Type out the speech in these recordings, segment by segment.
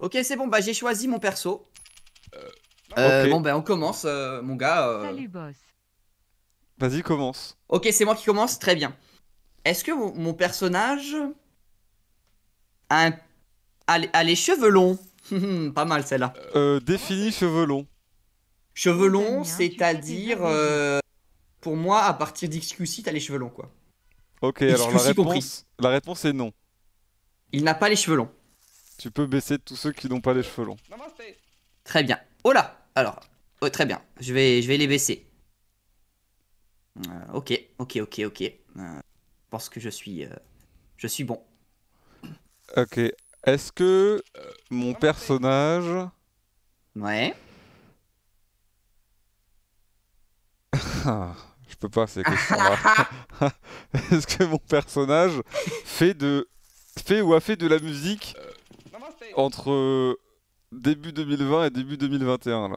Ok, c'est bon, bah j'ai choisi mon perso. Euh, euh, bon, ben on commence, euh, mon gars. Salut, boss. Vas-y, commence. Ok, c'est moi qui commence, très bien. Est-ce que mon personnage a, les... cheveux longs Pas mal celle-là. Euh, définis cheveux longs. Cheveux longs, c'est-à-dire. pour moi, à partir d'XQC, t'as les cheveux longs, quoi. Ok, alors la réponse, compris. la réponse est non. Il n'a pas les cheveux longs. Tu peux baisser tous ceux qui n'ont pas les cheveux longs. Très bien. Oh là Alors, oh, très bien. Je vais, je vais les baisser. Euh, ok, ok, ok, ok. Euh, parce pense que je suis, euh, je suis bon. Ok. Est-ce que mon personnage... Ouais. Ah, je peux pas c'est questions hein. Est-ce que mon personnage fait de fait ou a fait de la musique entre euh, début 2020 et début 2021 là.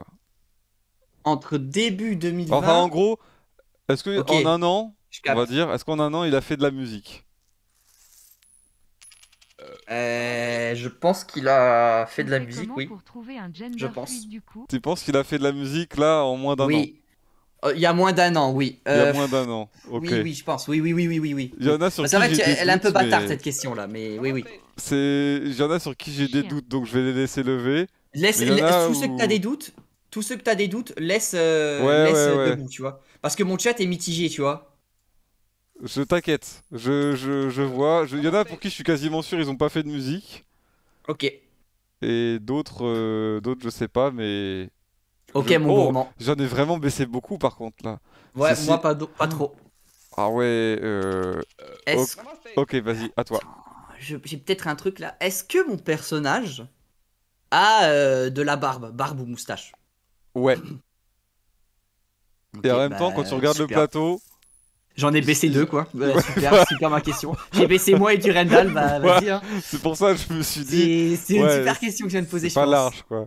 Entre début 2020. Enfin, en gros, est-ce qu'en un an, on va dire, est-ce qu'en un an il a fait de la musique euh, euh, Je pense qu'il a fait de la musique, oui. je pense. tu penses qu'il a fait de la musique là en moins d'un an Oui. Il y a moins d'un an, oui. Il y a moins d'un an. Ok. Oui, oui, je pense. Oui, oui, oui, oui, oui. Il y en a sur C'est vrai qu'elle est un peu bâtarde cette question là, mais oui, oui c'est il y en a sur qui j'ai des doutes, donc je vais les laisser lever. Laisse, tous ceux que t'as des doutes, tous ceux que t'as des doutes, laisse, euh, laisse euh, debout, tu vois. Parce que mon chat est mitigé, tu vois. Je t'inquiète, je, je, vois. Il y en a pour qui je suis quasiment sûr, ils ont pas fait de musique. Ok. Et d'autres, euh, d'autres je sais pas, mais. Ok, mon oh, J'en ai vraiment baissé beaucoup par contre là. Ouais, moi pas, pas trop. Ah ouais, euh. Ok, vas-y, à toi j'ai peut-être un truc là. Est-ce que mon personnage a euh, de la barbe, barbe ou moustache Ouais. et en même bah, temps, quand tu regardes le plateau. J'en ai baissé deux, quoi. super, super ma question. J'ai baissé moi et du Rendal, bah vas-y. Hein. C'est pour ça que je me suis dit. C'est une super question que je viens de poser, je pas large, quoi.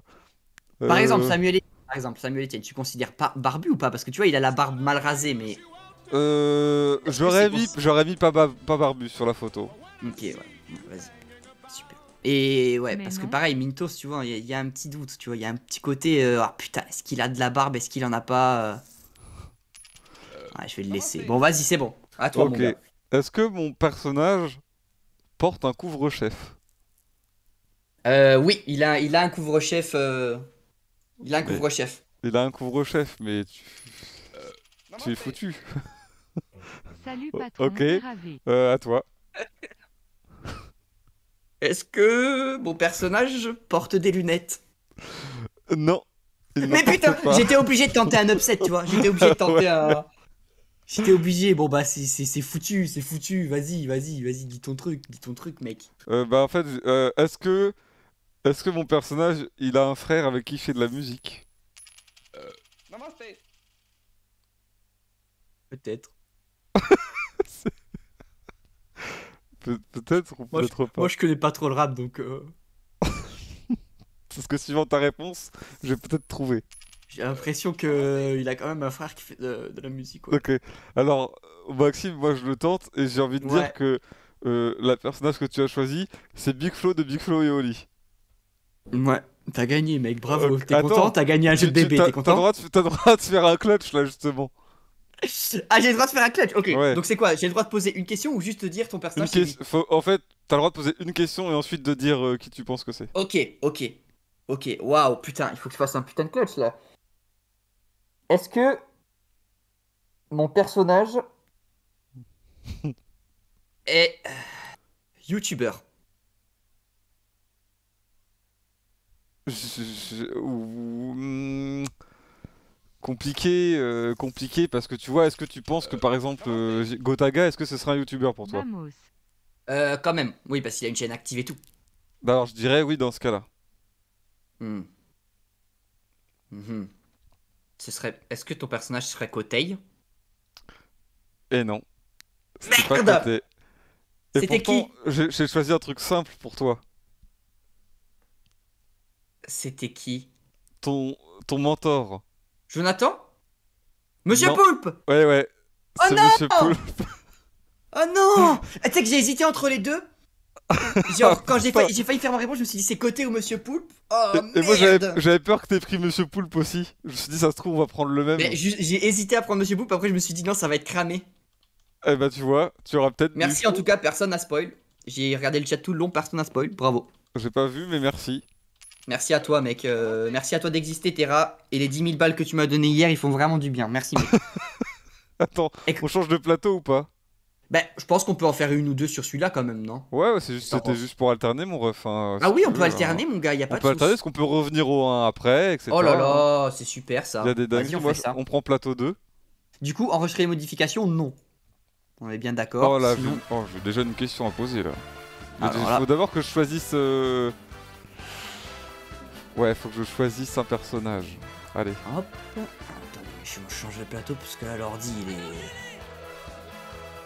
Par exemple, euh. Samuel Etienne, par exemple, Samuel Etienne, tu considères pas barbu ou pas Parce que tu vois, il a la barbe mal rasée, mais. Euh. J'aurais mis, pas, pas barbu sur la photo. Ok, ouais, vas-y. Super. Et ouais, parce que pareil, Mintos, tu vois, il y, a un petit doute, tu vois, il y a un petit côté, euh, ah putain, est-ce qu'il a de la barbe, est-ce qu'il en a pas euh? Ouais, Je vais le laisser. Bon, vas-y, c'est bon. À toi, Est-ce que mon personnage porte un couvre-chef euh, oui, il a, il a un couvre-chef. Euh, il a un couvre-chef. Il a un couvre-chef, mais tu, tu es foutu. Salut patron. ok. à toi. Est-ce que mon personnage porte des lunettes Non. Mais putain, j'étais obligé de tenter un upset, tu vois. J'étais obligé de tenter un. J'étais obligé, bon bah c'est foutu, c'est foutu, vas-y, vas-y, vas-y, dis ton truc, dis ton truc, mec. Euh, bah en fait, euh, est-ce que est-ce que mon personnage, il a un frère avec qui il fait de la musique euh... Peut-être. peut-être ou peut-être pas. Moi, je connais pas trop le rap, donc. Euh. Parce que suivant ta réponse, je vais peut-être trouver. J'ai l'impression qu'il euh, a quand même un frère qui fait de, la musique. Ok. Alors, Maxime, moi, je le tente et j'ai envie de dire que euh, la personnage que tu as choisi, c'est Big Flo de Big Flo et Oli. Ouais. T'as gagné, mec, bravo. t'es content T'as gagné un jeu de bébé, t'as droit, droit de faire un clutch, là, justement. Ah, j'ai le droit de faire un clutch, ok. Donc c'est quoi J'ai le droit de poser une question ou juste de dire ton personnage En fait, t'as le droit de poser une question et ensuite de dire euh, qui tu penses que c'est. Ok, ok, ok. Waouh, putain, il faut que je fasse un putain de clutch là. Est-ce que mon personnage est euh, Youtuber hmm compliqué, euh, compliqué, parce que tu vois, est-ce que tu penses que par exemple euh, Gotaga, est-ce que ce serait un youtubeur pour toi euh, Quand même, oui, parce qu'il a une chaîne active et tout. Bah alors je dirais oui dans ce cas-là. Hmm. Hmm. Ce serait. Est-ce que ton personnage serait Coteille Eh non. Merde Et pourtant, j'ai choisi un truc simple pour toi. C'était qui Ton ton mentor. Jonathan Monsieur Poulpe Ouais, ouais. Oh non Oh non Tu sais que j'ai hésité entre les deux Genre, ah, quand j'ai failli, faire ma réponse, je me suis dit c'est côté ou Monsieur Poulpe oh, et, moi j'avais peur que t'aies pris Monsieur Poulpe aussi. Je me suis dit ça se trouve, on va prendre le même. J'ai hésité à prendre Monsieur Poulpe, après je me suis dit non, ça va être cramé. Eh bah tu vois, tu auras peut-être. Merci en tout cas, personne n'a spoil. J'ai regardé le chat tout le long, personne n'a spoil, bravo. J'ai pas vu, mais merci. Merci à toi, mec. Euh, merci à toi d'exister, Terra. Et les 10 000 balles que tu m'as données hier, ils font vraiment du bien. Merci, mec. Attends, on change de plateau ou pas Bah, je pense qu'on peut en faire une ou deux sur celui-là quand même, non Ouais, c'était juste pour alterner, mon ref. Hein, ah oui, on peut alterner, mon gars, y a pas on peut alterner, parce qu'on peut revenir au 1 après, etc. Oh là là, c'est super ça. Y a des dingues, on, ça. on prend plateau 2. Du coup, enregistrer les modifications, non. On est bien d'accord. Oh là, oh, j'ai déjà une question à poser là. Il faut d'abord que je choisisse. Euh, Ouais, faut que je choisisse un personnage. Allez. Hop. Attends, je change de plateau parce que là, l'ordi, il est...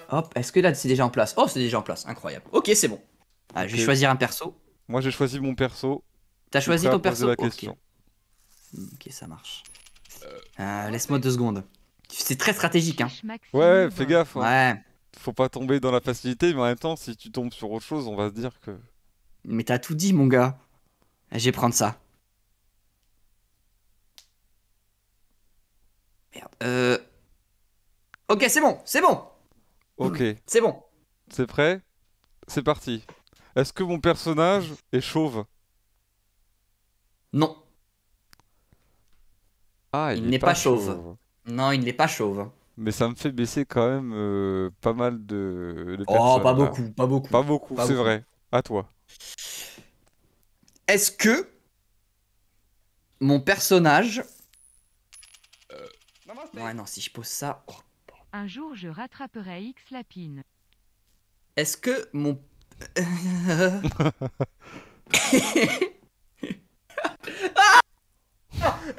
Hop, est-ce que là, c'est déjà en place Oh, c'est déjà en place, incroyable. Ok, c'est bon. Ah, je vais choisir un perso. Moi, j'ai choisi mon perso. T'as choisi ton perso la question. Hmm, ok, ça marche. Euh, laisse-moi deux secondes. C'est très stratégique, hein. Ouais, fais gaffe. Hein. Ouais. Faut pas tomber dans la facilité, mais en même temps, si tu tombes sur autre chose, on va se dire que. Mais t'as tout dit, mon gars. Je vais prendre ça. Merde. Euh... Ok, c'est bon, c'est bon. Ok. C'est bon. C'est prêt C'est parti. Est-ce que mon personnage est chauve Non. Ah, il, n'est pas, chauve. Non, il n'est pas chauve. Mais ça me fait baisser quand même euh, pas mal de, de Oh, pas hein. beaucoup, pas beaucoup. Pas beaucoup, c'est vrai. À toi. Est-ce que mon personnage Ouais, non, si je pose ça. Oh. Un jour, je rattraperai X Lapine. Est-ce que mon.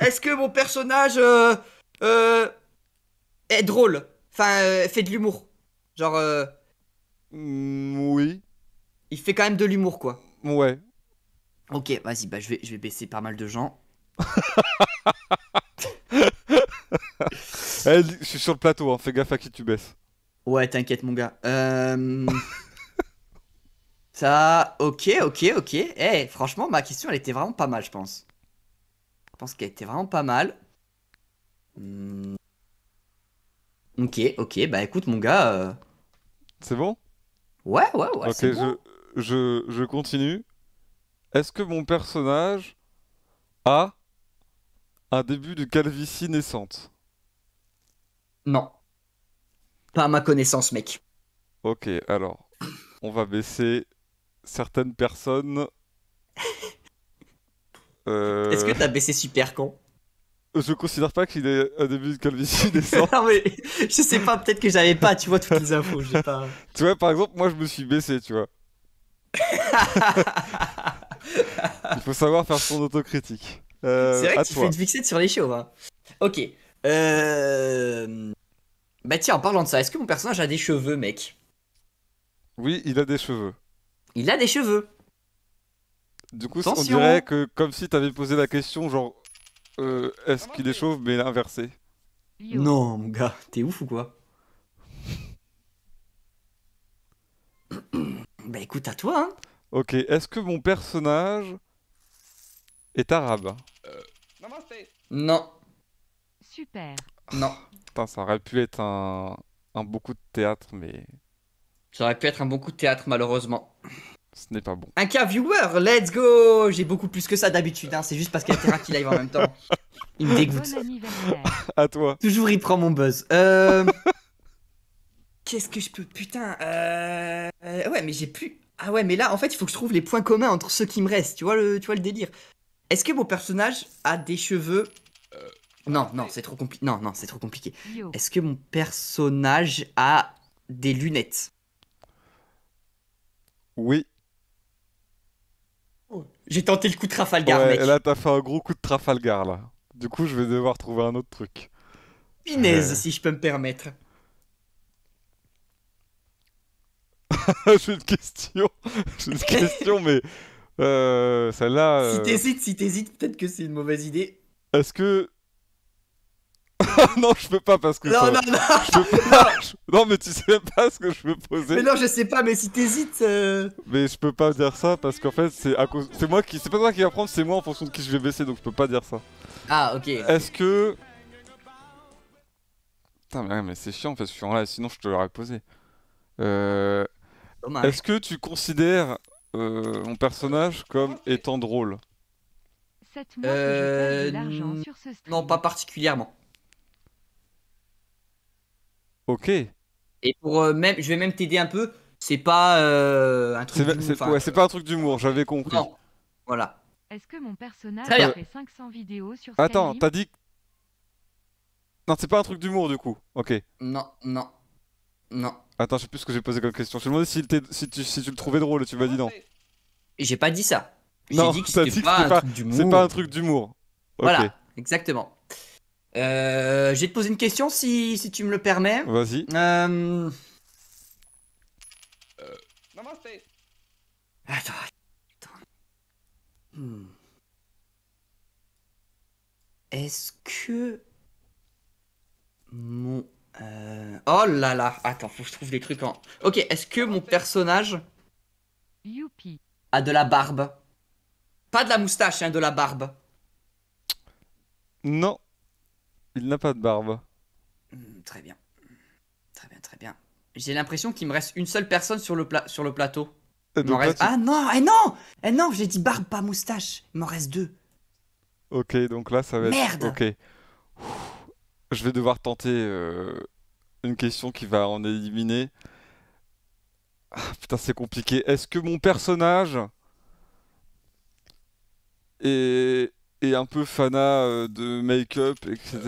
Est-ce que mon personnage euh, euh, est drôle Enfin, euh, fait de l'humour Genre. Mm, oui. Il fait quand même de l'humour, quoi. Ouais. Ok, vas-y, bah, je, vais, je vais baisser pas mal de gens. je suis sur le plateau, hein, fais gaffe à qui tu baisses. Ouais, t'inquiète, mon gars. Euh, ça, ok, ok, ok. Eh, franchement, ma question, elle était vraiment pas mal, je pense. Je pense qu'elle était vraiment pas mal. Hmm. Ok, ok, bah écoute, mon gars. Euh, c'est bon Ouais, ouais, ouais. Ok, je, je continue. Est-ce que mon personnage a un début de calvitie naissante. Non. Pas à ma connaissance, mec. Ok, alors, on va baisser certaines personnes. Est-ce que t'as euh, baissé super con Je considère pas qu'il ait un début de calvitie naissante. non, mais je sais pas, peut-être que j'avais pas, tu vois, toutes les infos. J'ai pas... tu vois, par exemple, moi je me suis baissé, tu vois. Il faut savoir faire son autocritique. Euh, c'est vrai que tu fais une fixette sur les chauves. Hein. Ok. Euh... Bah tiens, en parlant de ça, est-ce que mon personnage a des cheveux, mec Oui, il a des cheveux. Il a des cheveux. Du coup, ça on dirait que comme si t'avais posé la question, genre, euh, est-ce qu'il est chauve, mais l'inversé. Non, mon gars, t'es ouf ou quoi Bah écoute, à toi, hein. Ok, est-ce que mon personnage est arabe. Non. Super. Non. Putain, ça aurait pu être un, un beaucoup de théâtre, mais. Ça aurait pu être un beaucoup de théâtre, malheureusement. Ce n'est pas bon. Un cas viewer, let's go J'ai beaucoup plus que ça d'habitude, hein. c'est juste parce qu'il y a qui live en même temps. Il me dégoûte. à toi. Toujours il prend mon buzz. Euh... Qu'est-ce que je peux... Putain... Euh, euh... Ouais, mais j'ai plus... Ah ouais, mais là, en fait, il faut que je trouve les points communs entre ceux qui me restent. Tu vois le, tu vois le délire est-ce que mon personnage a des cheveux euh, Non, non, c'est trop compliqué. Non, non, c'est trop compliqué. Est-ce que mon personnage a des lunettes Oui. J'ai tenté le coup de Trafalgar, mec. là, t'as fait un gros coup de Trafalgar, là. Du coup, je vais devoir trouver un autre truc. Pinaise, si je peux me permettre. J'ai une question. J'ai une question, mais euh, celle-là. Euh, si t'hésites, si t'hésites, peut-être que c'est une mauvaise idée. Est-ce que. non, je peux pas parce que. Non, non, non non. mais tu sais pas ce que je veux poser. Mais non, je sais pas, mais si t'hésites. Euh. Mais je peux pas dire ça parce qu'en fait, c'est à cause. C'est moi qui. C'est pas toi qui vas prendre, c'est moi en fonction de qui je vais baisser, donc je peux pas dire ça. Ah, ok. Est-ce que. Putain, mais, c'est chiant en que je suis en là, sinon je te l'aurais posé. Euh... Est-ce que tu considères euh, mon personnage comme étant drôle euh, Non, pas particulièrement. Ok. Et pour euh, même, je vais même t'aider un peu. C'est pas euh, un truc. C'est hein. ouais, c'est pas un truc d'humour. J'avais compris. Non. Voilà. Est-ce que mon personnage a fait 500 vidéos sur Attends, t'as dit. Non, c'est pas un truc d'humour du coup. Ok. Non, non, non. Attends, je sais plus ce que j'ai posé comme question. Je te demandais si, tu, le trouvais drôle, tu m'as dit non. J'ai pas dit ça. J'ai dit que c'était pas, C'est pas, un truc d'humour. Voilà, exactement. Euh, je vais te poser une question si, si tu me le permets. Vas-y. Euh... euh attends. attends. Hmm. Est-ce que mon euh, oh là là, attends, faut que je trouve des trucs Ok, est-ce que mon personnage a de la barbe Pas de la moustache, hein, de la barbe. Non, il n'a pas de barbe. Hmm, très bien. Très bien, très bien. J'ai l'impression qu'il me reste une seule personne sur le, sur le plateau. Ah non, eh non Eh non, j'ai dit barbe, pas moustache. Il m'en reste deux. Ok, donc là, ça va être... Merde Ok je vais devoir tenter euh, une question qui va en éliminer. Ah, putain, c'est compliqué. Est-ce que mon personnage est, un peu fanat euh, de make-up, etc.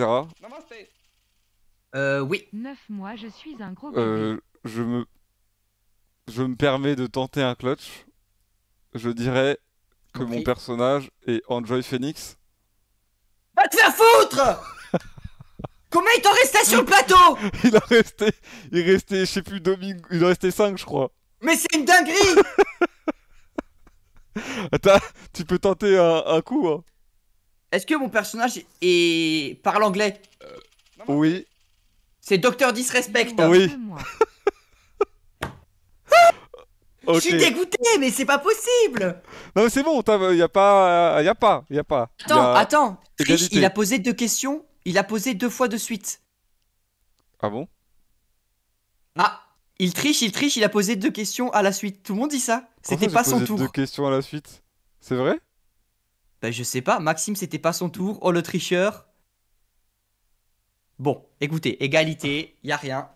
Euh, oui. 9 mois, je suis un gros euh, je me je me permets de tenter un clutch. Je dirais que mon personnage est Enjoy Phoenix. Va te faire foutre Combien il t'en restait sur le plateau Il en restait, il restait, je sais plus, Domingo, il en restait 5 je crois. Mais c'est une dinguerie Attends, tu peux tenter un, coup. Hein. Est-ce que mon personnage est... parle anglais euh, Oui. C'est Docteur Disrespect. Oui. Ah, je suis dégoûté, mais c'est pas possible. Non, mais c'est bon, il y a pas, a pas, y a pas. Attends, attends. il a posé deux questions il a posé deux fois de suite. Ah bon Ah il triche, il triche, il a posé deux questions à la suite. Tout le monde dit ça. C'était pas son tour. deux questions à la suite. C'est vrai Bah je sais pas, Maxime c'était pas son tour. Oh le tricheur. Bon, écoutez, égalité, y a rien.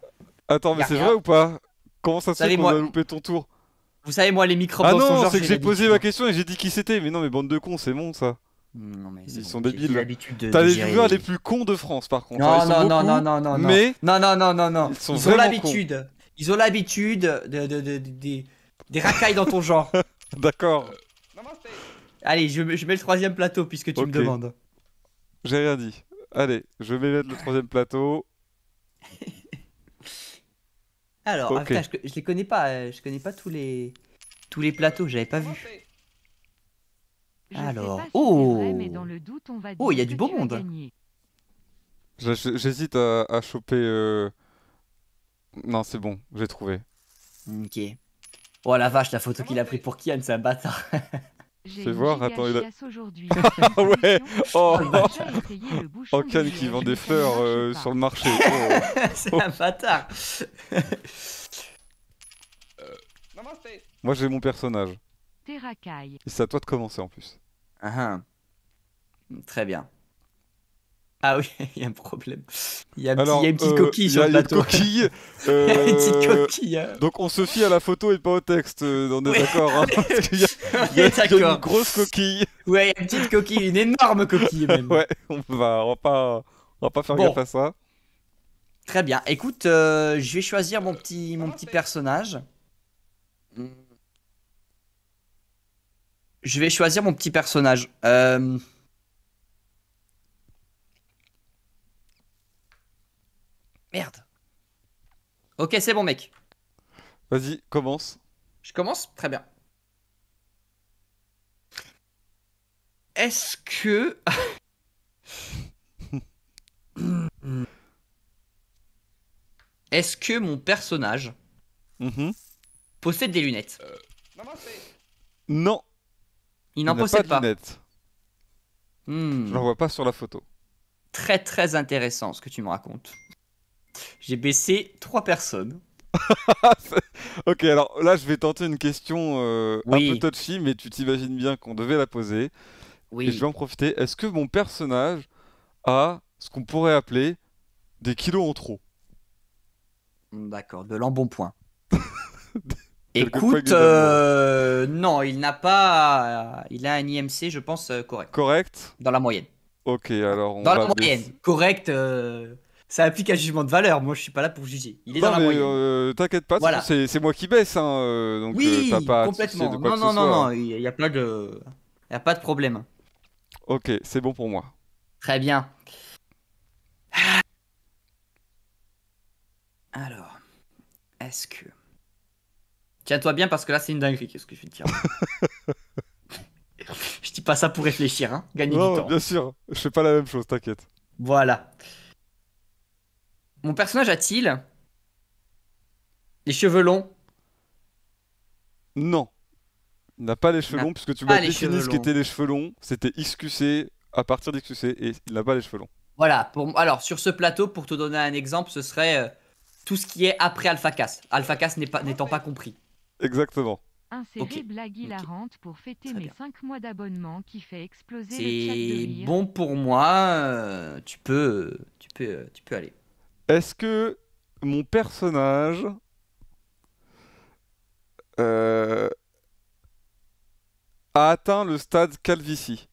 Attends, mais c'est vrai ou pas Comment ça se fait qu'on a loupé ton tour Vous savez moi les micros. Ah non, c'est que j'ai posé ma question et j'ai dit qui c'était. Mais non, mais bande de cons, c'est bon ça. Mm, ils sont débiles. T'as les un les plus cons de France par contre. Non, non, non, non, non, non, mais non, non, non, non, non. Ils, sont ils ont l'habitude. Ils ont l'habitude de, de, de, des racailles dans ton genre. D'accord. Euh, allez, je, mets le troisième plateau puisque tu me demandes. J'ai rien dit. Allez, je vais mettre le troisième plateau. Alors, ah, je, je, les connais pas. Euh, je connais pas tous les tous les plateaux. J'avais pas vu. Alors, oh, mais dans le doute, on va oh, il y a du beau monde. J'hésite à, choper. Euh, non, c'est bon, j'ai trouvé. Ok. Oh la vache, la photo qu'il a pris pour Kian, c'est un bâtard. Fais voir, attends, il a... ah ouais Oh, oh Kian qui vend des fleurs euh, sur le marché. Oh. c'est un bâtard. Euh, Moi j'ai mon personnage. Terracaille. C'est à toi de commencer en plus. Ah, ah. très bien. Ah oui, il y a un problème. Il y a, une petite euh, coquille sur le bateau. Euh, il y a une petite coquille. Hein. Donc on se fie à la photo et pas au texte, euh, on est d'accord. Hein, il, y, a une grosse coquille. Ouais, il y a une petite coquille, une énorme coquille même. ouais, on va, on va pas, on va pas faire gaffe à ça. Très bien. Écoute, je vais choisir mon petit, mon petit personnage. Hmm je vais choisir mon petit personnage. Euh, merde. Ok, c'est bon, mec. Vas-y, commence. Je commence Très bien. Est-ce que... Est-ce que mon personnage mhm. possède des lunettes euh, Non. Il n'en possède pas. Hmm. Je ne vois pas sur la photo. Très très intéressant ce que tu me racontes. J'ai baissé trois personnes. ok, alors là je vais tenter une question euh, un peu touchy, mais tu t'imagines bien qu'on devait la poser. Oui. Et je vais en profiter. Est-ce que mon personnage a ce qu'on pourrait appeler des kilos en trop D'accord, de l'embonpoint. Écoute, euh, euh, non, il n'a pas. Il a un IMC, je pense, euh, correct. Correct Dans la moyenne. Ok, alors on Dans la moyenne, correct. ça applique un jugement de valeur. Moi, je suis pas là pour juger. Il est dans la moyenne. T'inquiète pas, c'est moi qui baisse. Hein, oui, complètement. non, non, non, non, il y a plein de. Il n'y a pas de problème. Ok, c'est bon pour moi. Très bien. Ah. Alors, est-ce que. Tiens-toi bien parce que là, c'est une dinguerie, qu'est-ce que je vais te dire. je dis pas ça pour réfléchir, hein. Gagner du temps. Bien sûr, je fais pas la même chose, t'inquiète. Voilà. Mon personnage a-t-il les cheveux longs Non. Il n'a pas les cheveux longs, puisque tu m'as défini ce qu'étaient les cheveux longs. C'était XQC, à partir d'XQC, et il n'a pas les cheveux longs. Voilà. Pour... Alors, sur ce plateau, pour te donner un exemple, ce serait euh, tout ce qui est après alpha Alfacas n'étant pas compris. Exactement. Insérer okay. blague hilarante pour fêter mes 5 mois d'abonnement qui fait exploser le chat de rire. C'est bon pour moi, euh, tu peux euh, tu peux euh, tu peux aller. Est-ce que mon personnage euh, a atteint le stade Calvici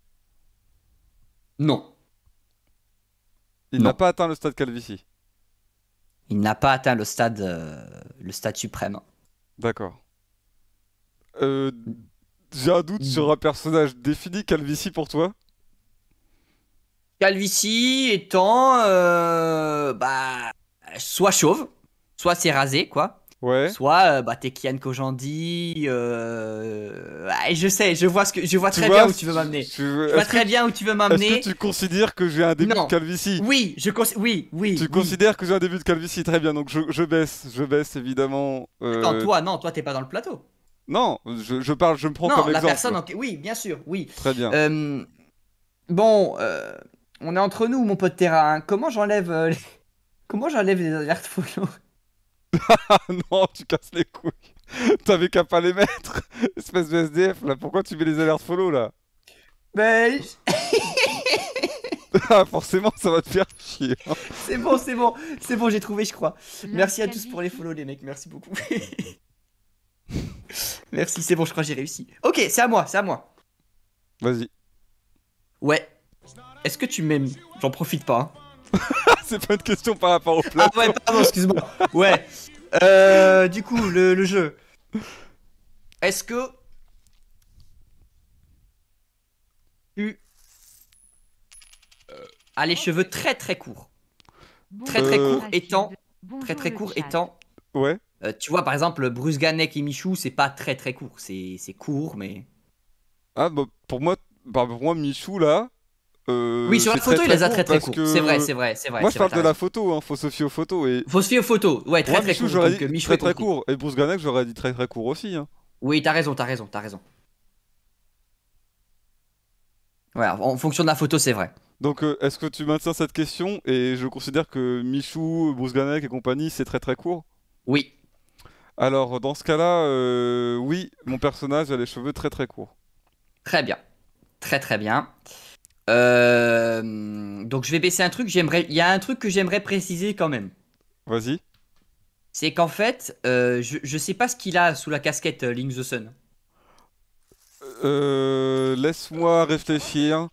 Non. Il n'a pas atteint le stade Calvici. Il n'a pas atteint le stade le stade suprême. D'accord. Euh, j'ai un doute sur un personnage défini, Calvici pour toi Calvici étant. Euh, bah. Soit chauve, soit c'est rasé, quoi. Ouais. Soit euh, bah, t'es Kian Kojandi. Ah, je sais, je vois, ce que, je vois très bien où tu veux m'amener. Je vois très bien où tu veux m'amener. tu considères que j'ai un début de Calvici Oui, je oui, oui. Tu considères que j'ai un début de calvici Très bien, donc je, baisse, je baisse évidemment. Euh... Attends, toi, non, toi t'es pas dans le plateau. Non, je, je, parle, je me prends non, la Personne Oui, bien sûr, oui. Très bien. Euh, bon, euh, on est entre nous, mon pote Terra. Hein. Comment j'enlève euh, les... comment j'enlève les alertes follow Non, tu casses les couilles. T'avais qu'à pas les mettre, espèce de SDF. Là, pourquoi tu mets les alertes follow là Ben. Ah, forcément, ça va te faire chier. Hein. C'est bon, c'est bon, c'est bon, j'ai trouvé, je crois. Merci à tous pour les follow, les mecs. Merci beaucoup. Merci, c'est bon, je crois que j'ai réussi. Ok, c'est à moi, c'est à moi. Vas-y. Ouais. Est-ce que tu m'aimes J'en profite pas. Hein. c'est pas une question par rapport au plan Ah ouais, pardon, excuse-moi. Ouais. Euh, du coup, le, jeu. Est-ce que. Tu. Euh, A les cheveux très très courts. Très très euh, courts étant. Très très courts étant. Ouais. Euh, tu vois, par exemple, Bruce Ganek et Michou, c'est pas très très court. C'est court, mais. Ah, bah, pour moi, bah, pour moi Michou, là. Euh, oui, sur la photo, il les a très très courts. C'est vrai, c'est vrai, c'est vrai. Moi, je parle de la photo, hein. Faut se aux photos. Et... Faut se aux photos. Ouais, très très court. Michou très très court. Et Bruce Ganek, j'aurais dit très très court aussi. Hein. Oui, t'as raison, t'as raison, t'as raison. Ouais, en fonction de la photo, c'est vrai. Donc, euh, est-ce que tu maintiens cette question Et je considère que Michou, Bruce Ganek et compagnie, c'est très très court Oui, alors, dans ce cas-là, euh, oui, mon personnage a les cheveux très très courts. Très bien. Très très bien. Euh, donc, je vais baisser un truc. J'aimerais, Il y a un truc que j'aimerais préciser quand même. Vas-y. C'est qu'en fait, euh, je, ne sais pas ce qu'il a sous la casquette Link the Sun. Laisse-moi réfléchir.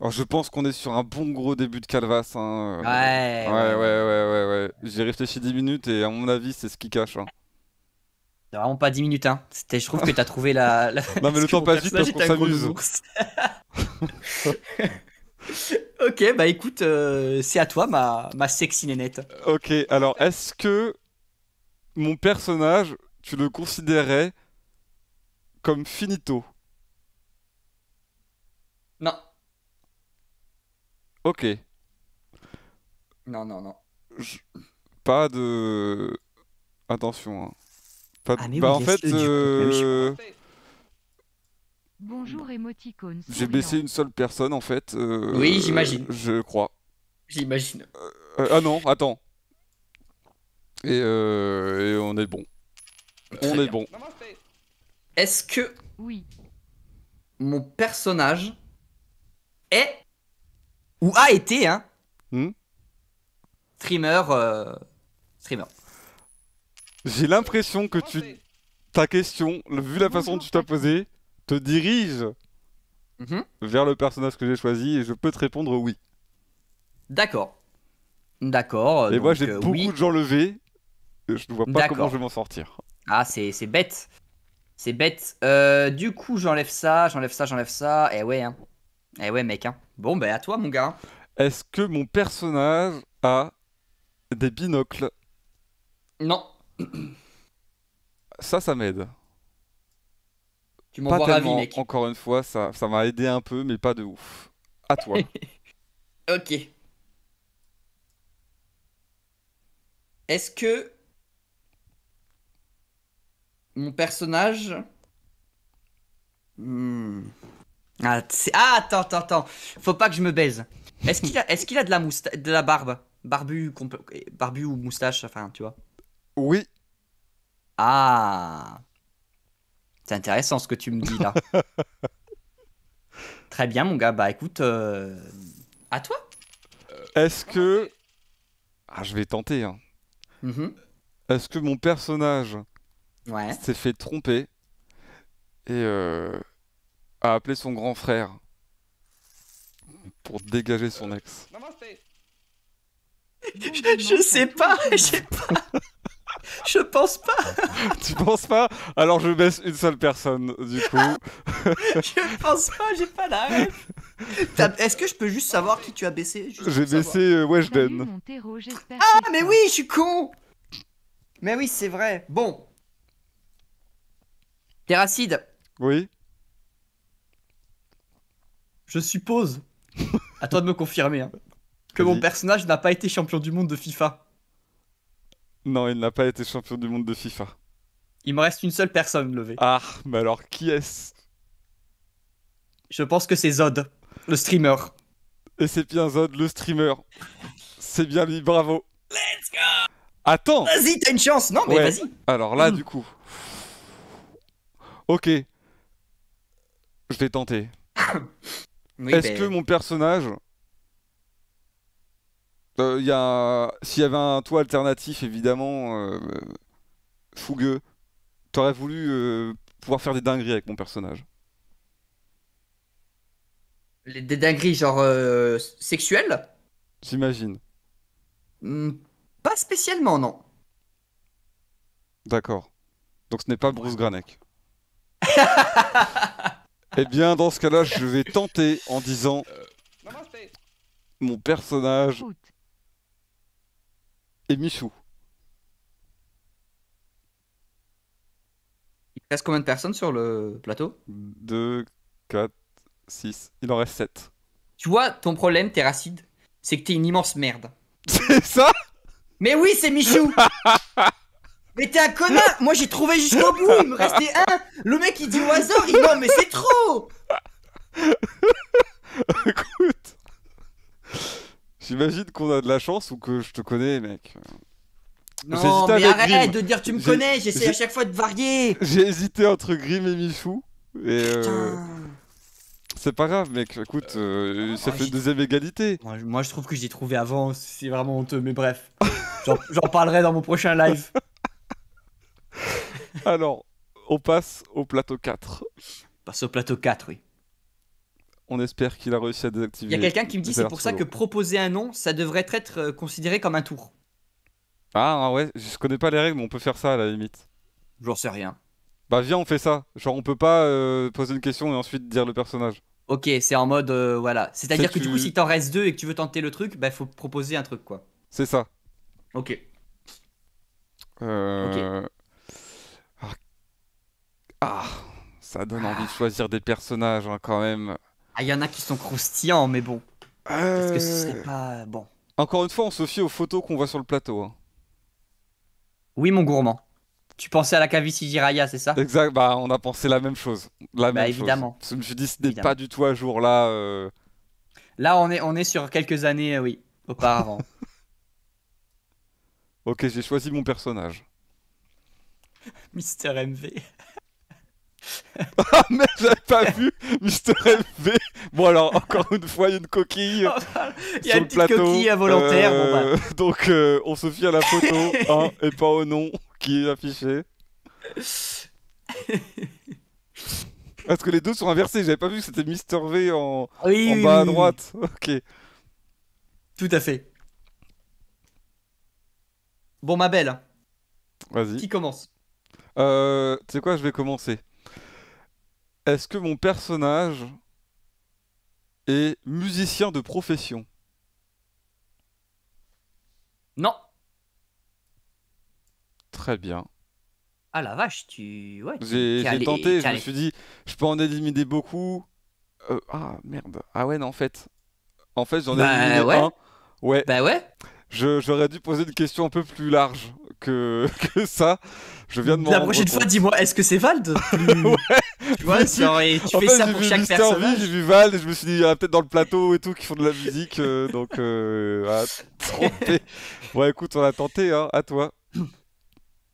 Alors, je pense qu'on est sur un bon gros début de Calvas. Hein. Ouais, ouais, ouais, ouais, ouais, J'ai réfléchi 10 minutes et à mon avis, c'est ce qu'il cache. Hein vraiment pas 10 minutes, hein. C'était, je trouve que t'as trouvé la. non, mais le temps passe vite parce qu'on s'amuse. ok, bah écoute, euh, c'est à toi ma, ma sexy nénette. Ok, alors est-ce que mon personnage, tu le considérais comme finito Non. Ok. Non, non, non. Pas de. Attention, hein. Ah, bah, en fait. Euh, Bonjour J'ai baissé une seule personne en fait. Euh, oui, j'imagine. Je crois. J'imagine. Euh, ah non, attends. Et, on est bon. on est bon. Est-ce que. Oui. Mon personnage est. Ou a été, hein. streamer. streamer. J'ai l'impression que tu... ta question, vu la façon dont tu t'as posé, te dirige mhm. vers le personnage que j'ai choisi et je peux te répondre oui. D'accord. D'accord. Et moi j'ai euh, beaucoup de gens levés. Je ne vois pas comment je vais m'en sortir. Ah, c'est bête. C'est bête. Euh, du coup, j'enlève ça, j'enlève ça, j'enlève ça. Eh ouais, hein. Eh ouais, mec, hein. Bon, ben à toi, mon gars. Est-ce que mon personnage a des binocles Non. Ça, ça m'aide. Tu m'envoies vie mec. Encore une fois, ça, m'a aidé un peu, mais pas de ouf. À toi. ok. Est-ce que mon personnage. Hmm. Ah, ah, attends, attends, attends. Faut pas que je me baise. Est-ce qu'il a, est qu'il a de, la de la barbe Barbu, barbu ou moustache, enfin, tu vois. Oui. Ah. C'est intéressant ce que tu me dis là. Très bien, mon gars. Bah écoute, euh, à toi. Euh, est-ce que. Ah, je vais tenter. Hein. Mm-hmm. Est-ce que mon personnage s'est fait tromper et euh, a appelé son grand frère pour dégager son ex je sais pas, je sais pas. Je pense pas. tu penses pas Alors je baisse une seule personne, du coup. je pense pas, j'ai pas la Est-ce que je peux juste savoir qui tu as baissé J'ai baissé euh, Weshden. Ah, mais oui, je suis con Mais oui, c'est vrai. Bon. Terracide. Oui. Je suppose, à toi de me confirmer, hein, que mon personnage n'a pas été champion du monde de FIFA. Non, il n'a pas été champion du monde de FIFA. Il me reste une seule personne levée. Ah, mais alors qui est-ce Je pense que c'est Zod, le streamer. Et c'est bien Zod, le streamer. c'est bien lui, bravo. Let's go Attends Vas-y, t'as une chance Non, mais vas-y Alors là, mm. du coup. Ok. Je vais tenter. Est-ce ben. que mon personnage euh, s'il y, y avait un toit alternatif, évidemment, euh, fougueux, t'aurais voulu euh, pouvoir faire des dingueries avec mon personnage. des dingueries genre sexuelles J'imagine. Hmm, pas spécialement, non. D'accord. Donc ce n'est pas Bruce Granek. eh bien, dans ce cas-là, je vais tenter en disant... Mon personnage et Michou. Il reste combien de personnes sur le plateau 2, 4, 6. Il en reste 7. Tu vois, ton problème, Terracide, c'est que t'es une immense merde. C'est ça Mais oui, c'est Michou Mais t'es un connard Moi j'ai trouvé jusqu'au bout, il me restait un Le mec il dit au hasard, il non mais c'est trop T'imagines qu'on a de la chance ou que je te connais, mec Non, mais arrête de dire tu me connais, j'essaie à chaque fois de varier J'ai hésité entre Grim et Michou. Et euh, C'est pas grave, mec. Écoute, euh, euh, ça fait une deuxième égalité. Moi, je trouve que j'ai trouvé avant, c'est vraiment honteux, mais bref. J'en parlerai dans mon prochain live. Alors, on passe au plateau 4. On passe au plateau 4, oui. On espère qu'il a réussi à désactiver. Il y a quelqu'un qui me dit c'est pour ça que proposer un nom, ça devrait être euh, considéré comme un tour. Ah ouais, je connais pas les règles, mais on peut faire ça à la limite. J'en sais rien. Bah viens, on fait ça. Genre on peut pas euh, poser une question et ensuite dire le personnage. Ok, c'est en mode euh, voilà. C'est-à-dire que du coup, si t'en restes deux et que tu veux tenter le truc, bah faut proposer un truc quoi. C'est ça. Ok. Ah, ah, ça donne envie de choisir des personnages hein, quand même. Ah, il y en a qui sont croustillants, mais bon. ce que ce serait euh. pas bon Encore une fois, on se fie aux photos qu'on voit sur le plateau. Hein. Oui, mon gourmand. Tu pensais à la Cavici Jiraya, c'est ça Exact, bah on a pensé la même chose. La Bah, même évidemment. chose. Je me suis dit, ce n'est pas du tout à jour là. Euh. Là, on est, on est sur quelques années, euh, oui, auparavant. Ok, j'ai choisi mon personnage. Mister MV. ah mais j'avais pas vu Mister V Bon alors encore une fois il y a une coquille. Oh, il y a une petite coquille involontaire. Bah. Euh, donc euh, on se fie à la photo hein, et pas au nom qui est affiché. Parce que les deux sont inversés, j'avais pas vu que c'était Mister V en, en bas à droite. Ok. Tout à fait. Bon ma belle. Vas-y. Qui commence euh, Tu sais quoi, je vais commencer. Est-ce que mon personnage est musicien de profession Non. Très bien. Ah la vache, tu. Ouais, J'ai tenté, je me suis dit, je peux en éliminer beaucoup. Euh, ah merde. Ah ouais, non, en fait. En fait, j'en ai bah éliminé ouais. Ouais, Bah ouais. j'aurais dû poser une question un peu plus large. que, ça. Je viens de La prochaine fois, dis-moi, est-ce que c'est Vald ouais, Tu vois, si tu, fais ça pour chaque personne. J'ai vu Vald et je me suis dit, il y a peut-être dans le plateau et tout qui font de la musique. Euh, donc, euh, à ah, tenter. Bon, écoute, on a tenté, hein, à toi.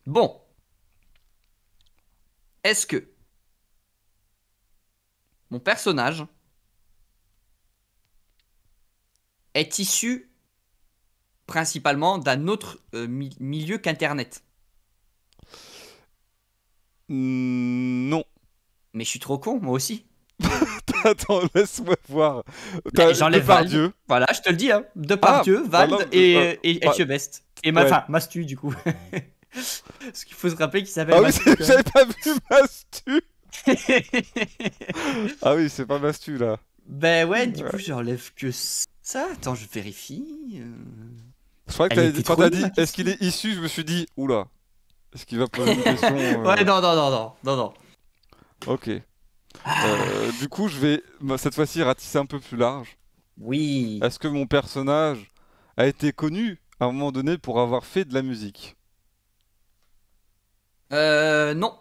Bon. Est-ce que mon personnage est issu principalement d'un autre euh, milieu qu'Internet. Mmh, non. Mais je suis trop con, moi aussi. Attends, laisse-moi voir. J'enlève Valde. Voilà, je te le dis, hein. par ah, Dieu, Vald et, euh, et, et Mastu, du coup. Parce qu'il faut se rappeler qu'il s'appelle. Ah oui, j'avais pas vu Mastu Ah oui, c'est pas Mastu là. Ben ouais, du coup, j'enlève que ça. Attends, je vérifie. Euh. Je crois que quand t'as dit est-ce qu'il est issu, je me suis dit oula, est-ce qu'il va poser une question euh Ouais, non, non, non, non, non, non. Ok. Euh, du coup, je vais cette fois-ci ratisser un peu plus large. Oui. Est-ce que mon personnage a été connu à un moment donné pour avoir fait de la musique Euh, non.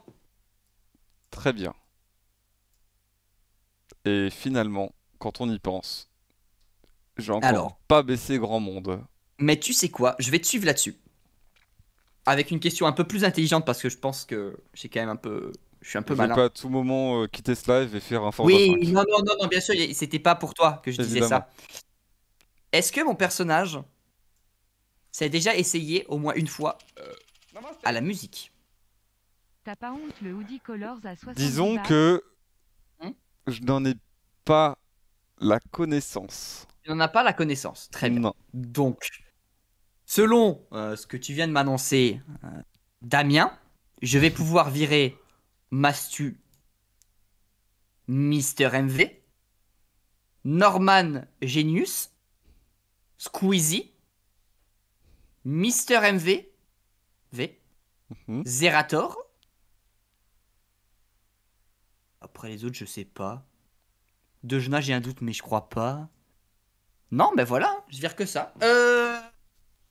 Très bien. Et finalement, quand on y pense, j'ai encore pas baissé grand monde. Mais tu sais quoi, je vais te suivre là-dessus. Avec une question un peu plus intelligente parce que je pense que j'ai quand même un peu. Je suis un peu malin. pas à tout moment euh, quitter ce live et faire un format. Oui, non, non, non, non, bien sûr, c'était pas pour toi que je disais ça. Est-ce que mon personnage s'est déjà essayé au moins une fois euh, à la musique pas honte, le Colors à Disons que hmm? je n'en ai pas la connaissance. Il n'en a pas la connaissance. Très bien. Donc, selon euh, ce que tu viens de m'annoncer, euh, Damien, je vais pouvoir virer Mastu, Mister MV, Norman Genius, Squeezie, Mister MV, V, mhm. Zerator. Après les autres, je sais pas. Dejna, j'ai un doute, mais je crois pas. Non, mais voilà, je vire que ça. Euh.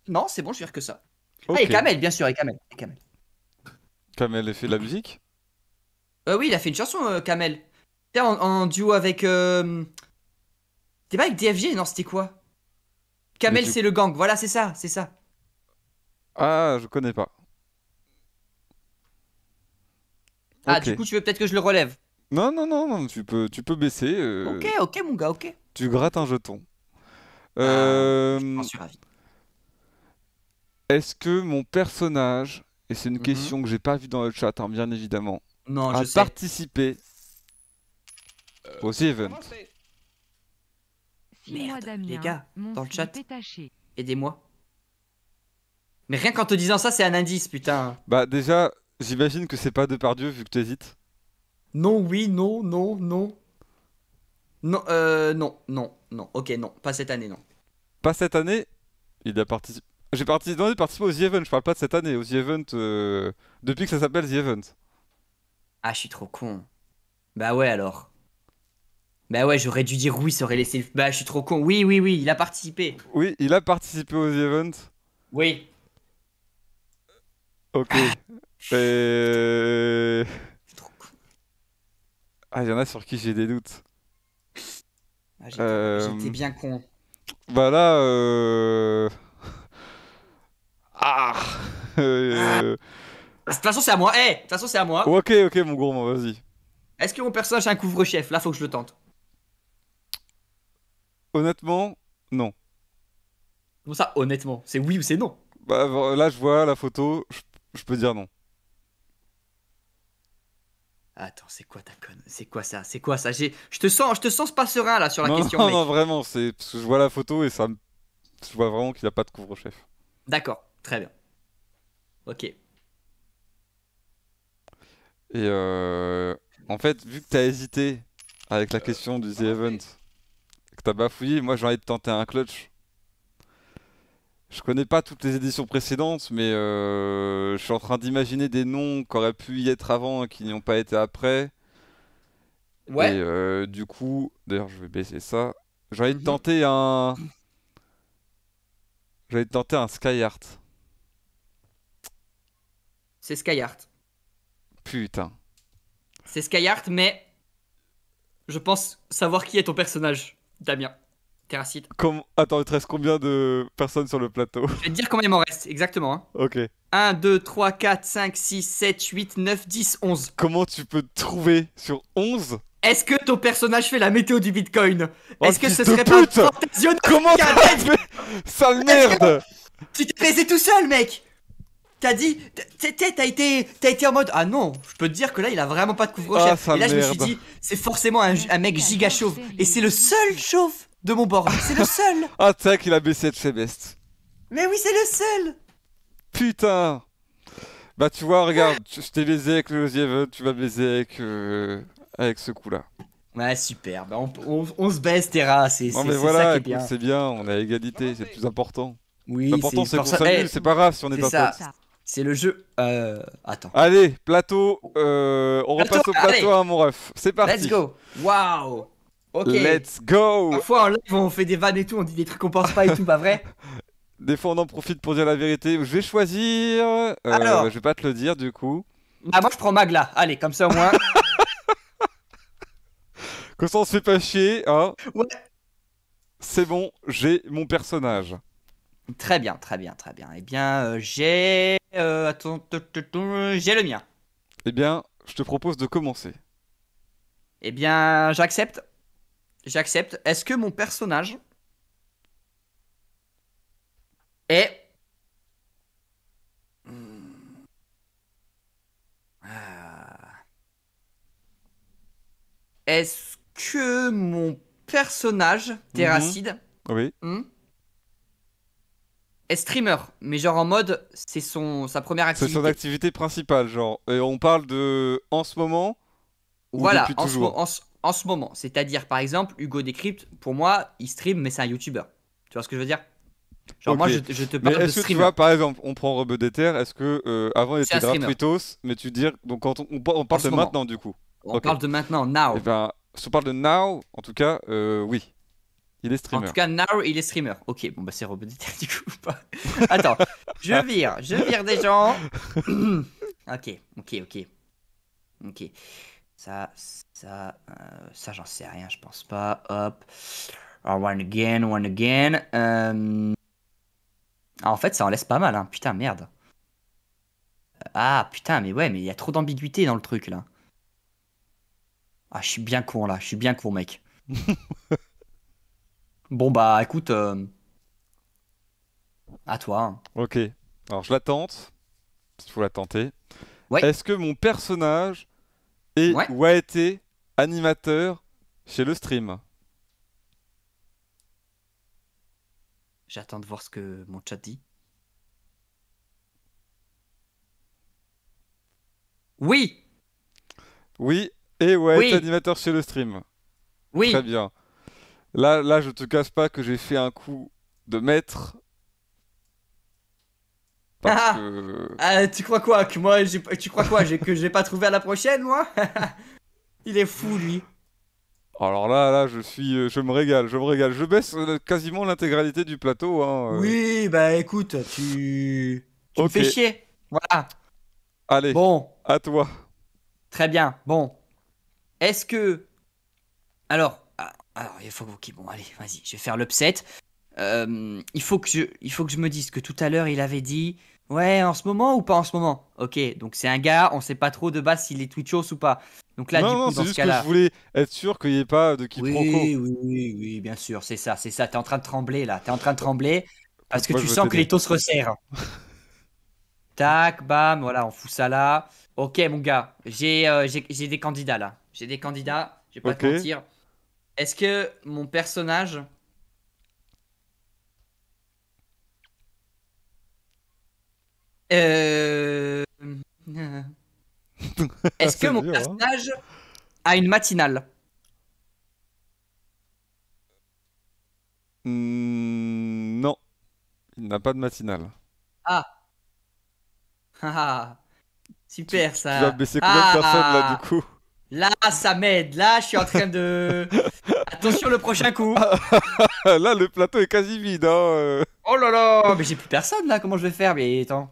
Non, c'est bon, je suis dire que ça. Ah, et Kamel, bien sûr, et Kamel. Et Kamel. a fait de la musique euh, Oui, il a fait une chanson, euh, Kamel. En, en, duo avec. Euh, T'es pas avec DFG Non, c'était quoi Kamel, c'est le gang. Voilà, c'est ça, c'est ça. Ah, je connais pas. Ah, du coup, tu veux peut-être que je le relève Non, non, non, non tu peux, tu peux baisser. Ok, ok, mon gars, ok. Tu grattes un jeton. Ah, suis ravi. Est-ce que mon personnage, et c'est une mhm. question que j'ai pas vue dans le chat, hein, bien évidemment, non, a participé euh, au aux Merde, les gars, dans le chat, aidez-moi. Mais rien qu'en te disant ça, c'est un indice, putain. Bah déjà, j'imagine que c'est pas de par Dieu vu que tu hésites. Non, oui, non, non, non. Non, euh, non, non, non. Ok, non, pas cette année, non. Pas cette année Il a participé. J'ai participé, de participé aux The Event, je parle pas de cette année, aux The Event, euh, depuis que ça s'appelle The Event. Ah, je suis trop con. Bah ouais, alors. Bah ouais, j'aurais dû dire oui, ça aurait laissé le. Bah, je suis trop con. Oui, oui, oui, il a participé. Oui, il a participé aux The Event. Oui. Euh, ok. Ah. Et... Trop con. Ah, il y en a sur qui j'ai des doutes. Ah, j'étais euh, bien con. Bah là, euh... Ah. Euh, ah De toute façon, c'est à moi. Eh, de toute façon, c'est à moi. Ok, ok, mon gourmand, vas-y. Est-ce que mon personnage a un couvre-chef Là, faut que je le tente. Honnêtement, non. Comment ça, honnêtement C'est oui ou c'est non Bah là, je vois la photo, je, peux dire non. Attends, c'est quoi ta conne C'est quoi ça C'est quoi ça Je te sens, je te sens pas serein là sur la question. Non, non, vraiment, c'est parce que je vois la photo et ça, je vois vraiment qu'il a pas de couvre-chef. D'accord. Très bien. Ok. Et euh, en fait, vu que tu as hésité avec la question du The euh, Event, que tu as bafouillé, moi j'ai envie de tenter un clutch. Je connais pas toutes les éditions précédentes, mais euh, je suis en train d'imaginer des noms qui auraient pu y être avant et qui n'y ont pas été après. Ouais. Et du coup, d'ailleurs, je vais baisser ça. J'ai envie de mhm. tenter un. J'ai envie de tenter un Skyheart c'est Skyheart. Putain. C'est Skyheart, mais je pense savoir qui est ton personnage, Damien. Terracite. Comme... Attends, il te reste combien de personnes sur le plateau Je vais te dire combien il m'en reste, exactement. Hein. Ok. 1, 2, 3, 4, 5, 6, 7, 8, 9, 10, 11. Comment tu peux te trouver sur 11 Est-ce que ton personnage fait la météo du Bitcoin oh, Est-ce que ce serait pas Comment t'as fait Sale merde Tu t'es baisé tout seul, mec t'as dit, t'as été, as été en mode, ah non, je peux te dire que là, il a vraiment pas de couvre-chef. Ah, et là, je me suis dit, c'est forcément un, mec giga chauve. Et c'est le seul chauve de mon bord. C'est le seul. ah, il a baissé de bestes Mais oui, c'est le seul. Putain. Bah, tu vois, regarde, je t'ai baisé avec le tu vas baiser avec, euh, avec ce coup-là. Ouais super. Bah, on, se baisse, Terra. C'est voilà, ça qui est bien. C'est bien, on a égalité, c'est plus important. Oui, l'important c'est qu'on s'amuse, eh, c'est pas grave si on est, un c'est le jeu. Euh... Attends. Allez, plateau. Euh, on repasse au plateau, hein, mon ref. C'est parti. Let's go. Waouh. Ok. Let's go. Parfois en live, on fait des vannes et tout, on dit des trucs qu'on pense pas et tout, pas vrai Des fois, on en profite pour dire la vérité. Je vais choisir. Euh, Alors. Je vais pas te le dire du coup. Ah, moi, je prends Magla. Allez, comme ça au moins. comme ça, on se fait pas chier, hein. Ouais. C'est bon, j'ai mon personnage. Très bien, très bien, très bien. Eh bien, euh, j'ai. Euh, attends, j'ai le mien. Eh bien, je te propose de commencer. Eh bien, j'accepte. J'accepte. Est-ce que mon personnage est. Hmm. Ah. Est-ce que mon personnage, Terracide, mhm. oui. Hmm est streamer, mais genre en mode, c'est son sa première activité. C'est son activité principale, genre. Et on parle de en ce moment. Ou voilà, en ce, en, ce, moment. C'est-à-dire, par exemple, Hugo Décrypte, pour moi, il stream, mais c'est un YouTuber. Tu vois ce que je veux dire Genre, moi, je, te parle de streamer. Que tu vois, par exemple, on prend Rebeu Terre est-ce que euh, avant il était gratuitos, mais tu dire Donc, quand on, on, parle de maintenant, du coup. On parle de maintenant, now. Et eh ben, si on parle de now, en tout cas, euh, oui. Il est streamer. En tout cas, Now, il est streamer. Ok, bon, bah c'est Robot du coup. Attends, je vire, je vire des gens. ok, ok, ok. Ok. Ça, ça, euh, ça, j'en sais rien, je pense pas. Hop. one again, one again. Euh, ah, en fait, ça en laisse pas mal, hein. Putain, merde. Ah, putain, mais ouais, mais il y a trop d'ambiguïté dans le truc, là. Ah, je suis bien con, là. Je suis bien con, mec. Bon, bah écoute, euh, à toi. Hein. Ok, alors je la tente. Il faut la tenter. Est-ce que mon personnage est ou a été animateur chez le stream J'attends de voir ce que mon chat dit. Oui Oui, et ouais, été animateur chez le stream. Oui. Très bien. Là, là, je te casse pas que j'ai fait un coup de maître. Parce ah, que... Ah, tu crois quoi Que moi, tu crois quoi Que j'ai pas trouvé à la prochaine, moi Il est fou, lui. Alors là, là, je suis, euh, je me régale, je me régale. Je baisse euh, quasiment l'intégralité du plateau. Hein. Euh. Oui, bah écoute, tu, tu me fais chier. Voilà. Allez. Bon. À toi. Très bien. Bon. Est-ce que, alors, alors, il faut que. bon, allez, vas-y, je vais faire l'upset. Euh, il, faut que je, il faut que je me dise que tout à l'heure, il avait dit. Ouais, en ce moment ou pas en ce moment Ok, donc c'est un gars, on sait pas trop de base s'il est Twitchos ou pas. Donc là, non, du coup, dans ce cas-là. Que je voulais être sûr qu'il n'y ait pas de qui Oui, oui, oui, oui, bien sûr, c'est ça, c'est ça. T'es en train de trembler là, t'es en train de trembler parce que tu sens que les taux se resserrent. Tac, bam, voilà, on fout ça là. Ok, mon gars, j'ai euh, j'ai des candidats là. J'ai des candidats, j'ai pas okay. te mentir. Est-ce que mon personnage. Euh, est-ce que mon hein. personnage a une matinale hmm, Non, il n'a pas de matinale. Ah. ah, ah. Super ça. Tu as baisser combien de là du ah. coup Là, ça m'aide. Là, je suis en train de. Attention, le prochain coup. là, le plateau est quasi vide. Hein. Euh. Oh là là Mais j'ai plus personne là. Comment je vais faire Mais attends.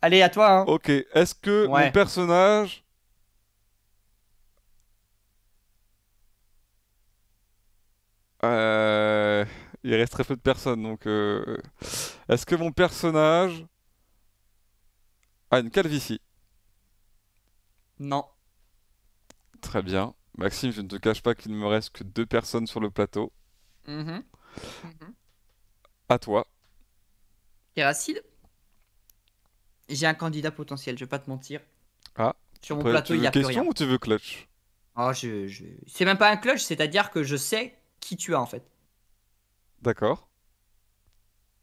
Allez, à toi. Hein. Ok. Est-ce que mon personnage. Euh, il reste très peu de personnes, donc. Euh, est-ce que mon personnage. a une calvitie Non. Très bien. Maxime, je ne te cache pas qu'il ne me reste que deux personnes sur le plateau. Mm-hmm. Mm-hmm. À toi. Iracide J'ai un candidat potentiel, je vais pas te mentir. Ah. Sur mon plateau, il n'y a plus rien. ou tu veux clutch oh, je, C'est même pas un clutch, c'est-à-dire que je sais qui tu as en fait. D'accord.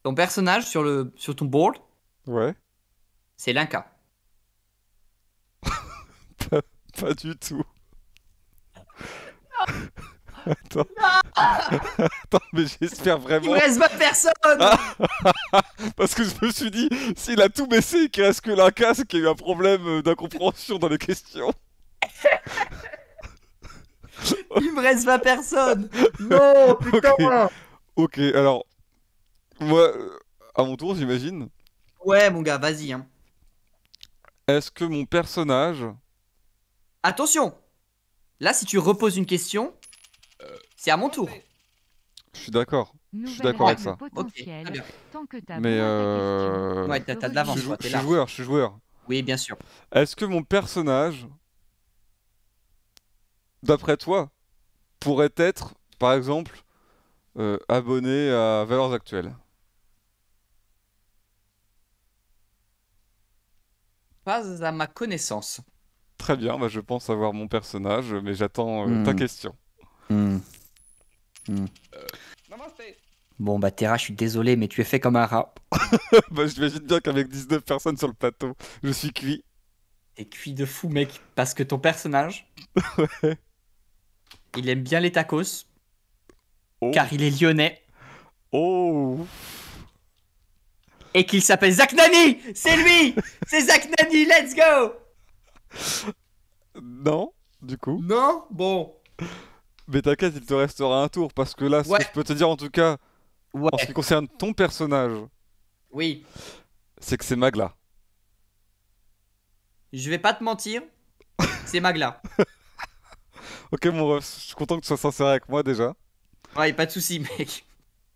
Ton personnage sur, le... sur ton board Ouais. C'est l'Inca. pas du tout. Attends. Attends, mais j'espère vraiment. Il me reste pas personne Parce que je me suis dit, s'il a tout baissé quest qu'il reste que la casse, qui a eu un problème euh, d'incompréhension dans les questions. Il me reste ma personne Non, putain ok, alors. Moi, euh, à mon tour, j'imagine. Ouais, mon gars, vas-y. Hein. Est-ce que mon personnage. Attention Là, si tu reposes une question, c'est à mon tour. Je suis d'accord. Je suis d'accord avec ça. Ok, Mais euh, ouais, t'as de l'avance. Je, je, suis joueur, je suis joueur. Oui, bien sûr. Est-ce que mon personnage, d'après toi, pourrait être, par exemple, euh, abonné à Valeurs Actuelles Pas à ma connaissance très bien, bah, je pense avoir mon personnage, mais j'attends euh, hmm. ta question. Hmm. Hmm. Bon, bah Terra, je suis désolé, mais tu es fait comme un rat. bah, j'imagine bien qu'avec 19 personnes sur le plateau, je suis cuit. T'es cuit de fou, mec, parce que ton personnage, il aime bien les tacos, oh. car il est lyonnais. Oh Et qu'il s'appelle Zach Nani C'est lui C'est Zach Nani, let's go Non, du coup. Non Bon. Mais t'inquiète, il te restera un tour parce que là, ce que je peux te dire en tout cas, en ce qui concerne ton personnage, oui, c'est que c'est Magla. Je vais pas te mentir, c'est Magla. ok, mon ref, je suis content que tu sois sincère avec moi déjà. Ouais, pas de soucis, mec.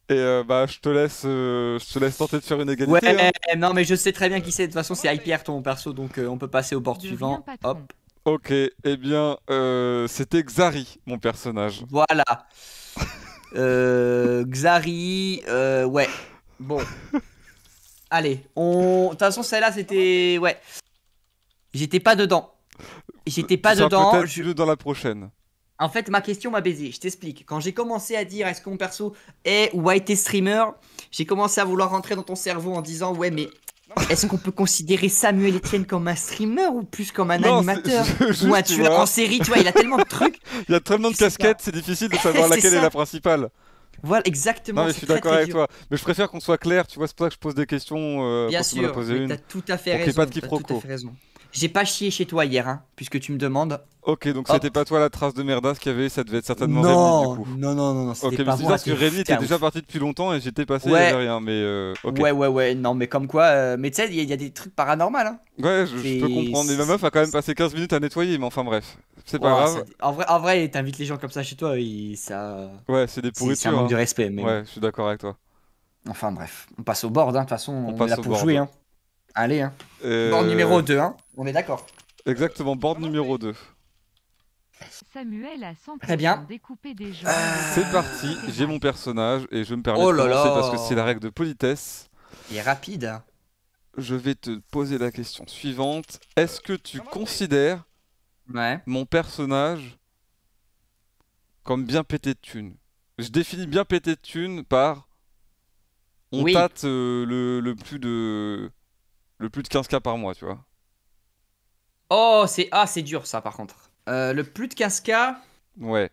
Et euh, bah, je te laisse, euh, je te laisse tenter de faire une égalité. Ouais, hein. non, mais je sais très bien qui c'est. De toute façon, c'est Hyper ton perso, donc euh, on peut passer au bord suivant. Hop. Ok, et eh bien, c'était Xari, mon personnage. Voilà. Xari, ouais. Bon. Allez, on. De toute façon, celle-là, c'était. Ouais. J'étais pas dedans. J'étais pas dedans. Je... Dans la prochaine. En fait, ma question m'a baisé. Je t'explique. Quand j'ai commencé à dire est-ce qu'on perso est ou a été streamer, j'ai commencé à vouloir rentrer dans ton cerveau en disant ouais, mais est-ce qu'on peut considérer Samuel Etienne comme un streamer ou plus comme un animateur ou un tueur en série Tu vois, il a tellement de trucs. il y a tellement de casquettes, c'est difficile de savoir laquelle est la principale. Voilà, exactement. Non, mais je suis d'accord avec toi. Mais je préfère qu'on soit clair, tu vois, c'est pour ça que je pose des questions. Euh, Bien sûr, tu as tout à fait raison. Pas de as tout j'ai pas chié chez toi hier, hein, puisque tu me demandes. Ok, donc c'était pas toi la trace de merdasse qu'il y avait, ça devait être certainement Rémi, du coup. Non, non, non, non, c'était pas moi. parce que Rémi était déjà parti depuis longtemps et j'étais passé, ouais. rien, mais. Euh, ouais, ouais, ouais, non, mais comme quoi. Euh, mais tu sais, il y, a des trucs paranormaux, hein. Ouais, je, peux comprendre. Mais ma meuf a quand même passé 15 minutes à nettoyer, mais enfin bref, c'est pas grave. En vrai, en vrai t'invites les gens comme ça chez toi, ça. Ouais, c'est des pourritures. C'est un manque de hein. respect, mais. Ouais, je suis d'accord avec toi. Enfin bref, on passe au board, hein, de toute façon, on, passe pour jouer, hein. Allez, hein. Euh... numéro 2, hein. On est d'accord. Exactement, bord numéro 2. Samuel a 100% Très eh bien. découpé des gens. Ah. C'est parti, j'ai mon personnage et je me permets oh de le parce que c'est la règle de politesse. Il est rapide. Hein. Je vais te poser la question suivante. Est-ce que tu considères ouais. mon personnage comme bien pété de thunes Je définis bien pété de thunes par on tâte euh, le plus de le plus de 15K par mois, tu vois. Oh, c'est ah, dur ça par contre. Euh, le plus de 15K. Ouais.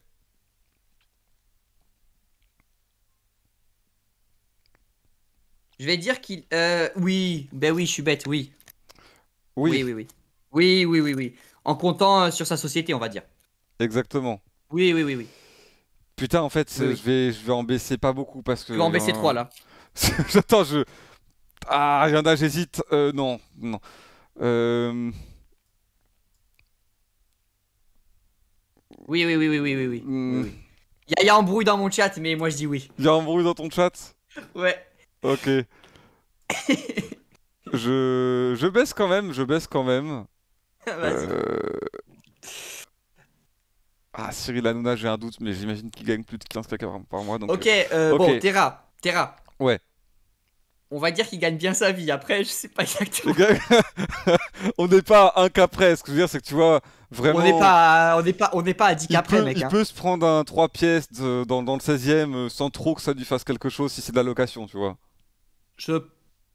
Je vais dire qu'il. Euh, oui, ben oui, je suis bête, oui. Oui. Oui, oui, oui. Oui, oui, oui, En comptant euh, sur sa société, on va dire. Exactement. Oui, oui, oui, oui. Putain, en fait, Je, vais, en baisser pas beaucoup parce que. Tu vais en baisser 3 hein. là. J'attends, je. Ah, il y j'hésite. Euh, non, non. Euh... Oui, oui, oui, oui, oui, oui. oui. Hmm. Il y, a, y a dans mon chat, mais moi je dis oui. Il y a bruit dans ton chat Ouais. Ok. je... je baisse quand même, je baisse quand même. Ah, vas-y. Euh, ah, Cyril Hanouna, j'ai un doute, mais j'imagine qu'il gagne plus de 15 k par mois. Donc... Euh, euh, ok, bon, Terra. Terra. Ouais on va dire qu'il gagne bien sa vie. Après, je sais pas exactement. on n'est pas à un cas près. Ce que je veux dire, c'est que tu vois, vraiment. On n'est pas, à... on n'est pas, on n'est pas à 10 cas près, mec. Il hein. peut se prendre un 3 pièces dans, dans, le 16 e euh, sans trop que ça lui fasse quelque chose si c'est de la location, tu vois. Je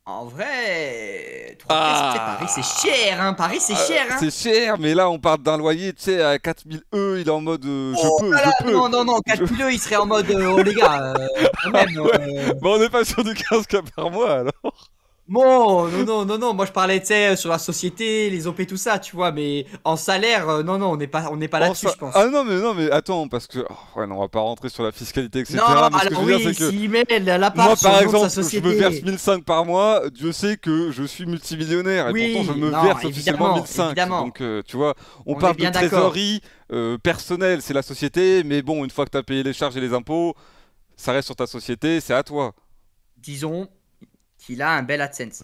en vrai, 3 ah. Paris, c'est cher, hein. Paris, c'est ah, cher, hein. C'est cher, mais là, on parle d'un loyer, tu sais, à 4000 E, il est en mode euh, je, oh peux, je peux, Non, non, non, 4000 E, il serait en mode euh, oh les gars, euh, quand même, euh. on n'est pas sur du 15K par mois alors. Bon, non, non, non, non, moi je parlais, tu sais, sur la société, les OP, tout ça, tu vois, mais en salaire, euh, non, non, on n'est pas, on n'est pas là-dessus, je pense. Ah non, mais non, mais attends, parce que, oh, ouais, non, on va pas rentrer sur la fiscalité, etc. Non, mais alors, oui, que... moi, par exemple, je me verse 1005 par mois, Dieu sait que je suis multimillionnaire, et pourtant je me verse officiellement 1005. Donc, euh, tu vois, on, parle de trésorerie euh, personnelle, c'est la société, mais bon, une fois que tu as payé les charges et les impôts, ça reste sur ta société, c'est à toi. Disons, qu'il a un bel AdSense.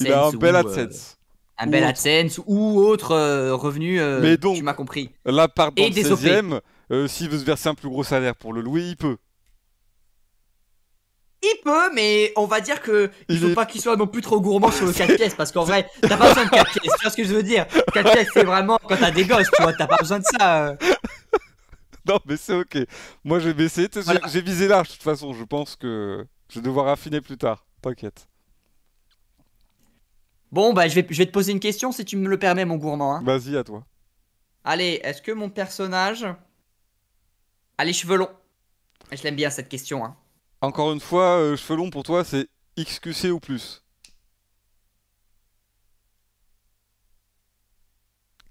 il a un bel AdSense. Euh, un bel AdSense ou autre euh, revenu. Euh, mais donc, tu m'as compris. Là, par dans Et 16 s'il veut se verser un plus gros salaire pour le louer, il peut. Il peut, mais on va dire que il faut pas qu'il soit non plus trop gourmand sur le 4 pièces parce qu'en vrai, tu t'as pas besoin de 4 pièces. Tu vois ce que je veux dire 4 pièces, c'est vraiment quand tu as des gosses, tu vois, t'as pas besoin de ça. Non, mais c'est ok. Moi, j'ai baissé. J'ai visé large, de toute façon. Je pense que je vais devoir affiner plus tard. T'inquiète. Bon, bah, je vais, je vais te poser une question si tu me le permets, mon gourmand. Hein. Vas-y, à toi. Allez, est-ce que mon personnage allez les cheveux longs Je l'aime bien cette question. Hein. Encore une fois, euh, cheveux longs pour toi, c'est XQC ou plus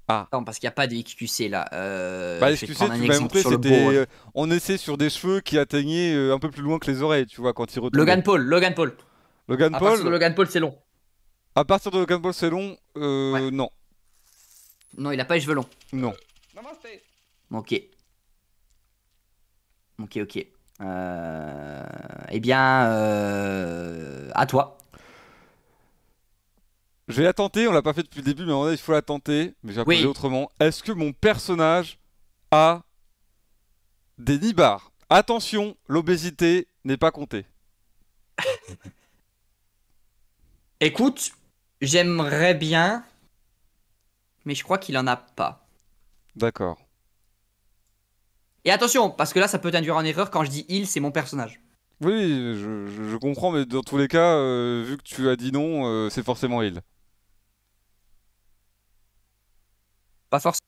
Ah. Non, parce qu'il n'y a pas de XQC là. Euh, bah, XQC, tu m'as montré, c'était. Hein. Euh, on essaie sur des cheveux qui atteignaient un peu plus loin que les oreilles, tu vois, quand ils retournent. Logan Paul, Logan Paul. Logan Paul. Logan Paul, c'est long. À partir de Dragon Ball c'est long, euh, non. Non, il a pas les cheveux longs. Non. Ok. Ok, ok. Euh... Eh bien, euh... à toi. Je vais la tenter, on l'a pas fait depuis le début, mais il faut la tenter. Mais j'ai appris autrement. Est-ce que mon personnage a des nibards Attention, l'obésité n'est pas comptée. Écoute, J'aimerais bien, mais je crois qu'il en a pas. D'accord. Et attention, parce que là, ça peut t'induire en erreur quand je dis il, c'est mon personnage. Oui, je, comprends, mais dans tous les cas, euh, vu que tu as dit non, euh, c'est forcément il. Pas forcément.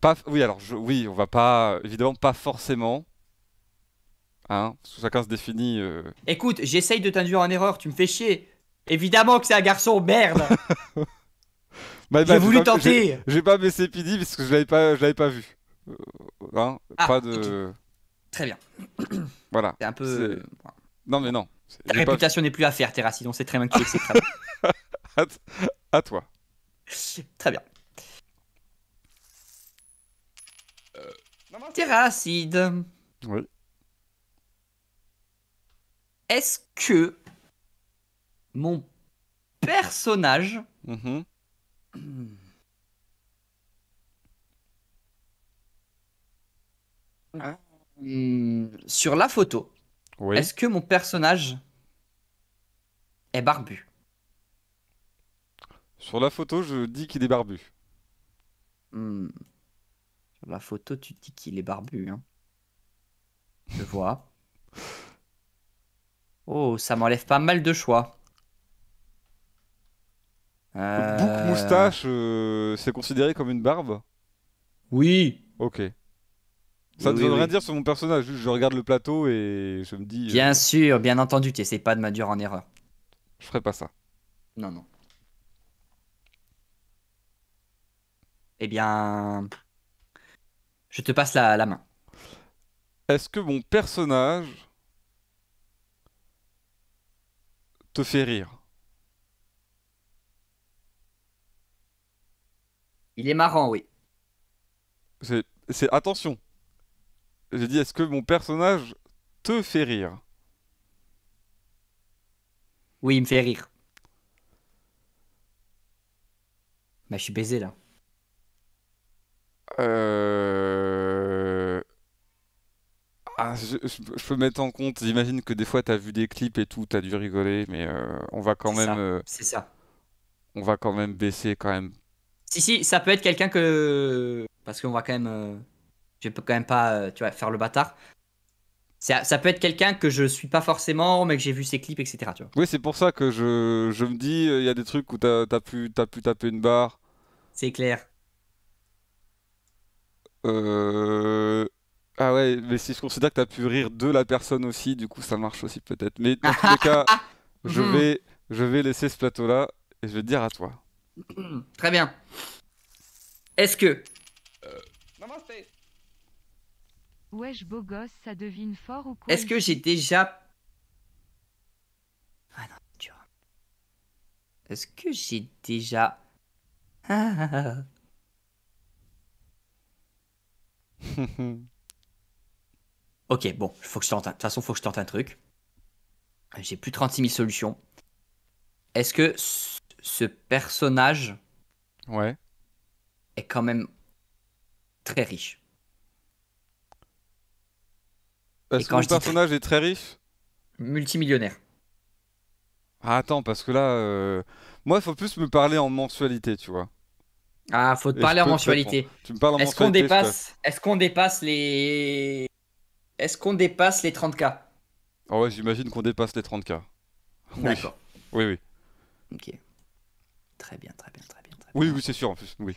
Pas, oui, alors, je, oui, on va pas. Évidemment, pas forcément. Hein, parce chacun se définit. Euh. Écoute, j'essaye de t'induire en erreur, tu me fais chier. Évidemment que c'est un garçon, merde bah, J'ai bah, voulu tenter J'ai pas baissé PD parce que je l'avais pas, je pas vu. Euh, hein, ah, pas de... Très bien. voilà. C'est un peu... Euh, non mais non. La réputation n'est plus à faire, Terra, On c'est très bien que tu très à, à toi. Très bien. Euh, Terracide. Oui. Est-ce que mon personnage. Mm-hmm. Hmm. Sur la photo, est-ce que mon personnage est barbu Sur la photo, je dis qu'il est barbu. Hmm. Sur la photo, tu dis qu'il est barbu. Hein. Je vois. oh, ça m'enlève pas mal de choix. Bouc euh, moustache, euh, c'est considéré comme une barbe Oui. Ok. Ça ne veut rien dire sur mon personnage, je regarde le plateau et je me dis. Euh, bien sûr, bien entendu, tu essaies pas de m'aduire en erreur. Je ferai pas ça. Non, non. Eh bien. Je te passe la main. Est-ce que mon personnage te fait rire Il est marrant, oui. C'est, attention. J'ai dit, est-ce que mon personnage te fait rire Oui, il me fait rire. Bah, je suis baisé là. Euh, ah, je, peux mettre en compte, j'imagine que des fois tu as vu des clips et tout, t'as dû rigoler, mais euh, on va quand même... Euh, c'est ça. On va quand même baisser quand même si, si, ça peut être quelqu'un que. Parce qu'on va quand même. Euh, je peux quand même pas, euh, tu vois, faire le bâtard. Ça, ça peut être quelqu'un que je suis pas forcément, mais que j'ai vu ses clips, etc. Oui, c'est pour ça que je, me dis, euh, il y a des trucs où t'as as pu, pu taper une barre. C'est clair. Euh. Ah ouais, mais si je considère que t'as pu rire de la personne aussi, du coup ça marche aussi peut-être. Mais dans tous cas, ah, ah. je hmm. vais, je vais laisser ce plateau-là et je vais te dire à toi. Très bien. Est-ce que. Euh, Wesh, beau gosse, ça devine fort ou quoi Est-ce que j'ai déjà. Ah non, Est-ce que j'ai déjà. Ah, ah, ah, ok, bon, faut que je tente. De toute façon, faut que je tente un truc. J'ai plus 36 000 solutions. Est-ce que ce personnage ouais. est quand même très riche. Bah, est-ce que personnage est très riche Multimillionnaire. Ah, attends, parce que là, euh, moi, il faut plus me parler en mensualité, tu vois. Ah, faut te parler en mensualité. Est-ce qu'on dépasse, est-ce qu'on dépasse les, est-ce qu'on dépasse les 30K oh ah ouais, j'imagine qu'on dépasse les 30K. Oui, oui. Ok très bien, très bien, très bien. oui, oui, c'est sûr en plus. Oui.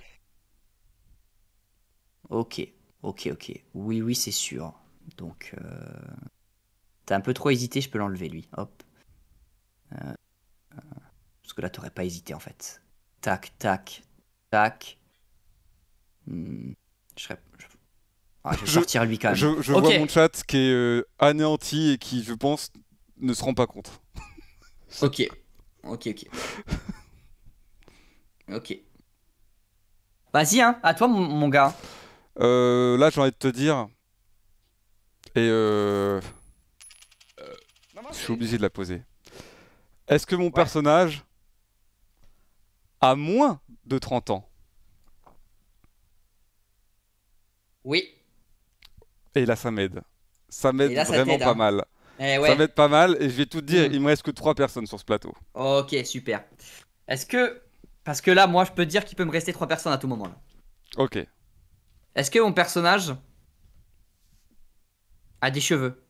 Ok, ok, ok. Oui, oui, c'est sûr. Donc, euh... t'as un peu trop hésité, je peux l'enlever lui. Hop. Euh, euh, parce que là, t'aurais pas hésité en fait. Tac, tac, tac. Hmm, je serais. Ah, vais sortir lui quand même. Je, vois mon chat qui est euh, anéanti et qui, je pense, ne se rend pas compte. ok. Ok, ok. Ok. Vas-y, hein, à toi, mon, gars. Euh, là, j'ai envie de te dire. Et euh, Je suis obligé de la poser. Est-ce que mon personnage a moins de 30 ans Oui. Et là, ça m'aide. Ça m'aide vraiment pas hein. mal. Eh ça m'aide pas mal et je vais tout te dire, mm. il me reste que 3 personnes sur ce plateau. Ok, super. Est-ce que parce que là, moi, je peux dire qu'il peut me rester trois personnes à tout moment là. Ok. Est-ce que mon personnage a des cheveux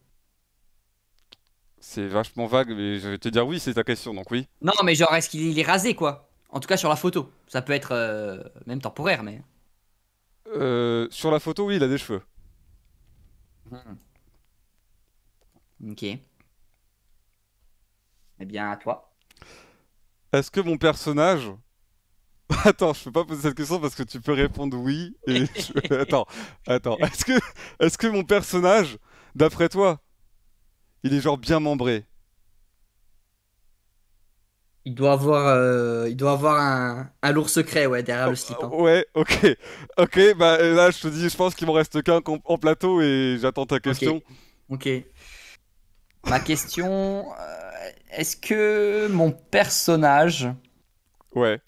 C'est vachement vague, mais je vais te dire oui, c'est ta question, donc oui. Non, mais genre, est-ce qu'il est rasé, quoi En tout cas, sur la photo. Ça peut être euh, même temporaire, mais... Euh, sur la photo, oui, il a des cheveux. Hmm. Ok. Eh bien, à toi. Est-ce que mon personnage Attends, je peux pas poser cette question parce que tu peux répondre oui. Attends, attends. Est-ce que, est-ce que mon personnage, d'après toi, il est genre bien membré Il doit avoir, euh, il doit avoir un, lourd secret, ouais, derrière le slip. Hein. Oh, ouais, ok, ok. Bah euh, là, je te dis, je pense qu'il m'en reste qu'un en plateau et j'attends ta question. Ok. Ma question, euh, est-ce que mon personnage Ouais.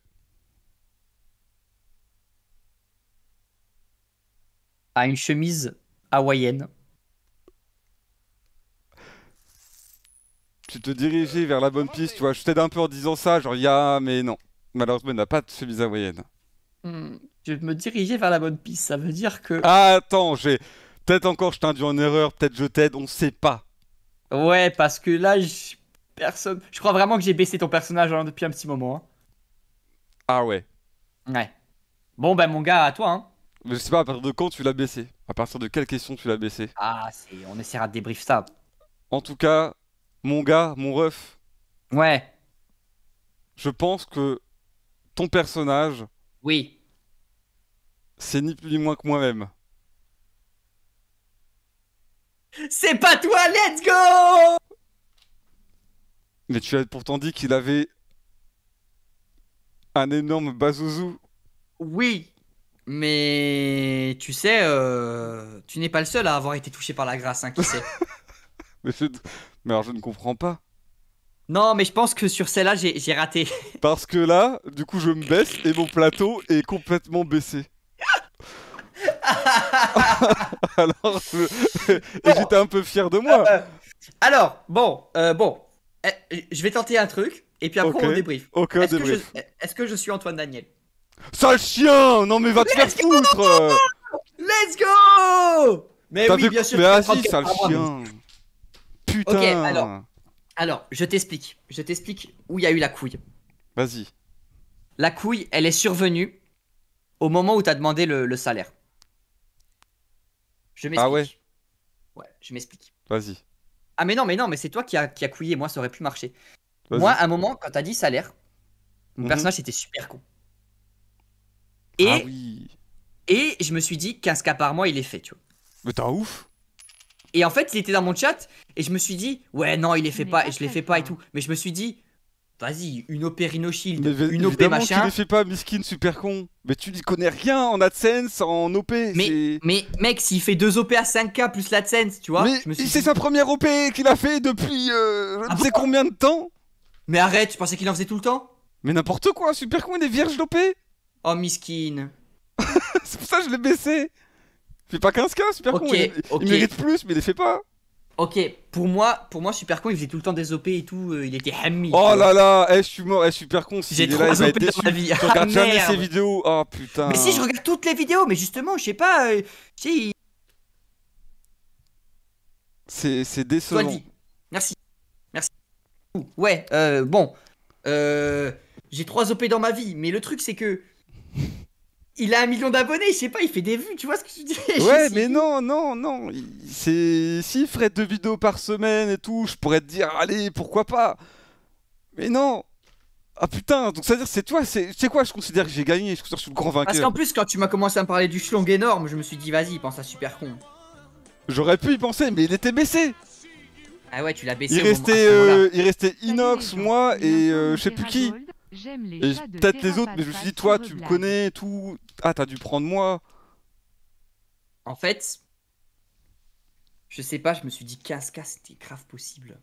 à une chemise hawaïenne. Tu te dirigeais vers la bonne piste, tu vois. Je t'aide un peu en disant ça, genre, ya, mais non. Malheureusement, il n'a pas de chemise hawaïenne. Hmm, je je me diriger vers la bonne piste, ça veut dire que. Ah, attends, j'ai. Peut-être encore je t'induis en erreur, peut-être je t'aide, on sait pas. Ouais, parce que là, je... personne. Je crois vraiment que j'ai baissé ton personnage hein, depuis un petit moment. Hein. Ah ouais. Ouais. Bon, ben, mon gars, à toi, hein. Mais je sais pas à partir de quand tu l'as baissé. À partir de quelle question tu l'as baissé. Ah, on essaiera de débrief ça. En tout cas, mon gars, mon ref. Ouais. Je pense que ton personnage. Oui. C'est ni plus ni moins que moi-même. C'est pas toi, let's go Mais tu as pourtant dit qu'il avait un énorme bazouzou. Oui, mais tu sais, euh, tu n'es pas le seul à avoir été touché par la grâce, hein, qui sait. mais, alors je ne comprends pas. Non, mais je pense que sur celle-là, j'ai raté. Parce que là, du coup, je me baisse et mon plateau est complètement baissé. alors, j'étais un peu fier de moi. Euh, alors, bon, euh, bon, eh, je vais tenter un truc et puis après on débrief. Est-ce que je suis Antoine Daniel Sale chien Non mais va te faire foutre Let's go Mais oui, bien sûr. Mais vas-y, sale chien. Putain. Ok, alors, alors je t'explique. Je t'explique où il y a eu la couille. Vas-y. La couille, elle est survenue au moment où t'as demandé le, salaire. Je m'explique. Ah ouais Ouais, je m'explique. Vas-y. Ah mais non, mais non, mais c'est toi qui a, couillé, moi ça aurait pu marcher. Moi, à un moment, quand t'as dit salaire, mon mhm. personnage était super con. Et, ah oui. je me suis dit, 15K par mois, il est fait, tu vois. Mais t'es ouf Et en fait, il était dans mon chat, et je me suis dit, ouais, non, il est fait pas, et je l'ai fait pas et tout. Mais je me suis dit, vas-y, une OP Rhino une OP machin. tu les fait pas, miskin, super con. Mais tu n'y connais rien en AdSense, en OP. Mais, mais mec, s'il fait deux OP à 5K plus l'AdSense, tu vois. Mais c'est sa première OP qu'il a fait depuis euh, ah combien de temps. Mais arrête, tu pensais qu'il en faisait tout le temps Mais n'importe quoi, super con, il est vierge d'OP Oh, miskine. c'est pour ça que je l'ai baissé. Fais pas 15K, super con. Il, mérite plus, mais il les fait pas. Ok, pour moi, pour moi, super con, il faisait tout le temps des OP et tout. Euh, il était hammy. Oh là là, eh, je suis mort, eh, super con. Si J'ai trop OP dans ma vie. Je regarde ah, jamais ses vidéos. Oh putain. Mais si, je regarde toutes les vidéos, mais justement, je sais pas. Euh, si. C'est décevant. Merci. Merci. Ouais, euh, bon. Euh, j'ai trois OP dans ma vie, mais le truc, c'est que il a un million d'abonnés, je sais pas, il fait des vues, tu vois ce que tu dis Ouais, mais non, non, non. C'est s'il ferait deux vidéos par semaine et tout, je pourrais te dire allez, pourquoi pas. Mais non. Ah putain, donc ça veut dire c'est toi, c'est quoi Je considère que j'ai gagné, je suis le grand vainqueur. Parce qu'en plus quand tu m'as commencé à me parler du schlong énorme, je me suis dit vas-y, pense à super con. J'aurais pu y penser, mais il était baissé. Ah ouais, tu l'as baissé. Il restait, euh, il restait Inox, moi et euh, je sais plus qui. J'aime les et peut-être les autres, mais je me suis dit, toi, tu me connais, tout. Ah, t'as dû prendre moi. En fait, je sais pas, je me suis dit, casse casse c'était grave possible.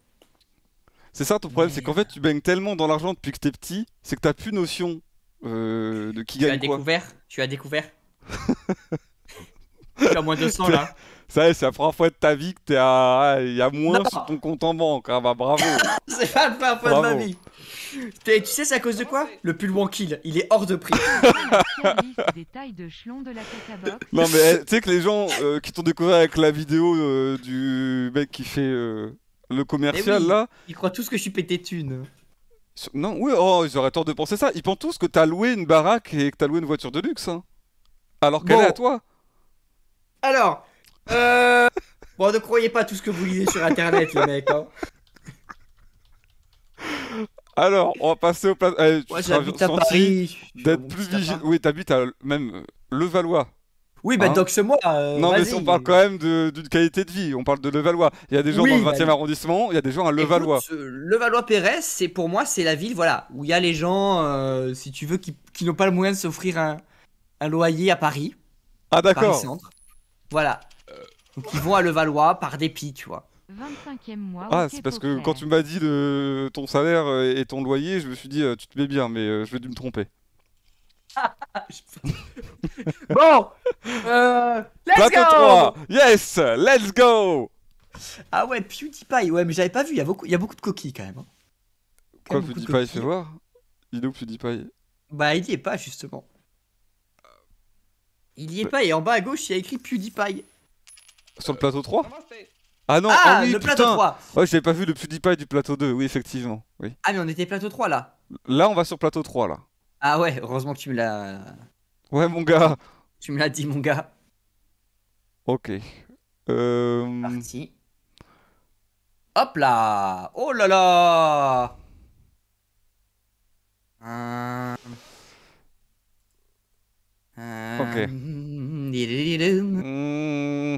C'est ça ton problème, c'est qu'en fait, tu baignes tellement dans l'argent depuis que t'es petit, c'est que t'as plus notion euh, de qui tu gagne as quoi. Découvert, tu as découvert. tu as moins de 100 là. Ça c'est la première fois de ta vie que t'es à. Il y a moins sur ton compte en banque. Ah bah bravo. c'est pas la première fois de ma vie. Tu sais, c'est à cause de quoi Le pull Wankill, il est hors de prix. non, mais eh, tu sais que les gens euh, qui t'ont découvert avec la vidéo euh, du mec qui fait euh, le commercial eh là. Ils croient tous que je suis pété thune. Non, oui, oh, ils auraient tort de penser ça. Ils pensent tous que t'as loué une baraque et que t'as loué une voiture de luxe. Hein. Alors qu'elle est à toi. Alors, euh. Bon, ne croyez pas tout ce que vous lisez sur internet, les mecs. Hein. Alors, on va passer au plat. Moi, eh, j'habite à Paris. D'être plus vigilant. Oui, t'habites à même euh, Levallois. Oui, ben donc ce mois... Euh, non, mais on parle quand même d'une qualité de vie. On parle de Levallois. Il y a des gens dans le 20 bah, e arrondissement, il y a des gens à Levallois. Euh, Levallois-Pérez, c'est pour moi, c'est la ville voilà, où il y a les gens, si tu veux, qui, n'ont pas le moyen de s'offrir un, un, loyer à Paris. Ah, d'accord. Voilà. Donc ils vont à Levallois par dépit, tu vois. 25e mois. Ah, c'est parce que quand tu m'as dit de ton salaire euh, et ton loyer, je me suis dit, euh, tu te mets bien, mais euh, je vais dû me tromper. bon Let's go Yes Let's go Ah ouais, PewDiePie, ouais, mais j'avais pas vu, il y, a beaucoup, y beaucoup de coquilles quand même. Hein. Quoi, PewDiePie, fais voir Il est où PewDiePie Bah, il y est pas, justement. Il y est bah. pas, et en bas à gauche, il y a écrit PewDiePie. Sur le plateau 3 ah non, ah, oh oui, le putain. plateau 3 Ouais, je pas vu le PewDiePie du plateau 2, oui, effectivement. Oui. Ah, mais on était plateau 3 là Là, on va sur plateau 3 là. Ah ouais, heureusement que tu me l'as. Ouais, mon gars Tu me l'as dit, mon gars. Ok. Euh... Parti. Hop là Oh là là euh... Ok. Euh, hmm.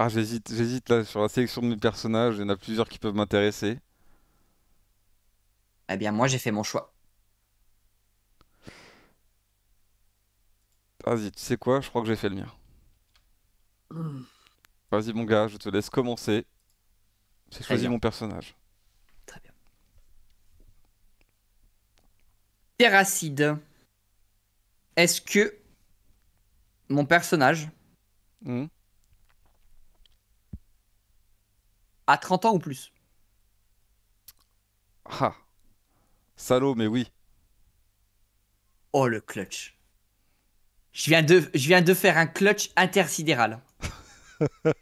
Ah, j'hésite, j'hésite là sur la sélection de mes personnages. Il y en a plusieurs qui peuvent m'intéresser. Eh bien, moi, j'ai fait mon choix. Vas-y, tu sais quoi Je crois que j'ai fait le mien. Hmm. Vas-y, mon gars, je te laisse commencer. J'ai choisi mon personnage. Très bien. Terracide. Est-ce que mon personnage hmm. à 30 ans ou plus. Ah, salaud, mais oui. Oh, le clutch. Je viens de, je viens de faire un clutch intersidéral.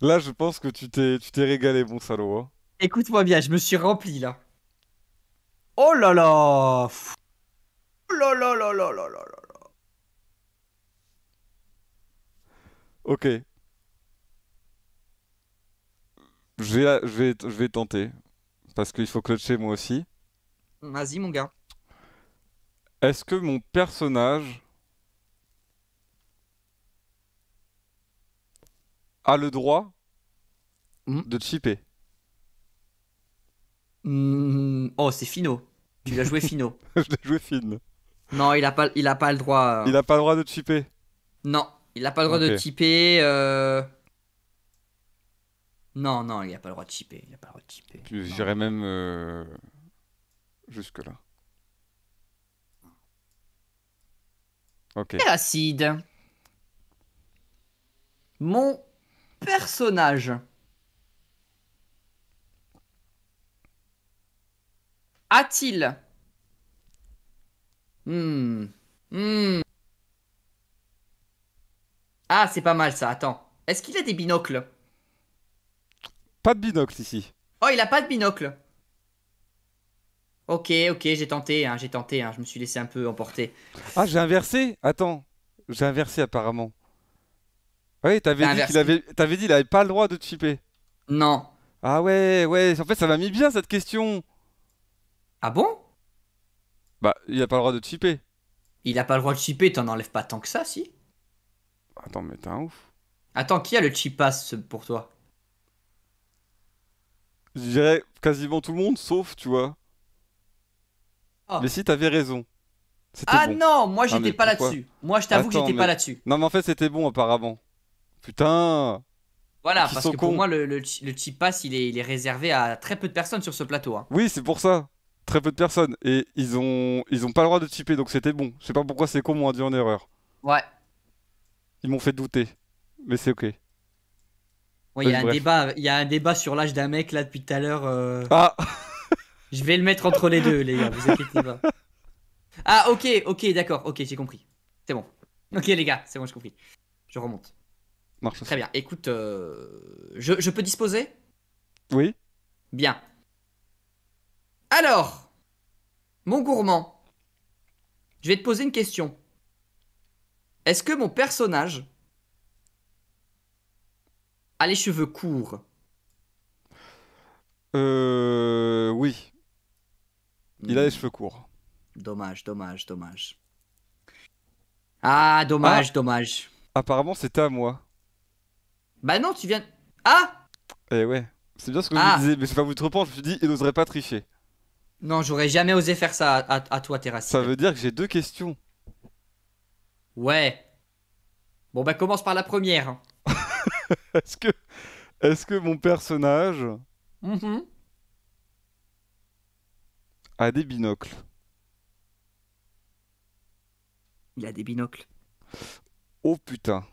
là, je pense que tu t'es, tu t'es régalé, mon salaud. Hein. Écoute-moi bien, je me suis rempli là. Oh là là Oh là là là là là là là Ok, Je vais, je vais, tenter. Parce qu'il faut clutcher moi aussi. Vas-y, mon gars. Est-ce que mon personnage a le droit hmm. de chipper hmm. Oh, c'est Fino. Tu l'as joué Fino. je l'ai joué Fino. Non, il n'a pas, il a pas le droit. Euh. Il n'a pas le droit de chipper Non, il n'a pas le droit de chipper. Euh. Non, non, il n'y pas le droit de Il a pas le droit de Je J'irais même euh, jusque-là. Ok. Acide. Mon personnage a-t-il hmm. hmm. Ah, c'est pas mal ça, attends. Est-ce qu'il a des binocles pas de binocle ici. Oh, il a pas de binocle. Ok, ok, j'ai tenté, hein, j'ai tenté, hein, je me suis laissé un peu emporter. Ah, j'ai inversé Attends, j'ai inversé apparemment. Ah oui, t'avais dit qu'il avait, dit il avait pas le droit de chipper. Non. Ah ouais, ouais, en fait ça m'a mis bien cette question. Ah bon Bah, il a pas le droit de chipper. Il a pas le droit de chipper, t'en enlèves pas tant que ça, si Attends, mais t'es un ouf. Attends, qui a le chip pass pour toi je dirais quasiment tout le monde, sauf, tu vois. Ah. Mais si, t'avais raison. Ah non, moi j'étais pas là-dessus. Moi je t'avoue que j'étais pas là-dessus. Non, mais en fait c'était bon apparemment. Putain. Voilà, parce que pour moi le, le, pass il est, réservé à très peu de personnes sur ce plateau. Hein. Oui, c'est pour ça. Très peu de personnes. Et ils ont, ils ont pas le droit de chipper donc c'était bon. Je sais pas pourquoi c'est con, m'ont dit en erreur. Ouais. Ils m'ont fait douter. Mais c'est ok. Ouais, il y, a un débat, sur l'âge d'un mec là depuis tout à l'heure. Euh. Ah, Je vais le mettre entre les deux, les gars, vous Ah, ok, ok, d'accord, ok, j'ai compris. C'est bon. Ok, les gars, c'est bon, j'ai compris. Je remonte. Marche. Très bien. Écoute, euh, je, je peux disposer Oui. Bien. Alors, mon gourmand, je vais te poser une question. Est-ce que mon personnage a les cheveux courts. Euh. Oui. Il a les hmm. cheveux courts. Dommage, dommage, dommage. Ah, dommage, ah. dommage. Apparemment, c'est à moi. Bah non, tu viens. Ah Eh ouais, c'est bien ce que je ah. disais, mais je vais pas vous trop reprendre, je me suis dit, il n'oserait pas tricher. Non, j'aurais jamais osé faire ça à, toi, Terrasse. Ça veut dire que j'ai deux questions. Ouais. Bon, bah commence par la première. Hein. est-ce que, est que mon personnage mm-hmm. a des binocles Il a des binocles. Oh putain.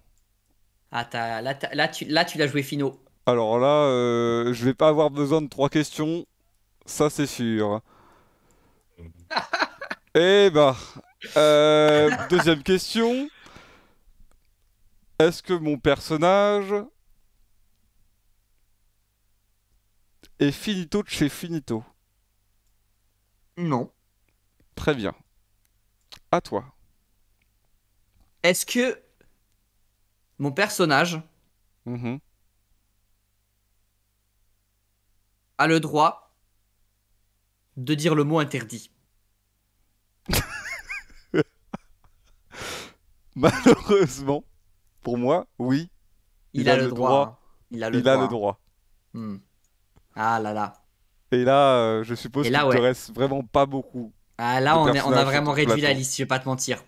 Ah, là, tu, l'as joué finaux. Alors là, euh, je vais pas avoir besoin de trois questions. Ça, c'est sûr. eh bah. deuxième question. Est-ce que mon personnage est finito de chez finito Non. Très bien. À toi. Est-ce que mon personnage mhm. a le droit de dire le mot interdit Malheureusement pour moi, oui. Il, a, le droit. Il a le droit. Hmm. Ah là là. Et là, euh, je suppose qu'il ouais. te reste vraiment pas beaucoup. Ah là, on, est, on, a vraiment réduit la liste, je vais pas te mentir.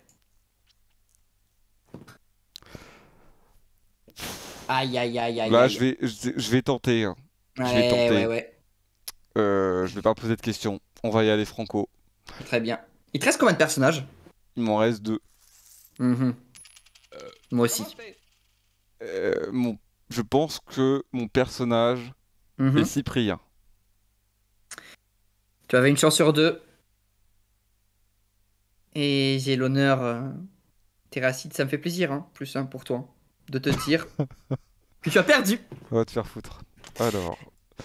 Aïe, aïe, aïe, aïe. Là, Je, vais, je, je vais tenter. Hein. je vais tenter. Euh, je vais pas poser de questions. On va y aller franco. Très bien. Il te reste combien de personnages Il m'en reste deux. Mm -hmm. Moi aussi. Euh, je pense que mon personnage mhm. est Cyprien. Tu avais une chance sur deux. Et j'ai l'honneur, euh, Terracide, ça me fait plaisir, hein, plus un pour toi, de te dire que tu as perdu. On va te faire foutre. Alors.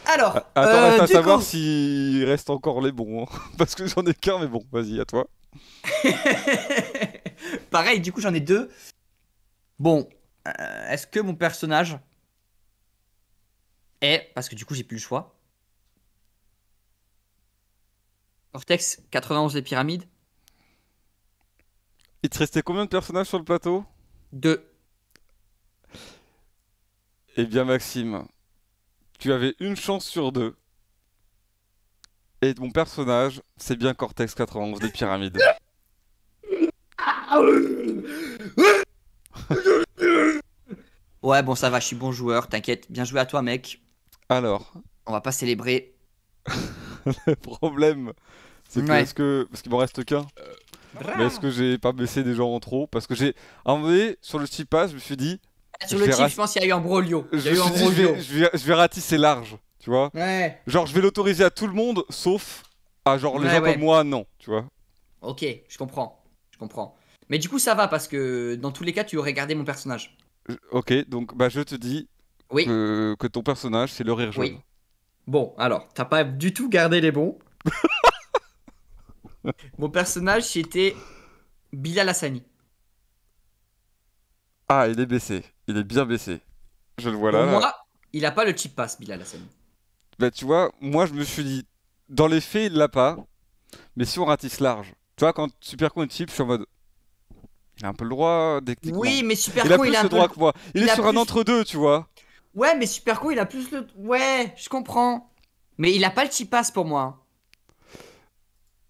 Alors. attends, on euh, à savoir coup... s'il reste encore les bons, hein, parce que j'en ai qu'un, mais bon, vas-y, à toi. Pareil, du coup, j'en ai deux. Bon, euh, est-ce que mon personnage est, parce que du coup j'ai plus le choix, Cortex 91 des pyramides Il te restait combien de personnages sur le plateau Deux. Eh bien Maxime, tu avais une chance sur deux. Et mon personnage, c'est bien Cortex 91 des pyramides. Ah ouais, bon, ça va, je suis bon joueur, t'inquiète. Bien joué à toi, mec. Alors On va pas célébrer. le problème, c'est que. ce que... Parce qu'il m'en reste qu'un. Mais est-ce que j'ai pas baissé des gens en trop Parce que j'ai. en un sur le chip je me suis dit. Ah, sur le chip, je pense qu'il y a eu un brolio. Je, vais, je, ratisser large, tu vois. Genre, je vais l'autoriser à tout le monde, sauf à genre les gens comme moi, non, tu vois. Ok, je comprends. Je comprends. Mais du coup, ça va parce que dans tous les cas, tu aurais gardé mon personnage. Ok, donc bah, je te dis que, ton personnage, c'est le rire jaune. Oui. Bon, alors, t'as pas du tout gardé les bons. mon personnage, c'était Bilal Hassani. Ah, il est baissé. Il est bien baissé. Je le vois là. moi, il a pas le chip pass, Bilal Hassani. Bah, tu vois, moi, je me suis dit, dans les faits, il l'a pas. Mais si on ratisse large, tu vois, quand Supercon chip, je suis en mode il a un peu le droit, euh, techniquement. Oui, mais Superco, il a plus le droit que moi. Il, est sur un entre-deux, tu vois. Ouais, mais Superco, il a plus le. Ouais, je comprends. Mais il a pas le chip-pass pour moi. Hein.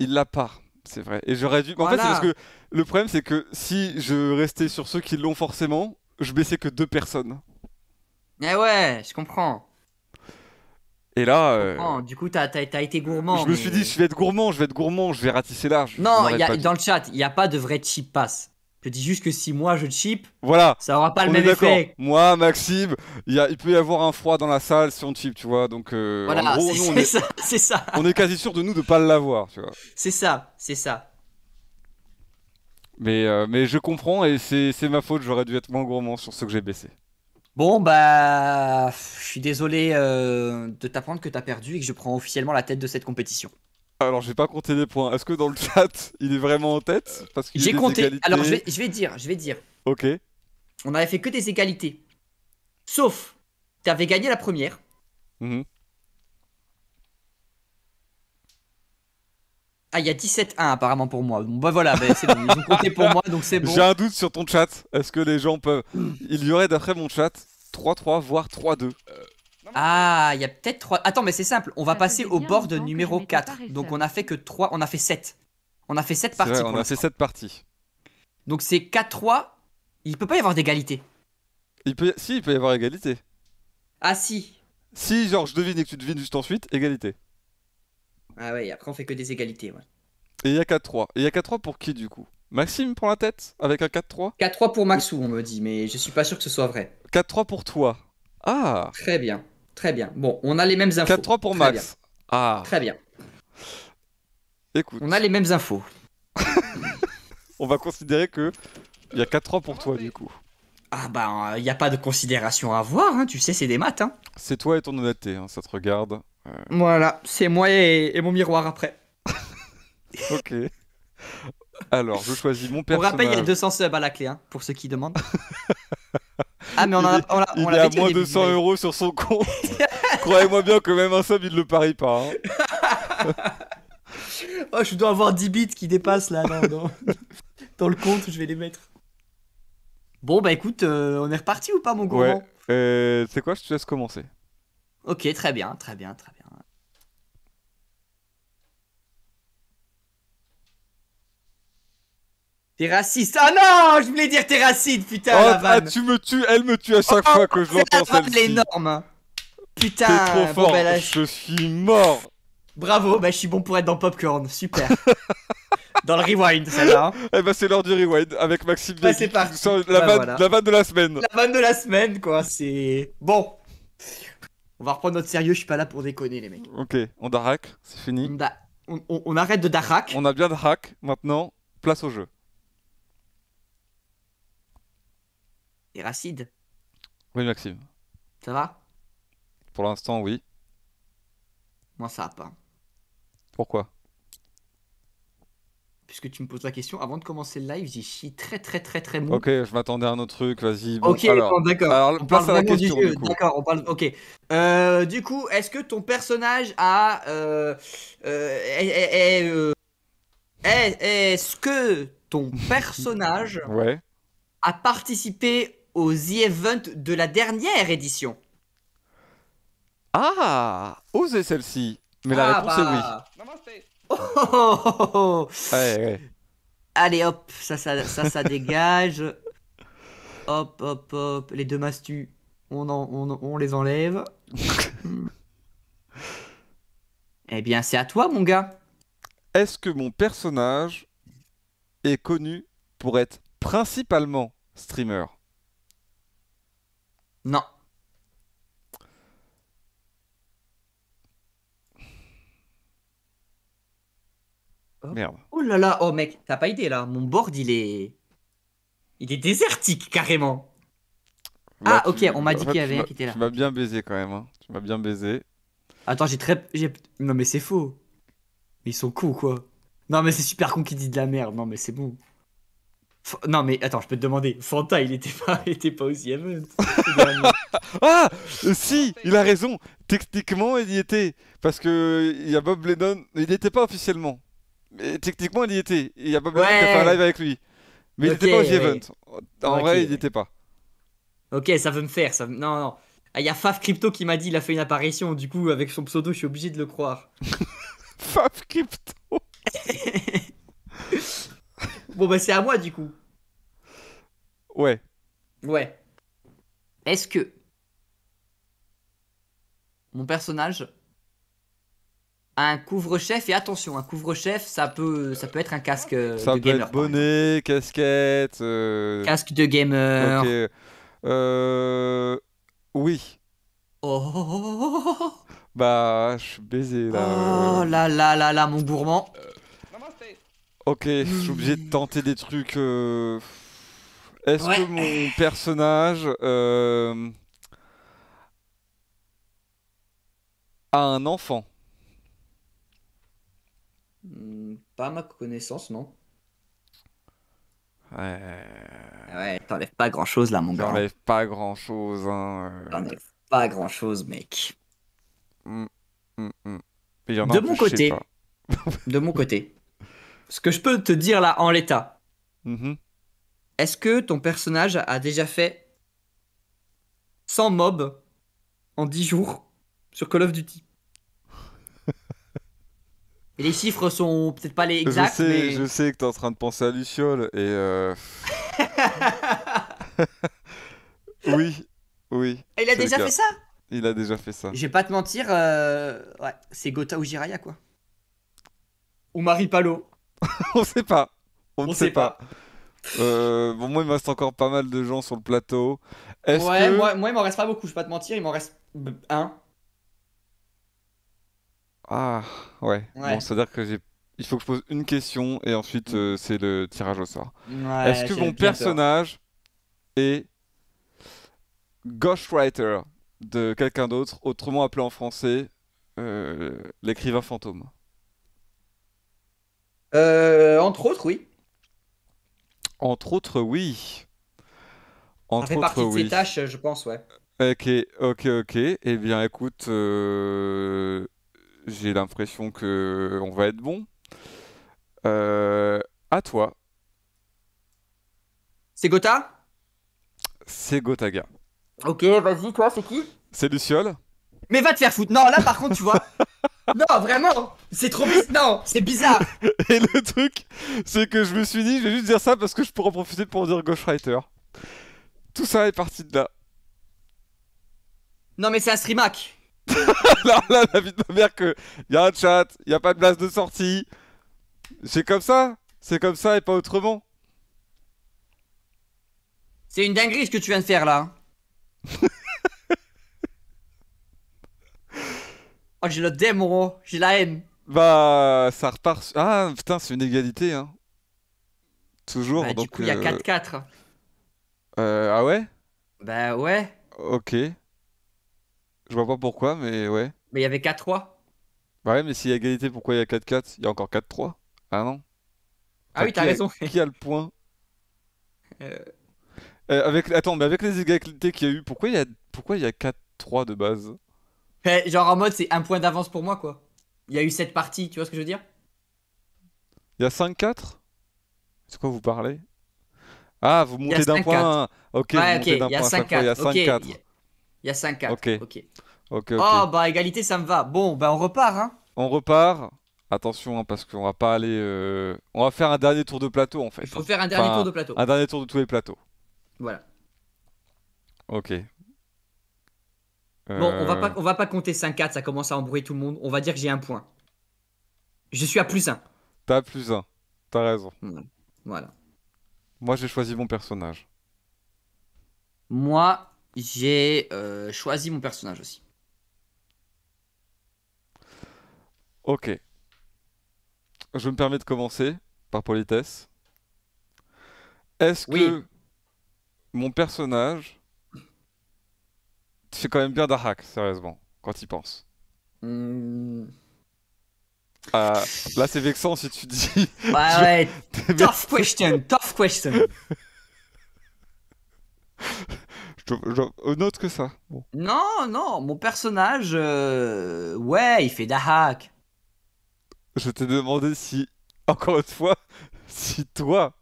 Il l'a pas, c'est vrai. Et j'aurais dû. en fait, c'est parce que le problème, c'est que si je restais sur ceux qui l'ont forcément, je baissais que deux personnes. Eh ouais, je comprends. Et là. Euh, du coup, t'as as, été gourmand. Je me suis dit, je vais être gourmand, je vais être gourmand, je vais ratisser large. Non, dans le chat, il n'y a pas de vrai chip pass. Je dis juste que si moi je chip, voilà, ça aura pas le même effet. Moi, Maxime, il peut y avoir un froid dans la salle si on chip, tu vois. Donc euh, on est, ça, On est quasi sûr de nous de pas l'avoir, tu vois. C'est ça, c'est ça. Mais, euh, mais je comprends et c'est ma faute, j'aurais dû être moins gourmand sur ce que j'ai baissé. Bon, bah, je suis désolé euh, de t'apprendre que tu as perdu et que je prends officiellement la tête de cette compétition. Alors, j'ai pas compté les points. Est-ce que dans le chat, il est vraiment en tête J'ai compté. Alors, je vais, dire, je vais dire. Ok. On avait fait que des égalités. Sauf, tu avais gagné la première. Mhm. Ah, il y a 17-1 apparemment pour moi. Bon, bah voilà, bah, c'est bon. Ils ont compté pour moi, donc c'est bon. J'ai un doute sur ton chat. Est-ce que les gens peuvent. Il y aurait, d'après mon chat, 3-3, voire 3-2. Ah, il y a peut-être 3. Attends, mais c'est simple, on va passer au bord de numéro 4. Donc on a fait que 3, on a fait 7. On a fait 7 parties. Vrai, on a fait 7 parties. Donc c'est 4-3, il peut pas y avoir d'égalité. Il peut... Si, il peut y avoir égalité. Ah si. Si, genre je devine et que tu devines juste ensuite, égalité. Ah ouais, après on fait que des égalités, Et il y a 4-3. Et il y a 4-3 pour qui du coup Maxime prend la tête avec un 4-3 4-3 pour Maxou, on me dit, mais je suis pas sûr que ce soit vrai. 4-3 pour toi. Ah Très bien. Très bien. Bon, on a les mêmes infos. 4-3 pour Max. Très Ah. Très bien. Écoute. On a les mêmes infos. on va considérer que il y a 4-3 pour toi du coup. Ah ben, bah, euh, il n'y a pas de considération à avoir, hein. tu sais, c'est des maths. Hein. C'est toi et ton honnêteté, hein, ça te regarde. Euh. Voilà, c'est moi et, mon miroir après. ok. Alors, je choisis mon personnage. On rappelle, il y a 200 subs à la clé, pour ceux qui demandent. Ah, mais on a, il est à moins de 100 euros sur son compte. Croyez-moi bien que même un sub, il ne le parie pas. Hein. oh, je dois avoir 10 bits qui dépassent là. Dans le compte, je vais les mettre. Bon, bah écoute, euh, on est reparti ou pas, mon gourmand ouais. euh, C'est quoi Je te laisse commencer. Ok, très bien, très bien, très bien. T'es raciste. Ah non, je voulais dire t'es raciste, putain. Oh, la vanne. Ah, tu me tues, elle me tue à chaque oh, fois que je l'entends C'est l'énorme. Hein. Putain. T'es trop fort. Ben je... suis mort. Bravo, bah je suis bon pour être dans Popcorn. Super. dans le rewind, celle-là. Hein. Eh ben, c'est l'heure du rewind avec Maxime bah, c'est La, vanne, de la semaine. La vanne de la semaine, quoi. C'est. Bon. On va reprendre notre sérieux, je suis pas là pour déconner, les mecs. Ok, on darak, c'est fini. On, arrête de darak. On a bien darak, maintenant, place au jeu. et Racide. Oui, Maxime. Ça va Pour l'instant, oui. Moi, ça va pas. Pourquoi Puisque tu me poses la question, avant de commencer le live, j'ai chié très très très très mou. Ok, je m'attendais à un autre truc, vas-y. ok, d'accord. Alors, on parle à la question. Du, D'accord, on parle. Ok. Euh, du coup, est-ce que ton personnage a. Euh, euh, est, euh, est-ce que ton personnage. ouais. A participé aux The Event de la dernière édition. Ah Osez celle-ci Mais la ah, réponse est oui. Bah. Oh. Allez hop, ça ça, ça, dégage. Hop, hop, hop. Les deux mastus, on, on, on les enlève. eh bien, c'est à toi, mon gars. Est-ce que mon personnage est connu pour être principalement streamer non. Oh. Merde. Oh là là, oh mec, t'as pas idée là, mon board il est. Il est désertique carrément. ah ok, on m'a dit qu'il y avait un qui était là. Tu m'as bien baisé quand même, hein. tu m'as bien baisé. Attends, j'ai très. Non mais c'est faux. Mais ils sont cons quoi. Non mais c'est super con qui dit de la merde, non mais c'est bon. Non mais attends, je peux te demander, Fanta il était pas, il était pas aussi event. ah euh, Si, il a raison. Techniquement il y était. Parce que il y a Bob Lennon, il était pas officiellement. Mais techniquement il y était. Il y a Bob Lennon qui a fait un live avec lui. Mais il n'était pas aussi event. En vrai il n'y était pas. Ok, ça veut me faire. Ça... Non, non. Ah, il y a Faf Crypto qui m'a dit il a fait une apparition. Du coup avec son pseudo je suis obligé de le croire. Faf Crypto Bon, bah, c'est à moi, du coup. Ouais. Ouais. Est-ce que mon personnage a un couvre-chef et attention, un couvre-chef, ça peut, ça peut être un casque euh, ça peut Être bonnet, casquette. Euh, casque de gamer. Euh, oui. Oh. Bah, je suis baisé là. Oh là là là là, mon gourmand. Ok, je suis obligé de tenter des trucs. Euh, est-ce que mon personnage euh, a un enfant hmm, Pas ma connaissance, non. Ouais. Ouais, t'enlèves pas grand chose là, mon gars. Hein, euh. T'enlèves pas grand chose, hein. T'enlèves pas grand chose, mec. de mon côté. De mon côté ce que je peux te dire là en l'état, mm-hmm. est-ce que ton personnage a déjà fait 100 mobs en 10 jours sur Call of Duty et Les chiffres sont peut-être pas les exacts. Je sais, mais... je sais que t'es en train de penser à Luciol et. Euh... oui, oui. il a déjà fait ça Il a déjà fait ça. Je vais pas te mentir, euh, c'est Gotha ou Jiraya quoi. Ou Marie Palo. on sait pas. On ne sait, pas. Euh, bon, moi, il me reste encore pas mal de gens sur le plateau. Ouais, moi, il m'en reste pas beaucoup, je vais pas te mentir, il m'en reste un. Ah, ouais. c'est-à-dire que j'ai. Il faut que je pose une question et ensuite euh, c'est le tirage au sort. Est-ce que mon personnage est Ghostwriter de quelqu'un d'autre, autrement appelé en français euh, l'écrivain fantôme euh, entre autres, oui. Entre autres, oui. Entre Ça fait partie de ses tâches, je pense, ouais. Ok, ok, ok. Eh bien, écoute, euh, j'ai l'impression que on va être bon. Euh, à toi. C'est Gotha C'est Gotaga. Ok, vas-y, toi, c'est qui C'est Luciole. Mais va te faire foutre. Non, là, par contre, tu vois. Non, vraiment C'est trop bizarre Non, c'est bizarre Et le truc, c'est que je me suis dit, je vais juste dire ça parce que je pourrais profiter pour dire writer. Tout ça est parti de là. Non, mais c'est un streamac Là, là, la vie de ma mère que... Y a un chat, y a pas de place de sortie. C'est comme ça C'est comme ça et pas autrement. C'est une dinguerie ce que tu viens de faire, là. Oh, j'ai le démon, j'ai la haine. Bah, ça repart. Ah putain, c'est une égalité, hein. Toujours. Bah, donc, du coup, il y a 4-4. Euh, euh, ah ouais Bah ouais. Ok. Je vois pas pourquoi, mais ouais. Mais il y avait 4-3. Bah ouais, mais s'il y a égalité, pourquoi il y a 4-4 Il y a encore 4-3. Ah non. Ah oui, t'as raison. qui a le point euh. euh... avec... Attends, mais avec les égalités qu'il y a eu, pourquoi il pourquoi il y a 4-3 de base genre en mode, c'est un point d'avance pour moi, quoi. Il y a eu cette partie, tu vois ce que je veux dire Il y a 5-4 C'est quoi vous parlez Ah, vous montez d'un point. Ok, Point il y a 5-4. Il y a 5-4. Il y ok. Ok. Oh, bah égalité, ça me va. Bon, bah on repart, hein. On repart. Attention, hein, parce qu'on va pas aller. Euh, on va faire un dernier tour de plateau, en fait. Il faut hein. faire un dernier tour de plateau. Un dernier tour de tous les plateaux. Voilà. Ok. Bon, on va euh. pas, on va pas compter 5-4, ça commence à embrouiller tout le monde. On va dire que j'ai un point. Je suis à plus 1. T'as plus 1. T'as raison. Voilà. Moi, j'ai choisi mon personnage. Moi, j'ai euh, choisi mon personnage aussi. Ok. Je me permets de commencer, par politesse. Est-ce que mon personnage c'est quand même bien d'un hack, sérieusement, quand il pense. Hmm. Ah, là, c'est vexant si tu dis. Ouais, ouais. Tough question, tough question. je, euh, que ça. Non, non, mon personnage, euh, ouais, il fait d'ahak. Je t'ai demandé si, encore une fois, si toi,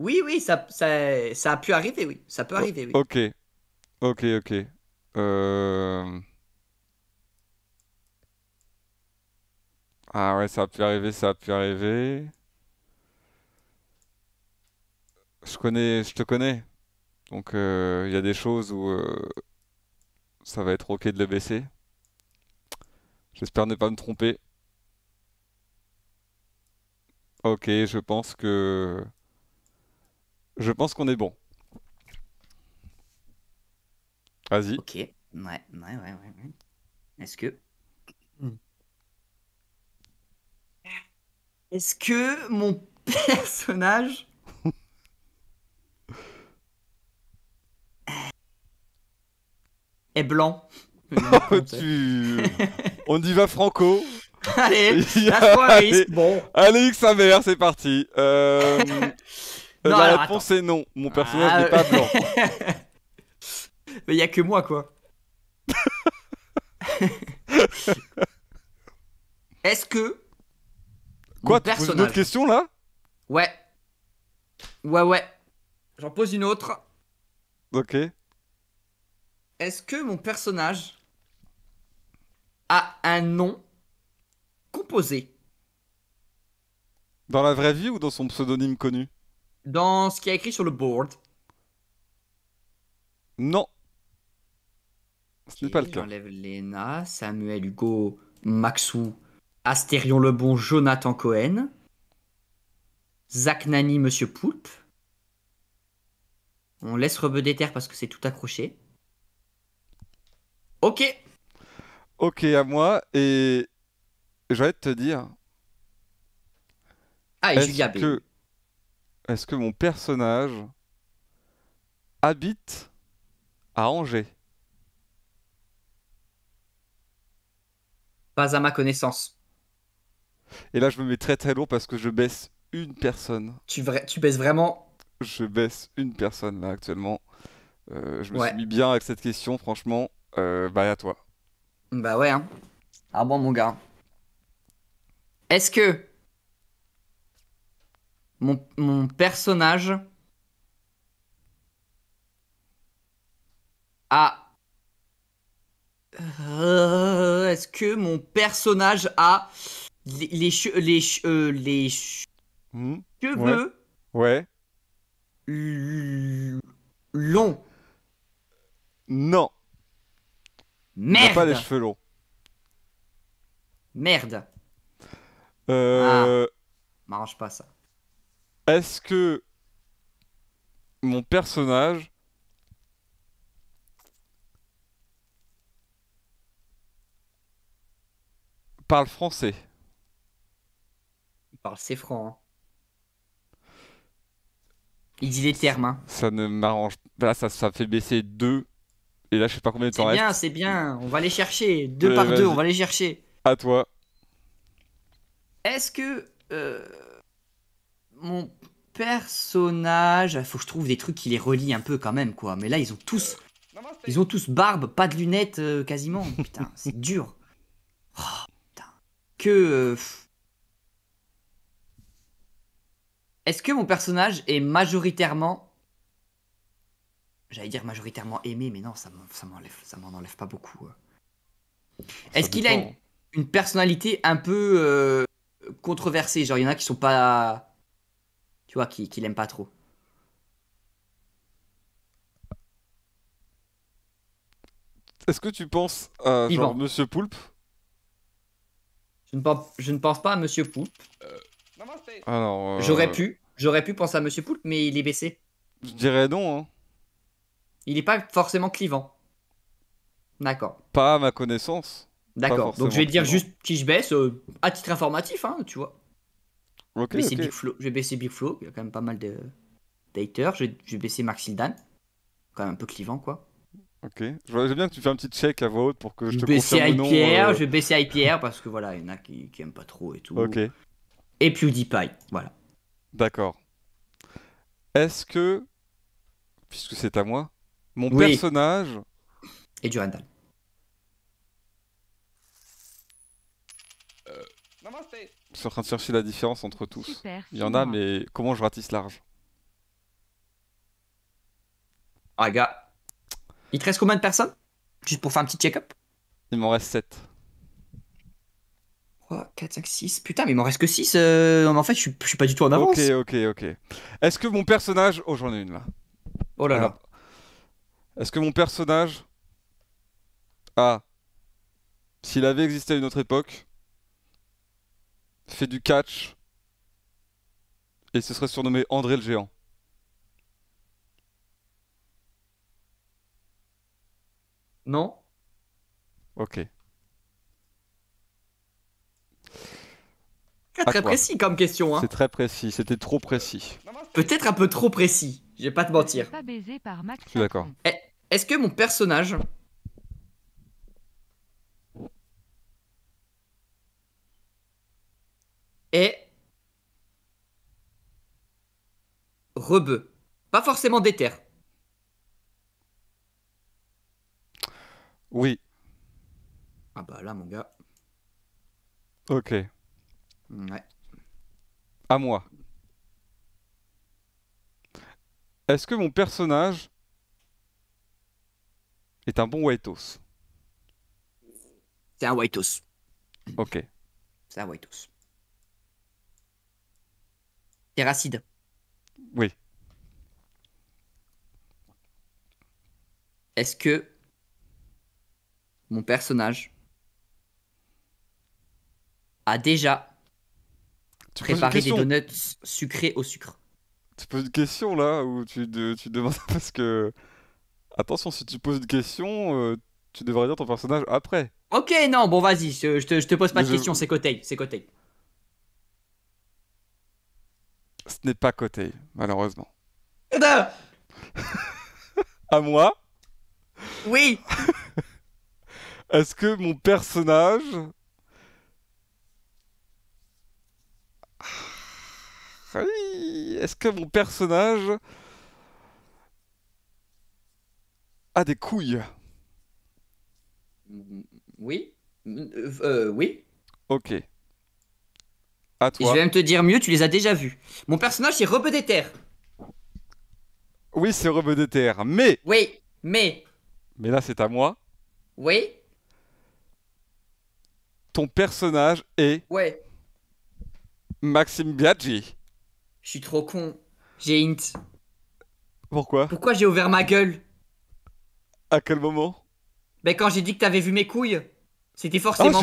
oui, oui, ça, ça, a pu arriver, oui. Ça peut arriver, oui. Ok, ok, ok. Euh. Ah ouais, ça a pu arriver, ça a pu arriver. Je connais, je te connais. Donc euh, il y a des choses où euh, ça va être ok de le baisser. J'espère ne pas me tromper. Ok, je pense que je pense qu'on est bon. Vas-y. Ok. Ouais, ouais, ouais, ouais. Est-ce que. Hmm. Est-ce que mon personnage. est blanc tu... On y va franco. Allez, la Allez, bon. Allez, XAVR, c'est parti. Euh... Euh, la réponse est non. Mon personnage ah. n'est pas blanc. Mais il y a que moi, quoi. Est-ce que. Quoi, une autre question là Ouais. Ouais, ouais. J'en pose une autre. Ok. Est-ce que mon personnage a un nom composé Dans la vraie vie ou dans son pseudonyme connu dans ce qui est écrit sur le board Non. Ce n'est pas le cas. J'enlève Lena, Samuel Hugo, Maxou, Astérion Lebon, Jonathan Cohen, Zach Nani, Monsieur Poulpe. On laisse Rebeu des parce que c'est tout accroché. Ok. Ok à moi et je vais te dire. Ah, et Julia B est-ce que mon personnage habite à Angers Pas à ma connaissance. Et là, je me mets très très lourd parce que je baisse une personne. Tu, baisses vraiment Je baisse une personne là actuellement. Euh, je me suis mis bien avec cette question, franchement. Euh, bah à toi. Bah ouais. Hein. Ah bon, mon gars. Est-ce que mon, mon personnage a... Euh, est-ce que mon personnage a les, les, che les euh, hmm. cheveux ouais. ouais. Non. Merde. pas les cheveux longs. Merde. Euh... Ah. m'arrange pas ça. Est-ce que mon personnage parle français Il parle ses francs. Hein. Il dit les termes. Hein. Ça ne m'arrange pas. Là, ça, fait baisser deux. Et là, je sais pas combien de temps. C'est bien, c'est bien. On va les chercher. Deux euh, par deux, on va les chercher. À toi. Est-ce que. Euh, mon personnage, faut que je trouve des trucs qui les relient un peu quand même, quoi. Mais là, ils ont tous, ils ont tous barbe, pas de lunettes euh, quasiment. Putain, c'est dur. Oh, putain. Que. Euh, Est-ce que mon personnage est majoritairement. J'allais dire majoritairement aimé, mais non, ça m'enlève, ça m'en enlève pas beaucoup. Euh. Est-ce qu'il a une, personnalité un peu controversée Genre, il y en a qui sont pas tu vois, qui l'aime pas trop. Est-ce que tu penses à Monsieur Poulpe je ne, pense, pas à Monsieur Poulpe. Euh, j'aurais pu, j'aurais pu penser à Monsieur Poulpe, mais il est baissé. Je dirais non. Hein. Il n'est pas forcément clivant. D'accord. Pas à ma connaissance. D'accord. Donc je vais dire juste qui je baisse euh, à titre informatif, hein, tu vois je, vais Flo, baisser Big Flow, il y a quand même pas mal de haters. Je, je, vais baisser Max quand même un peu clivant quoi. Ok, j'aimerais bien que tu fais un petit check à voix haute pour que je te confirme le nom, Je vais baisser Pierre parce que voilà, il y en a qui, qui aiment pas trop et tout. Ok. Et PewDiePie, voilà. D'accord. Est-ce que, puisque c'est à moi, mon personnage... Et Durandal. Euh... Namaste suis en train de chercher la différence entre tous. Il y en a, mais comment je ratisse large Ah, gars. Il te reste combien de personnes Juste pour faire un petit check-up Il m'en reste 7. 3, 4, 5, 6. Putain, mais il m'en reste que 6. Euh, en fait, je suis, suis pas du tout en avance. Ok, ok, ok. Est-ce que mon personnage. Oh, j'en ai une là. Oh là là. Est-ce que mon personnage. Ah. S'il avait existé à une autre époque, fait du catch et ce serait surnommé André le Géant. Non Ok. Très précis comme question. Hein. C'est très précis, c'était trop précis. Peut-être un peu trop précis, je vais pas te mentir. Je suis d'accord. Eh, est-ce que mon personnage Et rebeu. Pas forcément déter Oui. Ah bah là, mon gars. Ok. Ouais. À moi. Est-ce que mon personnage est un bon White C'est un White Ok. C'est un White Acide Oui. Est-ce que mon personnage a déjà préparé des donuts sucrés au sucre Tu poses une question là où tu, tu demandes parce que attention si tu poses une question euh, tu devrais dire ton personnage après. Ok non bon vas-y je, te, pose pas de question c'est Coteil c'est Coteil. ce n'est pas coté, malheureusement. à moi Oui Est-ce que mon personnage. Ah, Est-ce que mon personnage a des couilles Oui. Euh, euh, oui. Ok. Et je vais même te dire mieux, tu les as déjà vus. Mon personnage, c'est Rebeu des Terres. Oui, c'est Rebeu des mais. Oui, mais. Mais là, c'est à moi. Oui. Ton personnage est. Ouais. Maxime Biaggi. Je suis trop con. J'ai hint. Pourquoi Pourquoi j'ai ouvert ma gueule À quel moment mais ben, quand j'ai dit que t'avais vu mes couilles. C'était ah, forcément.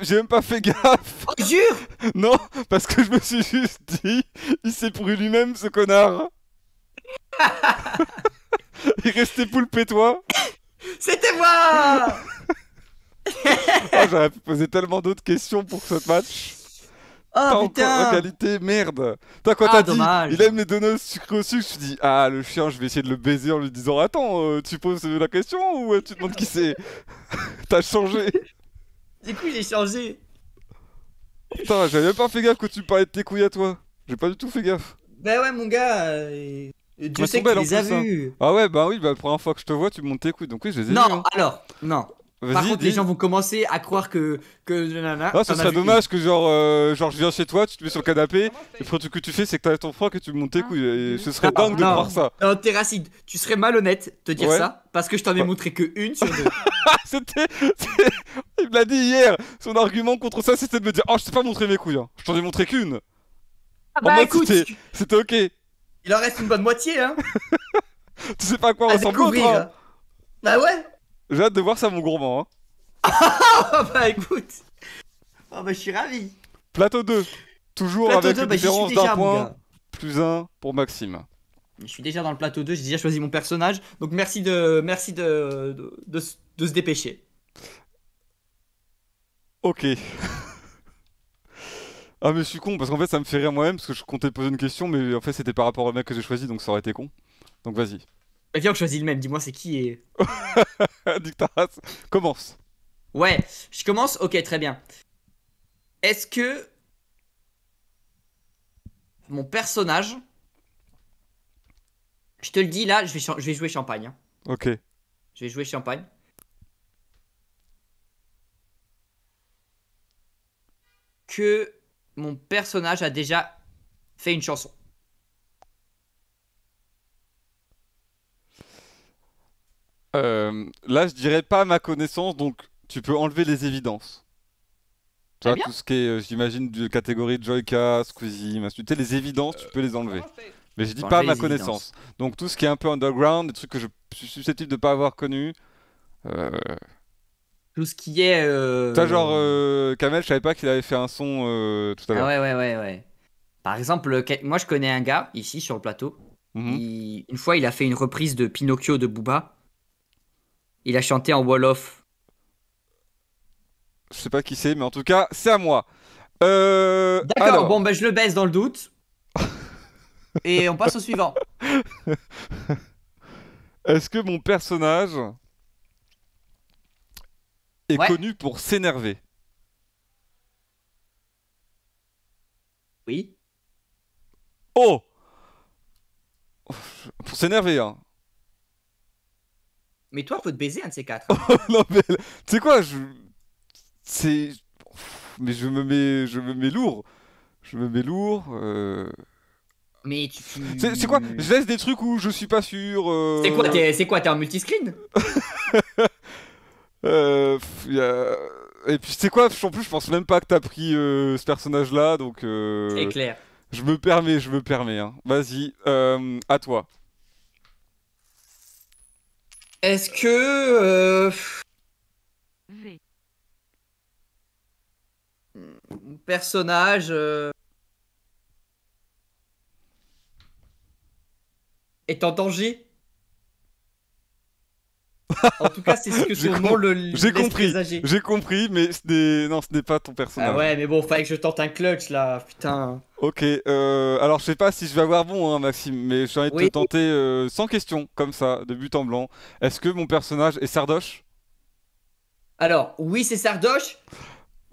j'ai même, pas fait gaffe oh, Jure Non, parce que je me suis juste dit, il s'est pourri lui-même ce connard Il restait poulpé toi C'était moi ah, J'aurais pu poser tellement d'autres questions pour ce match. Oh putain en qualité, merde T'as quoi ah, t'as dit Il aime les donuts sucre au sucre, je me dis ah le chien je vais essayer de le baiser en lui disant attends euh, tu poses la question ou tu demandes qui c'est T'as changé du coup, j'ai changé. Putain, j'avais même pas fait gaffe que tu parlais de tes couilles à toi. J'ai pas du tout fait gaffe. Bah ouais, mon gars. Je euh, sais que tu les as hein. vues. Ah ouais, bah oui, bah la première fois que je te vois, tu me montes tes couilles. Donc oui, je les ai Non, hein. alors, non. Par contre, les gens vont commencer à croire que. que ah, ce serait dommage que, genre, euh, genre, je viens chez toi, tu te mets sur le canapé, et le truc que tu fais, c'est que t'as ton froc et tu me montes tes couilles. Et ah, ce serait ah, dingue de voir ça. Non, t'es tu serais malhonnête de dire ça, parce que je t'en ai montré que une sur deux. C'était. Il me l'a dit hier. Son argument contre ça, c'était de me dire Oh, je sais pas montrer mes couilles. Hein. Je t'en ai montré qu'une. Ah bah écoute, c'était ok. Il en reste une bonne moitié, hein. tu sais pas à quoi à ah, ressemble Hein. Bah. bah ouais. J'ai hâte de voir ça, mon gourmand. Hein. Ah, bah écoute. Oh bah je suis ravi. Plateau 2. Toujours avec une bah, différence d'un point. Plus un pour Maxime. Je suis déjà dans le plateau 2, j'ai déjà choisi mon personnage. Donc merci de merci de, de se dépêcher. Ok. ah mais je suis con parce qu'en fait ça me fait rire moi-même parce que je comptais poser une question mais en fait c'était par rapport au mec que j'ai choisi donc ça aurait été con. Donc vas-y. Et bah, viens on choisit le même, dis-moi c'est qui et... Dictaras, commence. Ouais, je commence, ok très bien. Est-ce que mon personnage, je te le dis là, je vais, jouer champagne. Hein. Ok. Je vais jouer champagne. que mon personnage a déjà fait une chanson. Euh, là, je dirais pas ma connaissance, donc tu peux enlever les évidences. Tu vois, tout ce qui est, euh, j'imagine, de catégorie Joyka, Squeezie, tu les évidences, tu peux les enlever. Mais je dis pas ma connaissance. Donc tout ce qui est un peu underground, des trucs que je suis susceptible de pas avoir connu, euh, tout ce qui est. Euh, genre, euh, Kamel, je savais pas qu'il avait fait un son euh, tout à ah l'heure. Ah ouais, ouais, ouais, ouais. Par exemple, moi, je connais un gars ici sur le plateau. Mhm. Une fois, il a fait une reprise de Pinocchio de Booba. Il a chanté en Wolof. Je sais pas qui c'est, mais en tout cas, c'est à moi. D'accord, bon, ben, je le baisse dans le doute. Et on passe au suivant. Est-ce que mon personnage est connu pour s'énerver. Oui. Oh Pour s'énerver, hein. Mais toi, faut te baiser un de ces quatre. Oh, non, mais tu sais quoi, je. C'est. Mais je me mets, je me mets lourd. Je me mets lourd. Euh. Mais tu. C'est quoi Je laisse des trucs où je suis pas sûr. Euh. C'est quoi T'es quoi T'es multiscreen Euh, et puis, tu sais quoi En plus, je pense même pas que t'as pris euh, ce personnage-là, donc. Euh, clair. Je me permets, je me permets. Hein. Vas-y, à toi. Est-ce que. Personnage. Est en danger en tout cas, c'est ce que je le J'ai compris. J'ai compris, mais ce n'est... non, ce n'est pas ton personnage. Ah ouais, mais bon, fallait que je tente un clutch là, putain. Ok, euh, alors je sais pas si je vais avoir bon, hein, Maxime, mais j'ai envie de te tenter euh, sans question, comme ça, de but en blanc. Est-ce que mon personnage est Sardoche Alors, oui, c'est Sardoche.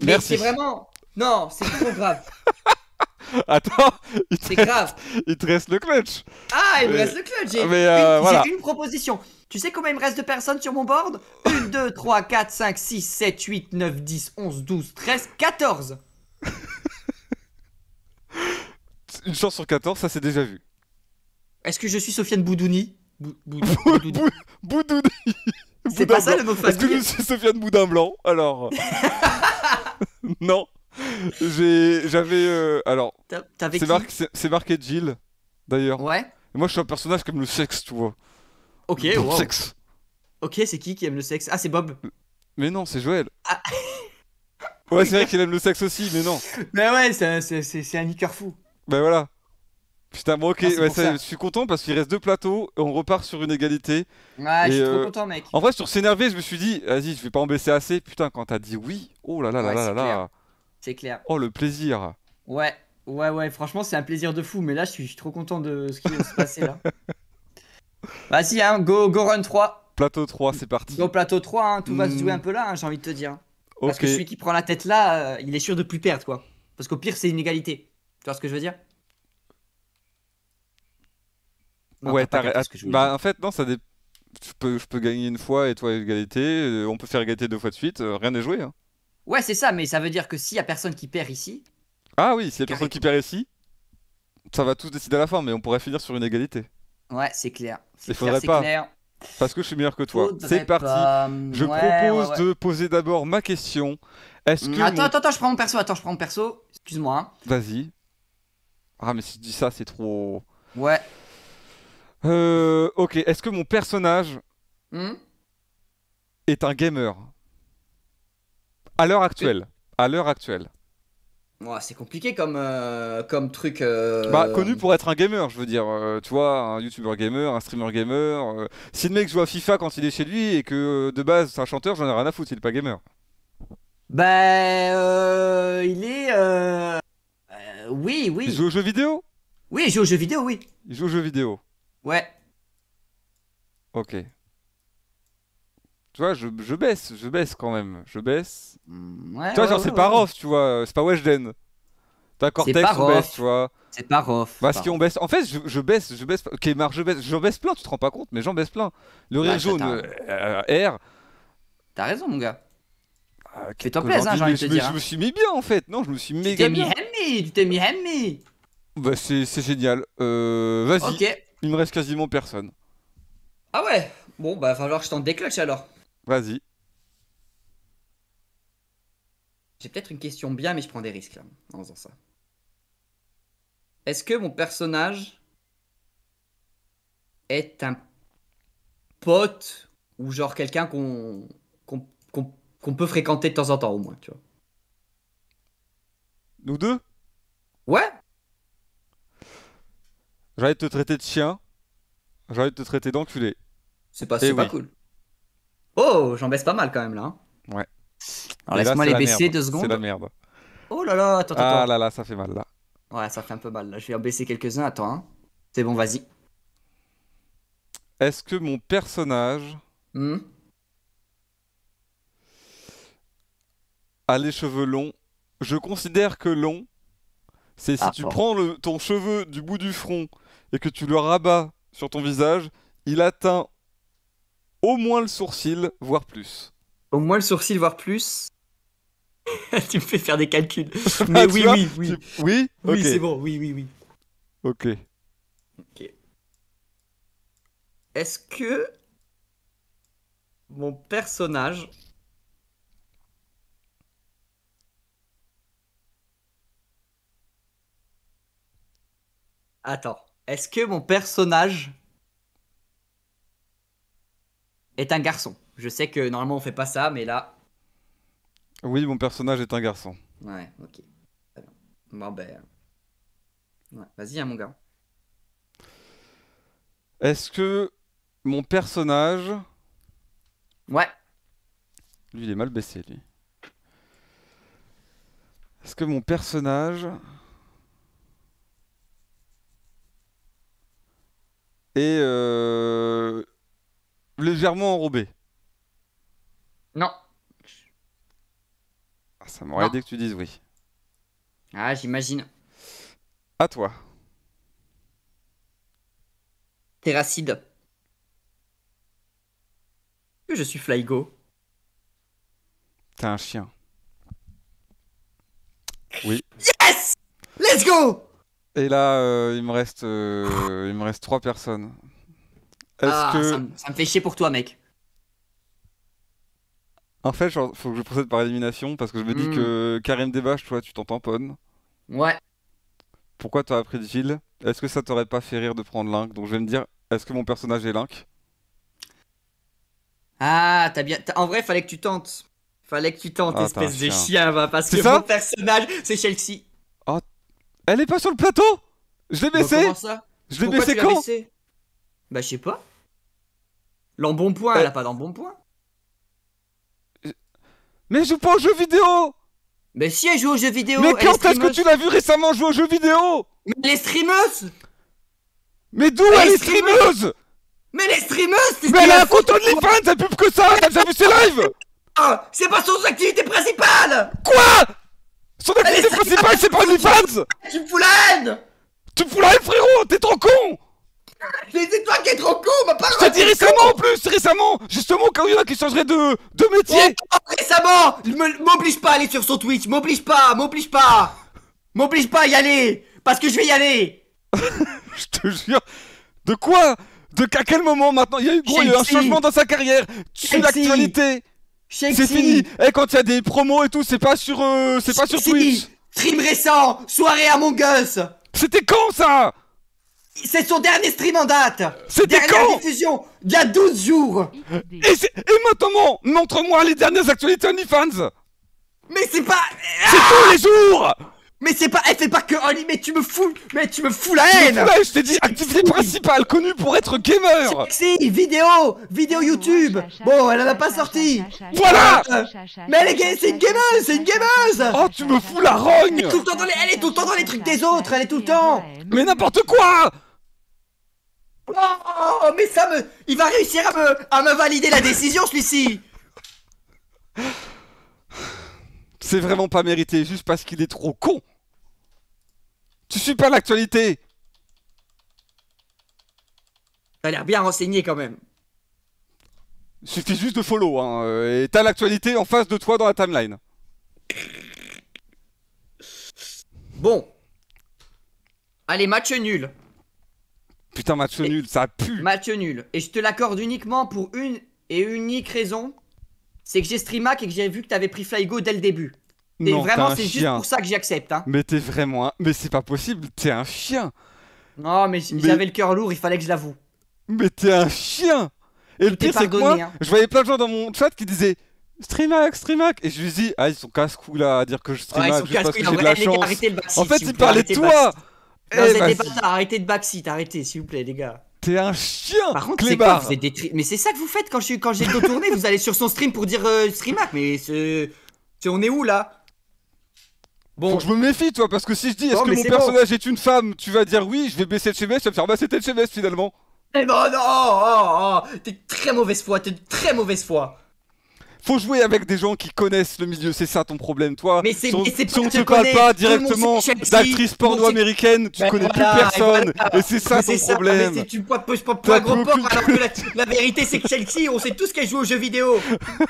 Mais Merci. c'est vraiment. Non, c'est trop grave. Attends, il te, reste, il reste le clutch. Ah, il me reste le clutch. Euh, j'ai une, proposition. Tu sais combien il me reste de personnes sur mon board 1, 2, 3, 4, 5, 6, 7, 8, 9, 10, 11, 12, 13, 14. une chance sur 14, ça c'est déjà vu. Est-ce que je suis Sofiane Boudouni Boudouni. C'est pas ça le mot de Est-ce que je suis Sofiane Boudin Blanc Alors. non. J'ai... J'avais. Euh, alors. C'est marqué, C'est Jill, d'ailleurs. Ouais. moi, je suis un personnage qui aime le sexe, tu vois. Ok, le sexe. Ok, c'est qui qui aime le sexe Ah, c'est Bob. Mais non, c'est Joël. Ah. ouais, c'est vrai qu'il aime le sexe aussi, mais non. Mais bah ouais, c'est un niqueur fou. Bah voilà. Putain, bon, ok, ah, bah je suis content parce qu'il reste deux plateaux, on repart sur une égalité. Ouais, je suis trop euh, content, mec. En vrai, sur s'énerver, je me suis dit, vas-y, je vais pas en baisser assez. Putain, quand t'as dit oui, oh là là là là là. C'est clair. Oh, le plaisir. Ouais, ouais, ouais. Franchement, c'est un plaisir de fou. Mais là, je suis, trop content de ce qui va se passer là. Vas-y, hein, go, go run 3. Plateau 3, c'est parti. Go plateau 3, hein, tout va se jouer hmm. un peu là, hein, j'ai envie de te dire. Parce que celui qui prend la tête là, euh, il est sûr de plus perdre, quoi. Parce qu'au pire, c'est une égalité. Tu vois ce que je veux dire Ouais, t'as... Bah, en fait, non, ça dépend... je, peux, je gagner une fois et toi, égalité. Euh, on peut faire égalité deux fois de suite. Euh, rien n'est joué. Hein. Ouais, c'est ça, mais ça veut dire que s'il y a personne qui perd ici. Ah oui, s'il y a personne qui perd ici, ça va tous décider à la fin, mais on pourrait finir sur une égalité. Ouais, c'est clair. Il faudrait clair, pas. Clair. Parce que je suis meilleur que toi. C'est parti. Je propose de poser d'abord ma question. Est-ce que. Attends, attends, je prends mon perso. Attends, je prends mon perso. Excuse-moi. Hein. Vas-y. Ah, mais si tu dis ça, c'est trop. Ouais. Euh, ok. Est-ce que mon personnage hmm est un gamer à l'heure actuelle. À l'heure actuelle. c'est compliqué comme, euh, comme truc. Euh, bah, connu pour être un gamer, je veux dire. Euh, tu vois, un youtubeur gamer, un streamer gamer. Si le mec joue à FIFA quand il est chez lui et que de base c'est un chanteur, j'en ai rien à foutre, il est pas gamer. Ben, il est. oui, oui. Il joue aux jeux vidéo Oui, il joue aux jeux vidéo, oui. Il joue aux jeux vidéo. Ouais. Ok tu vois, je, je, baisse, je baisse quand même, je baisse. tu genre, c'est pas Rof, tu vois, c'est pas Weshden. T'as Cortex, on baisse, tu vois. C'est pas Rof. Parce qu'on baisse. En fait, je, baisse, je baisse. Ok, Mar, je baisse, J'en baisse plein, tu te rends pas compte, mais j'en baisse plein. Le rire jaune, euh, R. T'as raison, mon gars. Ah, fais j'ai envie de dire. Je me hein. suis mis bien, en fait. Non, je me suis méga tu t'es mis bien. tu t'es mis Hemi. Bah, c'est génial. Euh, vas-y. Il me reste quasiment personne. Ah ouais Bon, bah, va falloir que je t'en déclenche alors. Vas-y. J'ai peut-être une question bien, mais je prends des risques en faisant ça. Est-ce que mon personnage est un pote ou genre quelqu'un qu'on peut fréquenter de temps en temps au moins, tu vois Nous deux Ouais de te traiter de chien, de te traiter d'enculé. C'est pas, eh pas cool. Oh, j'en baisse pas mal quand même là. Hein. Ouais. Alors laisse-moi les baisser merde. deux C'est la merde. Oh là là, attends, attends. Ah là là, ça fait mal là. Ouais, ça fait un peu mal là. Je vais en baisser quelques-uns, attends. hein. C'est bon, vas-y. Est-ce que mon personnage Hmm. a les cheveux longs Je considère que long, c'est si tu prends ton cheveu du bout du front et que tu le rabats sur ton visage, il atteint au moins le sourcil, voire plus. Au moins le sourcil, voire plus. tu me fais faire des calculs. Mais oui, oui, oui, oui, oui. c'est bon, oui, oui, oui. Ok. Ok. Est-ce que mon personnage Attends, est-ce que mon personnage est un garçon. Je sais que normalement on fait pas ça, mais là. Oui, mon personnage est un garçon. Ouais, ok. Bon ben. Euh, vas-y, hein, mon gars. Est-ce que mon personnage. Ouais. Lui, il est mal baissé, lui. Est-ce que mon personnage. est. Euh, légèrement enrobé Non. Ah, ça m'aurait aidé que tu dises oui. Ah, j'imagine. À toi. racide. Je suis Flygo. T'es un chien. Oui. Yes Let's go Et là, euh, il me reste, euh, il me reste trois personnes. Ah, ça, me fait chier pour toi, mec. En fait, genre, faut que je procède par élimination parce que je me dis que hmm. Karim Debache, toi, tu t'en tamponnes. Ouais. Pourquoi appris pris fil Est-ce que ça t'aurait pas fait rire de prendre Link Donc je vais me dire, est-ce que mon personnage est Link Ah, t'as bien. En vrai, fallait que tu tentes. Fallait que tu tentes, ah, espèce de chien, va, parce que mon personnage, c'est Chelsea. Oh, elle est pas sur le plateau Je l'ai bah, baissé Je l'ai baissé quand bah, je sais pas. L'embonpoint, point, elle a euh. pas d'embonpoint. Mais je joue pas aux jeux vidéo Mais si, elle joue aux jeux vidéo Mais quand est-ce que tu l'as vu récemment jouer aux jeux vidéo Mais les streamers. Mais d'où elle est streameuse Mais les streamers. Mais elle a un compte OnlyFans, elle pub que ça T'as déjà vu ses lives ah, C'est pas son activité principale Quoi Son activité principale, c'est pas OnlyFans Tu me fous la haine Tu me fous la haine, frérot T'es trop con c'est toi qui trop con, ma parole Je dit récemment en plus, récemment Justement, quand il y en a qui changeraient de, de métier oh, Récemment M'oblige pas à aller sur son Twitch, m'oblige pas, m'oblige pas M'oblige pas à y aller Parce que je vais y aller Je te jure De quoi De qu'à quel moment maintenant Il y a eu, un changement dans sa carrière Tu l'actualité C'est fini Et eh, quand il y a des promos et tout, c'est pas sur, euh, c'est pas sur Twitch Stream récent Soirée à mon Us C'était quand ça c'est son dernier stream en date C'était quand diffusion Il y a 12 jours Et, et maintenant, montre-moi les dernières actualités OnlyFans Mais c'est pas... Ah c'est tous les jours mais c'est pas, elle fait pas que Only, mais tu me fous, mais tu me fous la haine! Tu je t'ai dit, activité principale, connue pour être gamer! Si, vidéo, vidéo YouTube! Bon, elle en a pas sorti! Voilà! Euh, mais elle est, c'est une gameuse, c'est une gameuse! Oh, tu me fous la rogne! Elle est tout le temps dans les, tout le temps dans les trucs des autres, elle est tout le temps! Mais n'importe quoi! Oh, mais ça me... Il va réussir à me, valider la décision, celui-ci C'est vraiment pas mérité, juste parce qu'il est trop con Tu suis pas l'actualité T'as l'air bien renseigné, quand même Il Suffit juste de follow, hein, euh, et t'as l'actualité en face de toi dans la timeline. Bon. Allez, match nul Putain, match nul, ça pue. Match nul. Et je te l'accorde uniquement pour une et unique raison c'est que j'ai streamac et que j'ai vu que t'avais pris Flygo dès le début. Et vraiment, c'est juste pour ça que j'accepte. Hein. Mais t'es vraiment. Un... Mais c'est pas possible, t'es un chien. Non, mais j'avais avaient le cœur lourd, il fallait que je l'avoue. Mais t'es un chien Et le pire, c'est que hein. je voyais plein de gens dans mon chat qui disaient Streamac, Streamac Et je lui dis, ah, ils sont casse-cou là à dire que je streamac ils juste parce que de la chance. en fait, ils parlaient de toi non, eh, c'était bah, pas ça. Arrêtez de backseat, arrêtez, s'il vous plaît, les gars. T'es un chien Par contre, des Mais c'est ça que vous faites quand j'ai quand dos tourné, vous allez sur son stream pour dire euh, mais c'est... On est où, là Bon, Faut que je me méfie, toi, parce que si je dis est-ce que mon personnage est une femme, tu vas dire oui, je vais baisser de cheveux, ça tu me faire ah, bah c'était de finalement. Eh ben, non non, oh, oh, oh. T'es de très mauvaise foi, t'es de très mauvaise foi faut jouer avec des gens qui connaissent le milieu, c'est ça ton problème, toi. Mais c'est si, on te parle pas directement d'actrice porno américaine, tu ben connais plus personne, et, c'est ça ton problème. Mais tu pas gros porc, alors que la, vérité c'est que Chelsea, on sait tous qu'elle joue aux jeux vidéo.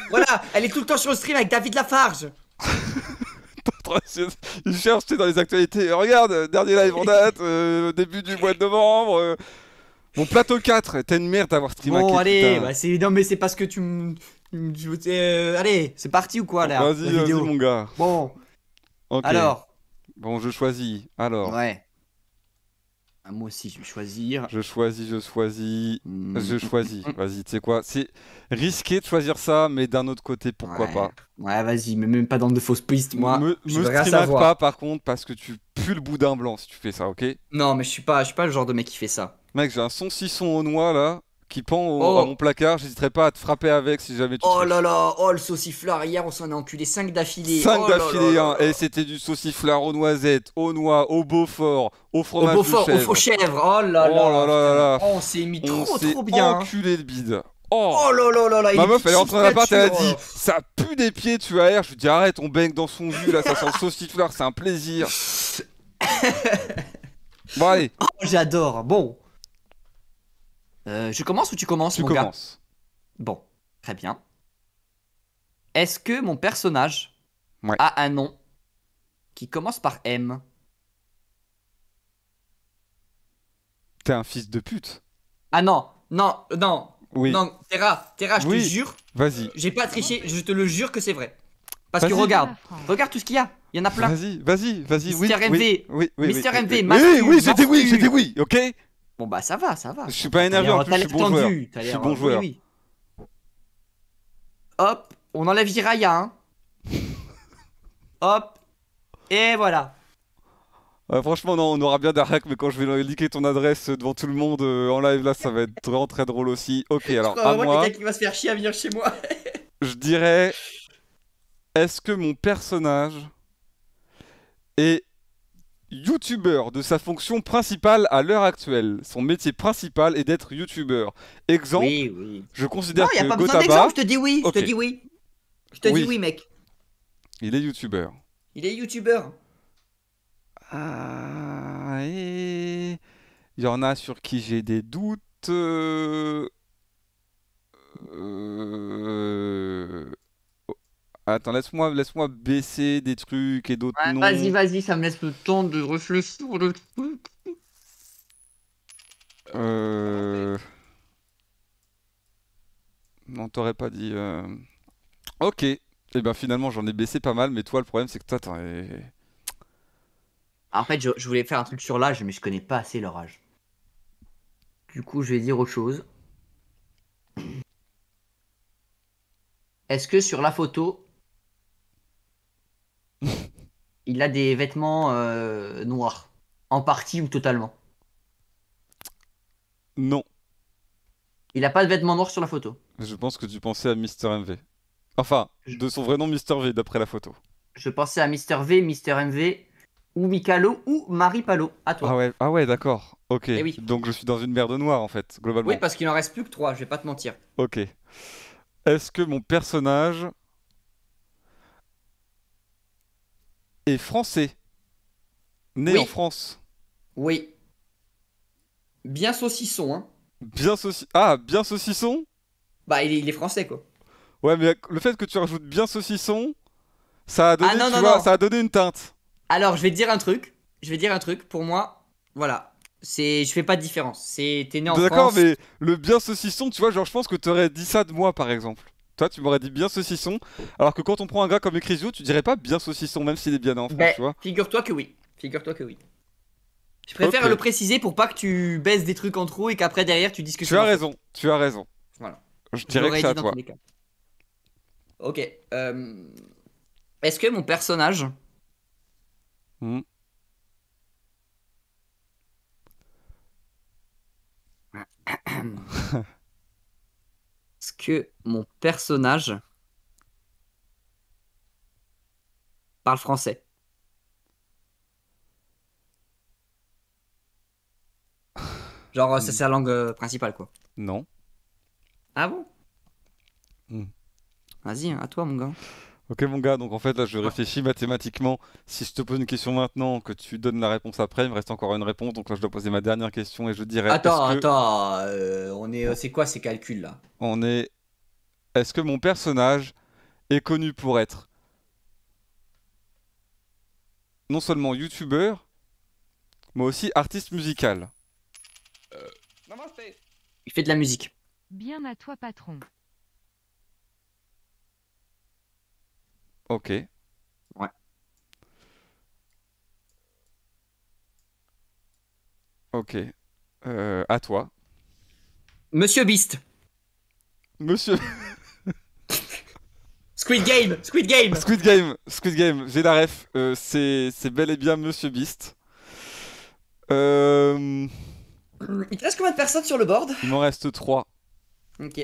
voilà, elle est tout le temps sur le stream avec David Lafarge. Il cherche dans les actualités. Regarde, euh, dernier live en date, euh, début du mois de novembre. Euh. Mon plateau 4, t'es une merde d'avoir streamé. Bon, allez, bah, c'est évident mais c'est parce que tu me euh, allez, c'est parti ou quoi là Vas-y, vas-y mon gars. Bon. Alors. Bon, je choisis. Alors. Ouais. Ah, moi aussi, je vais choisir. Je choisis, je choisis, hmm. je choisis. Vas-y, tu sais quoi C'est risqué de choisir ça, mais d'un autre côté, pourquoi pas Ouais, vas-y, mais même pas dans de fausses pistes, moi. je me sais pas, par contre, parce que tu pues le boudin blanc si tu fais ça, ok Non, mais je suis pas, je suis pas le genre de mec qui fait ça. Mec, j'ai un son sisson au noix là qui pend au, oh. à mon placard. J'hésiterai pas à te frapper avec si jamais tu. Oh là là, oh le sauciflard. Hier, on s'en est enculé 5 d'affilée. 5 d'affilée, hein. Et c'était du sauciflard aux noisettes, aux noix, au Beaufort, au fromage. Au Beaufort, au faux chèvre. Oh là oh là, là, là, Oh, on s'est mis trop trop bien. Hein. enculé de bide. Oh, oh là là là Ma meuf elle est rentrée dans l'appart elle a dit euh, ça pue des pieds tu as l'air je lui dis arrête on baigne dans son jus là ça sent le sauciflard c'est un plaisir Bon allez oh, j'adore bon euh, je commence ou tu commences Tu mon Gars bon, très bien. Est-ce que mon personnage a un nom qui commence par M T'es un fils de pute. Ah non, non, non. Oui. Non, Terra, Terra, je te jure. Vas-y. Euh, j'ai pas triché, je te le jure que c'est vrai. Parce que regarde, regarde tout ce qu'il y a. Il y en a plein. Vas-y, vas-y, vas-y. Mister MV. Oui, oui, Oui, oui, dit eh, oui, oui, ok Bon bah ça va, ça va. Je suis pas énervé en plus, je suis bon joueur. Je Hop, on enlève Jiraya. Hein. Hop, et voilà. franchement, non, on aura bien d'arrac, mais quand je vais liker ton adresse devant tout le monde euh, en live, là, ça va être vraiment très drôle aussi. Ok, alors à moi... qui va se faire chier à venir chez moi. je dirais... Est-ce que mon personnage est youtubeur de sa fonction principale à l'heure actuelle. Son métier principal est d'être youtubeur. Exemple, je considère que il a je te dis oui, je te dis oui. Je te dis oui, mec. Il est youtubeur. Il est youtubeur. Ah, Il y en a sur qui j'ai des doutes. Euh, euh, Attends, laisse-moi laisse baisser des trucs et d'autres Vas-y, vas-y, ça me laisse le temps de réfléchir sur le truc. Euh... Non, t'aurais pas dit... Euh. Ok. Et eh ben finalement, j'en ai baissé pas mal, mais toi, le problème, c'est que toi, ah, En fait, je, je, voulais faire un truc sur l'âge, mais je connais pas assez leur âge. Du coup, je vais dire autre chose. Est-ce que sur la photo, il a des vêtements euh, noirs, en partie ou totalement. Non. Il n'a pas de vêtements noirs sur la photo. Je pense que tu pensais à Mr. MV. Enfin, de son vrai nom Mr. V d'après la photo. Je pensais à Mr. V, Mr. MV, ou Mikalo ou Marie Palo. À toi. Ah ouais, ah ouais d'accord. Ok. Eh Donc je suis dans une merde noire en fait, globalement. Oui, parce qu'il n'en reste plus que trois, je vais pas te mentir. Ok. Est-ce que mon personnage Et français, né en France. Oui. Bien saucisson, hein. Bien saucisson. Ah, bien saucisson Bah, il est, français, quoi. Ouais, mais le fait que tu rajoutes bien saucisson, ça a donné, ah, Ça a donné une teinte. Alors, je vais te dire un truc. Je vais te dire un truc. Pour moi, voilà. C'est, je fais pas de différence. C'est, t'es né en France. D'accord, mais le bien saucisson, tu vois, genre, je pense que tu aurais dit ça de moi, par exemple. Toi, tu m'aurais dit bien saucisson. Alors que quand on prend un gars comme Ukrizu, tu dirais pas bien saucisson, même s'il est bien en France, tu vois. Figure-toi que oui. Figure-toi que oui. Je préfère le préciser pour pas que tu baisses des trucs en trop et qu'après derrière tu dis que tu as raison. Tu as raison. Voilà. Je dirais que c'est à toi. Ok. Euh, est-ce que mon personnage hmm. Est-ce que mon personnage parle français Genre, euh, c'est hmm. sa langue euh, principale, quoi. Non. Ah bon hmm. Vas-y, à toi, mon gars. Ok mon gars, donc en fait là je réfléchis mathématiquement. Si je te pose une question maintenant, que tu donnes la réponse après, il me reste encore une réponse, donc là je dois poser ma dernière question et je dirais. Attends, attends, euh, on est, euh, c'est quoi ces calculs là On est. Est-ce que mon personnage est connu pour être non seulement youtubeur, mais aussi artiste musical euh... Il fait de la musique. Bien à toi patron. Ok. Ouais. Ok. Euh, à toi. Monsieur Beast. Monsieur. Squid Game, Squid Game. Squid Game, Squid Game. J'ai la ref. Euh, c'est, bel et bien Monsieur Beast. Euh... Il te reste combien de personnes sur le board Il m'en reste 3. Ok.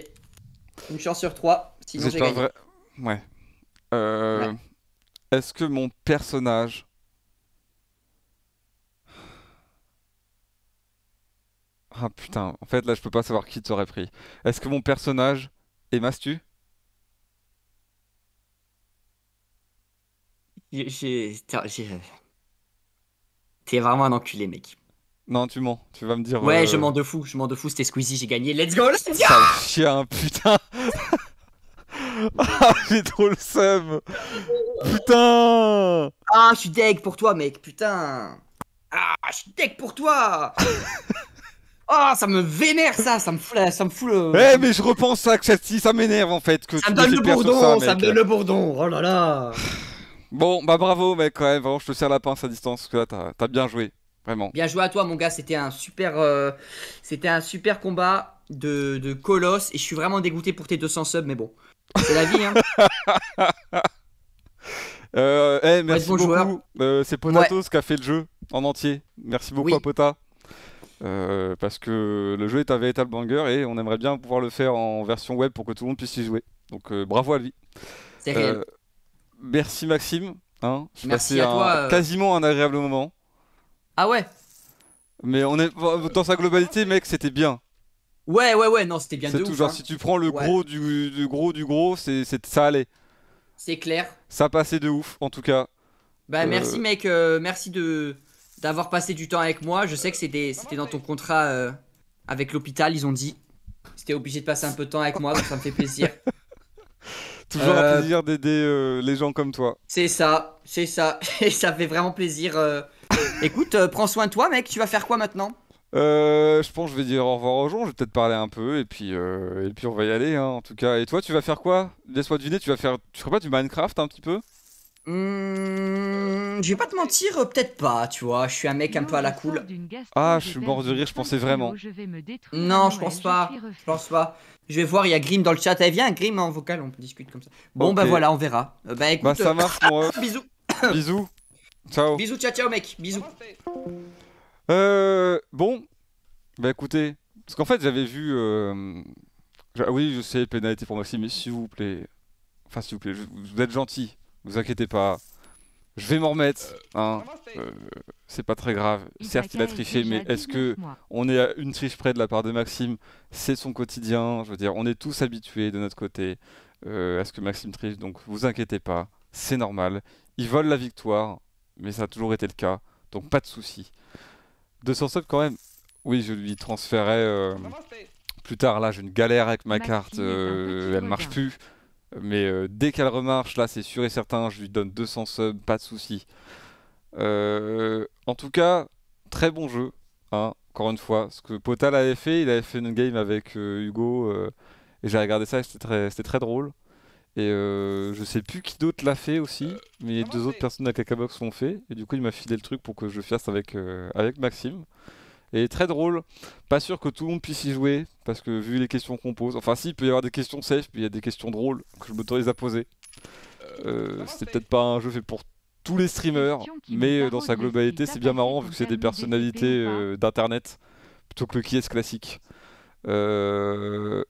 Une chance sur 3. Sinon j'ai gagné. Ouais. Euh, est-ce que mon personnage. Ah putain, en fait là je peux pas savoir qui t'aurait pris. Est-ce que mon personnage est Mastu J'ai. T'es vraiment un enculé, mec. Non, tu mens. Tu vas me dire. Ouais, euh, je m'en de fou. Je m'en de C'était Squeezie, j'ai gagné. Let's go, let's putain Ah, j'ai trop le seum. Putain. Ah, je suis deg pour toi, mec. Putain. Ah, je suis deg pour toi. Ah, oh, ça me vénère ça, ça me fout, ça me fout le. Eh, mais je repense à que ça, ça m'énerve en fait. Que ça me donne le bourdon, ça, me donne le bourdon, oh là là. Bon, bah bravo, mec, quand même, vraiment, je te serre la pince à distance, parce que là, t'as bien joué, vraiment. Bien joué à toi, mon gars, c'était un super. Euh, c'était un super combat de, de colosse, et je suis vraiment dégoûté pour tes 200 subs, mais bon. C'est la vie, hein. Euh, merci beaucoup. Euh, c'est Potatos qui a fait le jeu en entier. Merci beaucoup à Pota. Euh, parce que le jeu est un véritable banger et on aimerait bien pouvoir le faire en version web pour que tout le monde puisse y jouer. Donc bravo à lui. C'est Merci Maxime. Hein. merci à toi, Quasiment un agréable moment. Ah ouais. Mais on est dans sa globalité, mec, c'était bien. Ouais, ouais, ouais, non, c'était bien de ouf, hein. si tu prends le gros du, gros du gros, c'est ça allait. C'est clair. Ça passait de ouf, en tout cas. Bah, euh, merci, mec. Euh, merci de d'avoir passé du temps avec moi. Je sais que c'était dans ton contrat euh, avec l'hôpital, ils ont dit. C'était obligé de passer un peu de temps avec moi, donc ça me fait plaisir. Toujours un plaisir d'aider les gens comme toi. C'est ça, c'est ça. Et ça fait vraiment plaisir. Écoute, prends soin de toi, mec. Tu vas faire quoi maintenant euh, je pense que je vais dire au revoir aux gens, je vais peut-être parler un peu et puis, euh, et puis on va y aller hein, en tout cas. Et toi, tu vas faire quoi Laisse-moi deviner, tu vas faire, tu crois pas du Minecraft un petit peu mmh, Je vais pas te mentir, euh, peut-être pas, tu vois. Je suis un mec un peu à la cool. Ah, je suis mort de rire, je pensais vraiment. Non, je pense pas. Je pense pas. Je vais voir, il y a Grim dans le chat. Eh, viens, Grim en vocal, on discute comme ça. Bon, bah voilà, on verra. Euh, ben, bah écoute. ça marche, Bisous. Bisous. Ciao. Bisous, ciao, ciao, mec. Bisous. Euh, bon, bah écoutez, parce qu'en fait j'avais vu. Euh, oui, je sais, pénalité pour Maxime, mais s'il vous plaît. Enfin, s'il vous plaît, vous êtes gentil, vous inquiétez pas. Je vais m'en remettre. Euh, hein. c'est pas très grave. Certes, il a triché, mais est-ce que on est à une triche près de la part de Maxime C'est son quotidien. Je veux dire, on est tous habitués de notre côté à ce que Maxime triche. Donc, vous inquiétez pas, c'est normal. il vole la victoire, mais ça a toujours été le cas. Donc, pas de souci. 200 subs quand même. Oui, je lui transférais euh, plus tard. Là, j'ai une galère avec ma carte. Euh, elle marche plus. Mais euh, dès qu'elle remarche, là, c'est sûr et certain, je lui donne 200 subs, pas de souci. en tout cas, très bon jeu. Hein, encore une fois, ce que Potal avait fait, il avait fait une game avec Hugo. et j'ai regardé ça, c'était très drôle. Et euh, je sais plus qui d'autre l'a fait aussi, euh, mais deux autres personnes à Cacabox l'ont fait. Et du coup, il m'a filé le truc pour que je fiasse avec, euh, avec Maxime. Et très drôle. Pas sûr que tout le monde puisse y jouer, parce que vu les questions qu'on pose. Enfin, si, il peut y avoir des questions safe, puis il y a des questions drôles que je m'autorise à poser. Euh, c'est peut-être pas un jeu fait pour tous les streamers, mais dans sa globalité, c'est bien marrant vu que c'est des personnalités d'internet plutôt que le qui est classique. Euh,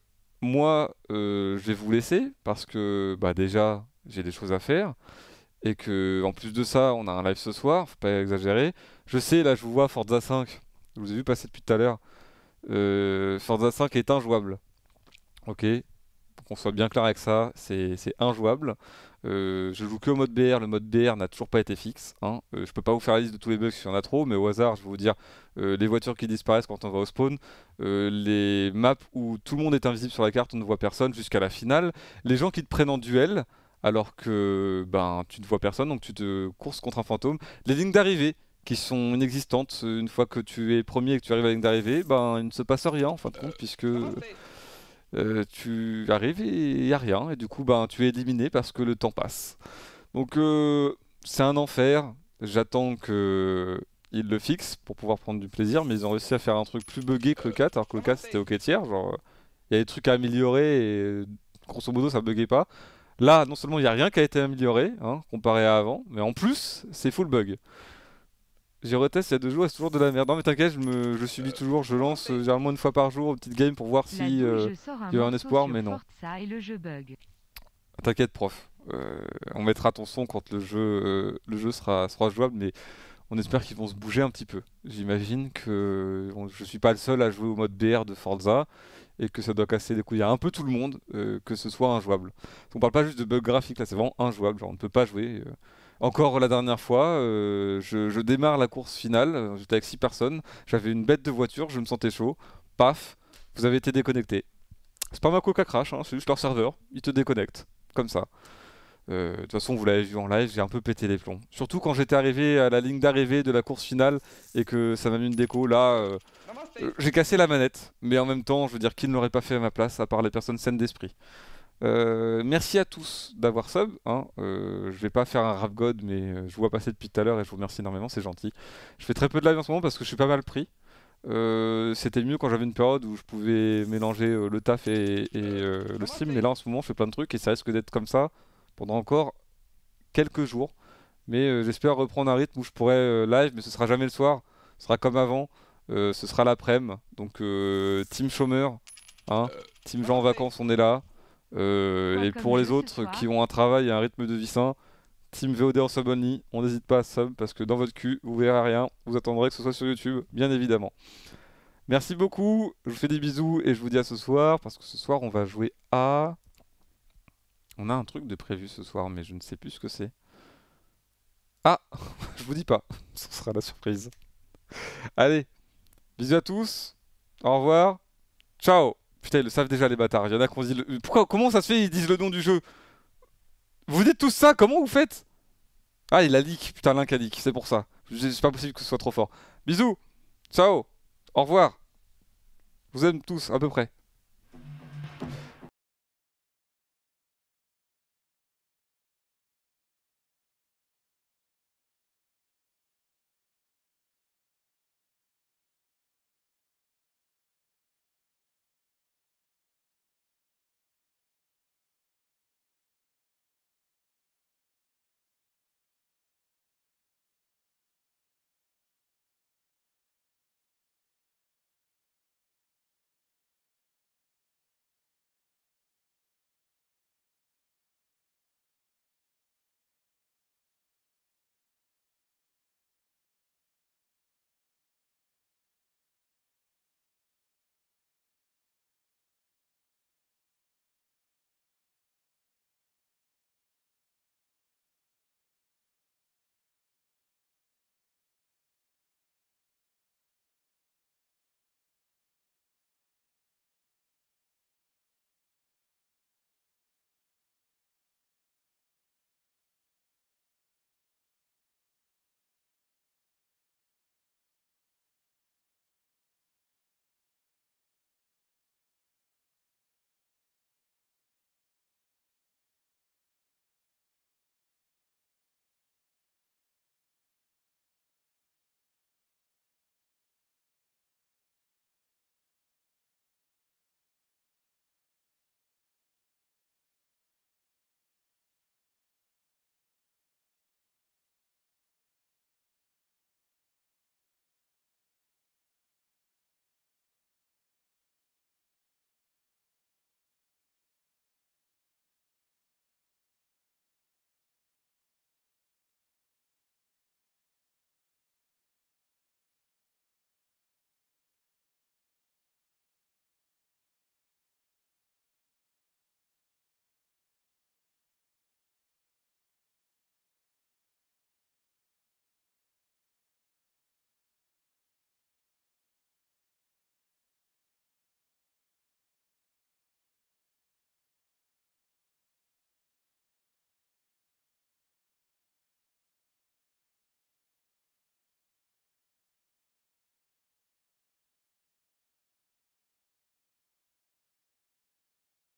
moi, euh, je vais vous laisser parce que bah, déjà, j'ai des choses à faire. Et que, en plus de ça, on a un live ce soir, faut pas exagérer. Je sais, là, je vous vois Forza 5. Je vous ai vu passer depuis tout à l'heure. Euh, Forza 5 est injouable. Ok Qu'on soit bien clair avec ça, c'est injouable. Euh, je joue que au mode BR, le mode BR n'a toujours pas été fixe. Hein. Euh, je peux pas vous faire la liste de tous les bugs s'il y en a trop, mais au hasard, je vais vous dire euh, les voitures qui disparaissent quand on va au spawn, les maps où tout le monde est invisible sur la carte, on ne voit personne jusqu'à la finale, les gens qui te prennent en duel alors que ben tu ne vois personne, donc tu te courses contre un fantôme, les lignes d'arrivée qui sont inexistantes, une fois que tu es premier et que tu arrives à la ligne d'arrivée, ben il ne se passe rien en fin de compte, puisque... Euh, tu arrives et il n'y a rien, et du coup, ben, tu es éliminé parce que le temps passe. Donc, euh, c'est un enfer. J'attends que ils le fixent pour pouvoir prendre du plaisir, mais ils ont réussi à faire un truc plus buggé que le 4, alors que le 4 ah, c'était ok tiers. Genre, euh, il y a des trucs à améliorer et grosso modo ça ne buguait pas. Là, non seulement il n'y a rien qui a été amélioré hein, comparé à avant, mais en plus, c'est full bug. J'ai retesté il y a deux jours, c'est toujours de la merde. Non mais t'inquiète, je, me... je subis toujours, je lance euh, généralement une fois par jour une petite game pour voir si euh, il y a un espoir, mais non. T'inquiète prof, euh, on mettra ton son quand le jeu, le jeu sera, sera jouable, mais on espère qu'ils vont se bouger un petit peu. J'imagine que je suis pas le seul à jouer au mode BR de Forza et que ça doit casser des couilles à un peu tout le monde que ce soit injouable. On parle pas juste de bug graphique là, c'est vraiment injouable, genre on ne peut pas jouer. Encore la dernière fois, euh, je, démarre la course finale, j'étais avec 6 personnes, j'avais une bête de voiture, je me sentais chaud, paf, vous avez été déconnecté. C'est pas ma coca crash, hein, c'est juste leur serveur, ils te déconnectent, comme ça. Euh, de toute façon, vous l'avez vu en live, j'ai un peu pété les plombs. Surtout quand j'étais arrivé à la ligne d'arrivée de la course finale et que ça m'a mis une déco, là, euh, j'ai cassé la manette. Mais en même temps, je veux dire, qui ne l'aurait pas fait à ma place, à part les personnes saines d'esprit euh, merci à tous d'avoir sub. Hein. Euh, je vais pas faire un rap god, mais euh, je vois passer depuis tout à l'heure et je vous remercie énormément, c'est gentil. Je fais très peu de live en ce moment parce que je suis pas mal pris. Euh, c'était mieux quand j'avais une période où je pouvais mélanger le taf et, le stream, mais là en ce moment je fais plein de trucs et ça risque d'être comme ça pendant encore quelques jours. Mais j'espère reprendre un rythme où je pourrai live, mais ce sera jamais le soir, ce sera comme avant, ce sera l'après-midi. Donc Team Chômeur, hein. Team gens en vacances, on est là. Euh, et pour les autres qui ont un travail et un rythme de vie sain, Team VOD en sub only, on n'hésite pas à sub parce que dans votre cul, vous verrez rien, vous attendrez que ce soit sur YouTube, bien évidemment. Merci beaucoup, je vous fais des bisous et je vous dis à ce soir parce que ce soir on va jouer à. On a un truc de prévu ce soir, mais je ne sais plus ce que c'est. Ah Je vous dis pas, ce sera la surprise. Allez, bisous à tous, au revoir, ciao Putain, ils le savent déjà les bâtards. Il y en a dit. Le... Pourquoi Comment ça se fait Ils disent le nom du jeu. Vous dites tout ça Comment vous faites Ah, il a leak. Putain, Link a leak. C'est pour ça. C'est pas possible que ce soit trop fort. Bisous. Ciao. Au revoir. vous aime tous à peu près.